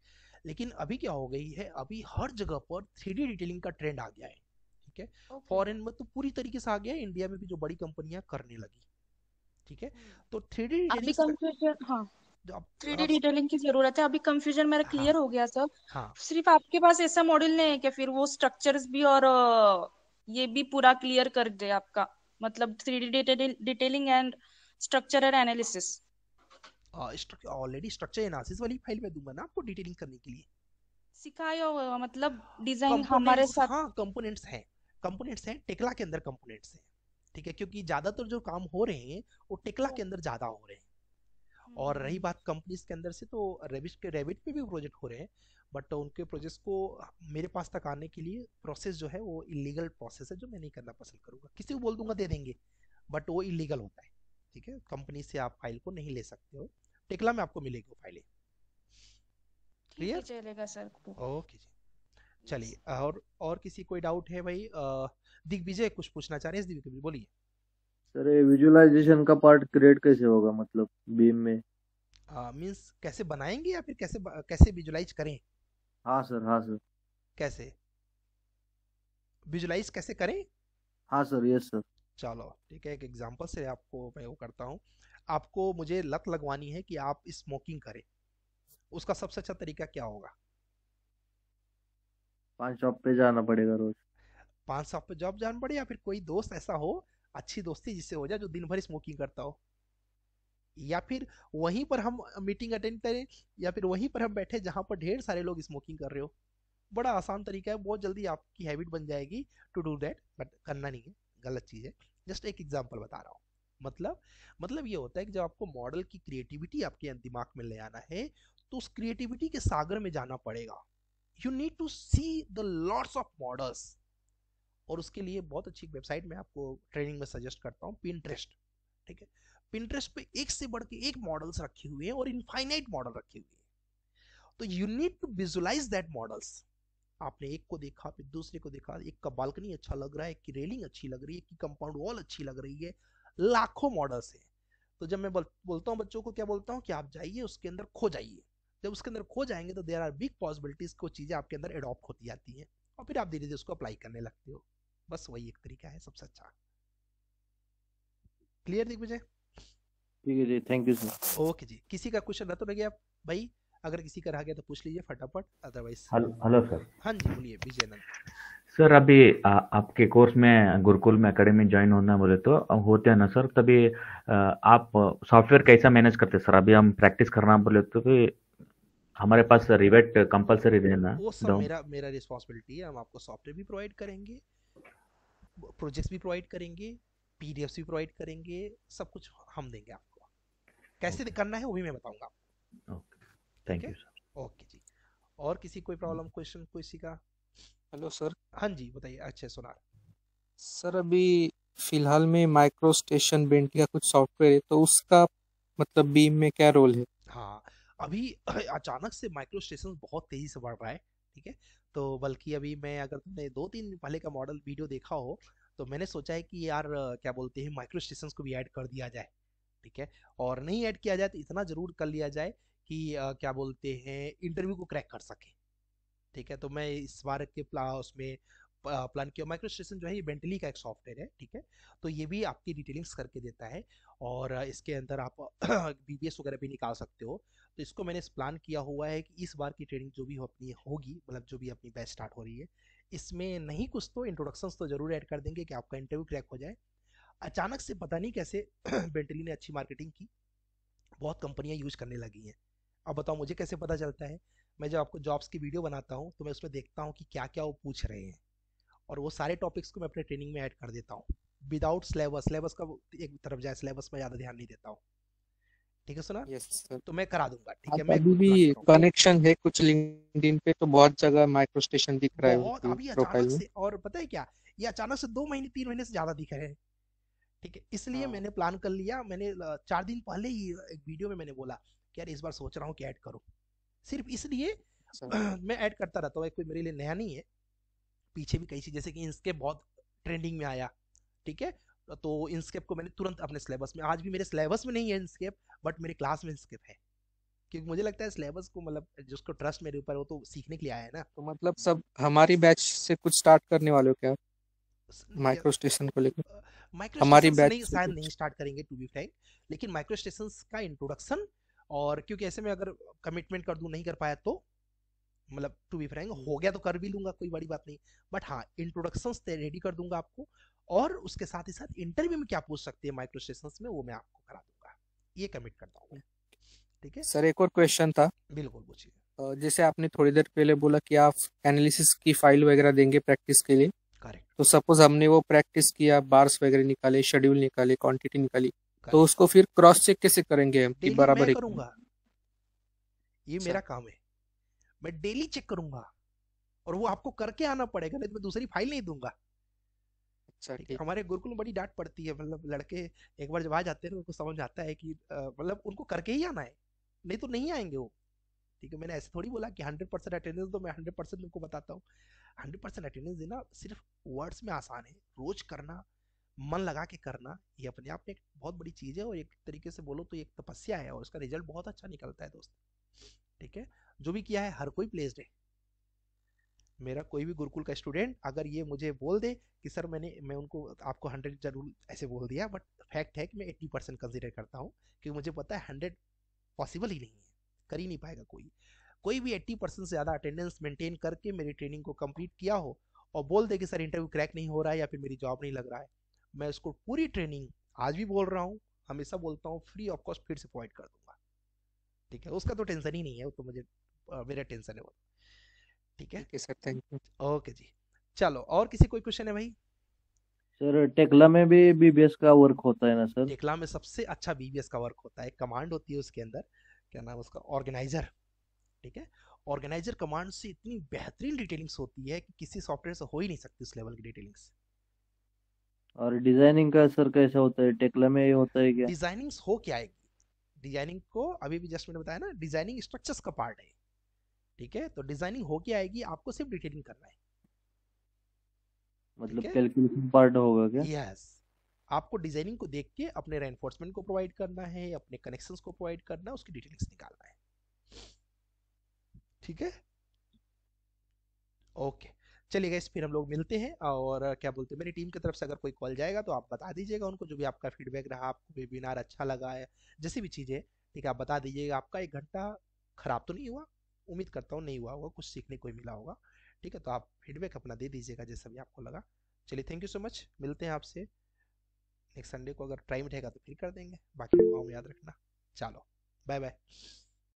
लेकिन अभी क्या हो गई है अभी हर जगह पर थ्री डी डिटेलिंग का ट्रेंड आ गया है ठीक है okay. फॉरेन में तो पूरी तरीके से आ गया इंडिया में भी जो बड़ी कंपनियां करने लगी ठीक है हम्म। तो three D detailing three D detailing की जरूरत है अभी कंफ्यूजन मेरा क्लियर हाँ, हो गया सर हाँ, सिर्फ आपके पास ऐसा मॉडल नहीं है कि फिर वो स्ट्रक्चर्स भी और ये भी पूरा क्लियर कर दे आपका मतलब three D detailing and structural analysis already structure analysis वाली फाइल मैं दूंगा ना आपको डिटेलिंग करने के लिए सिखाया हुआ मतलब डिजाइन हमारे साथ हां कंपोनेंट्स हैं कंपोनेंट्स हैं टेकला के अंदर कंपोनेंट्स हैं ठीक है क्योंकि ज्यादातर जो काम हो रहे हैं वो टेकला के अंदर ज्यादा हो रहे हैं और हम्म। रही बात कंपनीज के अंदर से तो रेबिट के रेबिट पे भी प्रोजेक्ट हो रहे हैं बट उनके प्रोजेक्ट्स को मेरे पास तक आने के लिए प्रोसेस जो है वो इलीगल प्रोसेस है जो मैं नहीं करना पसंद करूँगा किसी को बोल दूंगा दे देंगे बट वो इलीगल होता है ठीक है कंपनी से आप फाइल को नहीं ले सकते हो टेकला में आपको मिलेगी वो फाइलें क्लियर चलेगा सर ओके जी चलिए और और किसी कोई डाउट है भाई दिग्विजय कुछ पूछना चाह रहे हैं दिग्विजय बोलिए सर विजुअलाइजेशन का पार्ट क्रिएट कैसे होगा मतलब बीम में मींस कैसे बनाएंगे या फिर कैसे कैसे विजुलाइज करें हाँ सर हाँ सर कैसे विजुलाइज कैसे करें हाँ सर यस सर चलो ठीक है एक एग्जांपल से आपको मैं वो करता हूँ आपको मुझे लत लगवानी है कि आप स्मोकिंग करें उसका सबसे अच्छा तरीका क्या होगा पांच शॉप पे जाना पड़ेगा रोज पांच शॉप पे जॉब जाना पड़े या फिर कोई दोस्त ऐसा हो अच्छी दोस्ती जिससे हो जाए जो दिन भर स्मोकिंग करता हो या फिर वहीं पर हम मीटिंग अटेंड करें या फिर वहीं पर हम बैठे जहां पर ढेर सारे लोग स्मोकिंग कर रहे हो बड़ा आसान तरीका है बहुत जल्दी आपकी हैबिट बन जाएगी टू डू दैट बट करना नहीं है गलत चीज़ है जस्ट एक एग्जाम्पल बता रहा हूँ मतलब मतलब ये होता है कि जब आपको मॉडल की क्रिएटिविटी आपके दिमाग में ले आना है तो उस क्रिएटिविटी के सागर में जाना पड़ेगा you need to see the lots of models और उसके लिए बहुत अच्छी वेबसाइट मैं आपको ट्रेनिंग में सजेस्ट करता हूँ पिंट्रेस्ट ठीक है पिंटरेस्ट पे एक से बढ़ के एक मॉडल्स रखे हुए हैं और इनफाइनाइट मॉडल रखे हुए हैं तो you need to visualise that models आपने एक को देखा फिर दूसरे को देखा एक का बालकनी अच्छा लग रहा है एक की रेलिंग अच्छी लग रही है एक की कंपाउंड वॉल अच्छी लग रही है लाखों मॉडल्स है तो जब मैं बोलता हूँ बच्चों को क्या बोलता हूँ कि आप जाइए उसके अंदर खो जाइए जब उसके अंदर खो जाएंगे तो देर आर बिग पॉसिबिलिटीज को चीज़ें आपके अंदर एडॉप्ट होती जाती हैं और फिर आप धीरे धीरे उसको अप्लाई करने लगते हो बस वही एक तरीका है सबसे अच्छा क्लियर दिख मुझे ठीक है जी थैंक यू सर ओके जी किसी का क्वेश्चन रह तो रह गया भाई अगर किसी का रह गया तो पूछ लीजिए फटाफट अदरवाइज हेलो सर हाँ जी बोलिए विजयनंद सर अभी आ, आपके कोर्स में गुरुकुल में अकेडमी ज्वाइन होना बोले तो होते हैं ना सर तभी आ, आप सॉफ्टवेयर कैसा मैनेज करते सर अभी हम प्रैक्टिस करना बोले तो भी हमारे पास रिवेट कंपलसरी देना वो सर तो- मेरा मेरा रिस्पांसिबिलिटी है हम आपको सॉफ्टवेयर भी प्रोवाइड करेंगे प्रोजेक्ट्स भी प्रोवाइड करेंगे पीडीएफ्स भी प्रोवाइड करेंगे सब कुछ हम देंगे आपको कैसे okay. करना है वो भी मैं बताऊंगा थैंक यू ओके जी और किसी कोई प्रॉब्लम hmm. क्वेश्चन किसी का हेलो सर हाँ जी बताइए अच्छा सुना सर अभी फिलहाल में माइक्रो स्टेशन बेंट का कुछ सॉफ्टवेयर है तो उसका मतलब बीम में क्या रोल है हाँ अभी अचानक से माइक्रो स्टेशन बहुत तेजी से बढ़ रहा है ठीक है तो बल्कि अभी मैं अगर तुमने दो तीन दिन पहले का मॉडल वीडियो देखा हो तो मैंने सोचा है कि यार क्या बोलते हैं माइक्रो स्टेशन को भी ऐड कर दिया जाए ठीक है और नहीं ऐड किया जाए तो इतना ज़रूर कर लिया जाए कि आ, क्या बोलते हैं इंटरव्यू को क्रैक कर सके ठीक है तो मैं इस बार के प्ला उसमें प्लान किया माइक्रो स्टेशन जो है ये बेंटली का एक सॉफ्टवेयर है ठीक है तो ये भी आपकी डिटेलिंग्स करके देता है और इसके अंदर आप बी वगैरह भी निकाल सकते हो तो इसको मैंने इस प्लान किया हुआ है कि इस बार की ट्रेनिंग जो भी हो अपनी होगी मतलब जो भी अपनी बैच स्टार्ट हो रही है इसमें नहीं कुछ तो इंट्रोडक्शन तो जरूर ऐड कर देंगे कि आपका इंटरव्यू क्रैक हो जाए अचानक से पता नहीं कैसे बेंटली ने अच्छी मार्केटिंग की बहुत कंपनियां यूज करने लगी हैं अब बताओ मुझे कैसे पता चलता है मैं जब आपको जॉब्स की वीडियो बनाता हूँ तो मैं उसमें देखता हूँ कि क्या क्या वो पूछ रहे हैं और वो सारे टॉपिक्स को मैं अपने ट्रेनिंग में ऐड कर देता हूँ विदाउट सिलेबस सिलेबस का एक तरफ जाए सिलेबस में ज़्यादा ध्यान नहीं देता हूँ ठीक है सुना yes, तो मैं करा दूंगा ठीक है मैं अभी भी कनेक्शन है कुछ लिंक्डइन पे तो बहुत जगह माइक्रो स्टेशन दिख रहा है बहुत अभी अचानक से और पता है क्या ये अचानक से दो महीने तीन महीने से ज्यादा दिख रहे हैं ठीक है इसलिए हाँ। मैंने प्लान कर लिया मैंने चार दिन पहले ही एक वीडियो में मैंने बोला कि यार इस बार सोच रहा हूँ कि ऐड करो सिर्फ इसलिए अच्छा। मैं ऐड करता रहता हूँ कोई मेरे लिए नया नहीं है पीछे भी कई चीज जैसे कि इंस्केप बहुत ट्रेंडिंग में आया ठीक है तो इंस्केप को मैंने तुरंत अपने सिलेबस में आज भी मेरे सिलेबस में नहीं है इंस्केप बट मेरे क्लास में इंस्केप है क्योंकि मुझे लगता है सिलेबस को मतलब जिसको ट्रस्ट मेरे ऊपर वो तो सीखने के लिए आया है ना तो मतलब सब हमारी बैच से कुछ स्टार्ट करने वाले हो क्या माइक्रो स्टेशन को लेकर हमारी नहीं शायद नहीं स्टार्ट करेंगे टू बी फ्रैंक लेकिन माइक्रो स्टेशन का इंट्रोडक्शन और क्योंकि ऐसे में अगर कमिटमेंट कर दूं नहीं कर पाया तो मतलब टू बी फ्रैंक हो गया तो कर भी लूंगा कोई बड़ी बात नहीं बट हाँ इंट्रोडक्शन रेडी कर दूंगा आपको और उसके साथ ही साथ इंटरव्यू में क्या पूछ सकते हैं माइक्रो स्टेशन में वो मैं आपको करा दूंगा ये कमिट करता हूँ ठीक है सर एक और क्वेश्चन था बिल्कुल पूछिए जैसे आपने थोड़ी देर पहले बोला कि आप एनालिसिस की फाइल वगैरह देंगे प्रैक्टिस के लिए करेक्ट तो सपोज हमने वो प्रैक्टिस किया बार्स वगैरह निकाले शेड्यूल निकाले क्वांटिटी निकाली Correct. तो उसको फिर क्रॉस चेक कैसे करेंगे हम कि बराबर मैं करूंगा ये मेरा काम है मैं डेली चेक करूंगा और वो आपको करके आना पड़ेगा नहीं तो मैं दूसरी फाइल नहीं दूंगा अच्छा हमारे गुरुकुल में बड़ी डांट पड़ती है मतलब लड़के एक बार जब आ जाते हैं तो उनको समझ आता है कि मतलब उनको करके ही आना है नहीं तो नहीं आएंगे वो ठीक है मैंने ऐसे थोड़ी बोला कि हंड्रेड परसेंट अटेंडेंस तो मैं हंड्रेड परसेंट उनको बताता हूँ हंड्रेड परसेंट अटेंडेंस देना सिर्फ वर्ड्स में आसान है रोज करना मन लगा के करना ये अपने आप में एक बहुत बड़ी चीज़ है और एक तरीके से बोलो तो एक तपस्या है और उसका रिजल्ट बहुत अच्छा निकलता है दोस्त ठीक है जो भी किया है हर कोई प्लेस्ड है मेरा कोई भी गुरुकुल का स्टूडेंट अगर ये मुझे बोल दे कि सर मैंने मैं उनको आपको हंड्रेड जरूर ऐसे बोल दिया बट फैक्ट है कि मैं एट्टी परसेंट कंसिडर करता हूँ क्योंकि मुझे पता है हंड्रेड पॉसिबल ही नहीं है कर ही नहीं पाएगा कोई कोई भी 80 परसेंट से ज़्यादा अटेंडेंस मेंटेन करके मेरी ट्रेनिंग को कंप्लीट किया हो और बोल दे कि सर इंटरव्यू क्रैक नहीं हो रहा है या फिर मेरी जॉब नहीं लग रहा है मैं उसको पूरी ट्रेनिंग आज भी बोल रहा हूँ हमेशा बोलता हूँ फ्री ऑफ कॉस्ट फिर से प्रोवाइड कर दूंगा ठीक है उसका तो टेंशन ही नहीं है वो तो मुझे मेरा टेंशन है वो ठीक है सर थैंक यू ओके जी चलो और किसी कोई क्वेश्चन है भाई सर टेकला में भी बीबीएस का वर्क होता है ना सर टेकला में सबसे अच्छा बीबीएस का वर्क होता है कमांड होती है उसके अंदर क्या नाम उसका ऑर्गेनाइजर ठीक है ऑर्गेनाइजर कमांड से इतनी बेहतरीन डिटेलिंग्स होती है कि किसी सॉफ्टवेयर से हो ही नहीं सकती उस लेवल की डिटेलिंग्स और डिजाइनिंग का सर कैसा होता है टेक्ला में ही होता है क्या डिजाइनिंग हो क्या है डिजाइनिंग को अभी भी जस्ट मैंने बताया ना डिजाइनिंग स्ट्रक्चर्स का पार्ट है ठीक है तो डिजाइनिंग हो क्या आएगी आपको सिर्फ डिटेलिंग करना है मतलब कैलकुलेशन पार्ट होगा क्या यस yes. आपको डिजाइनिंग को देख के अपने रेनफोर्समेंट को प्रोवाइड करना है अपने कनेक्शंस को प्रोवाइड करना है उसकी डिटेलिंग्स निकालना है ठीक है ओके चलिए इस फिर हम लोग मिलते हैं और क्या बोलते हैं मेरी टीम की तरफ से अगर कोई कॉल जाएगा तो आप बता दीजिएगा उनको जो भी आपका फीडबैक रहा आपको वेबिनार अच्छा लगा है जैसी भी चीज़ें ठीक है आप बता दीजिएगा आपका एक घंटा खराब तो नहीं हुआ उम्मीद करता हूँ नहीं हुआ होगा कुछ सीखने को मिला होगा ठीक है तो आप फीडबैक अपना दे दीजिएगा जैसा भी आपको लगा चलिए थैंक यू सो मच मिलते हैं आपसे नेक्स्ट संडे को अगर टाइम रहेगा तो फिर कर देंगे बाकी याद रखना चलो बाय बाय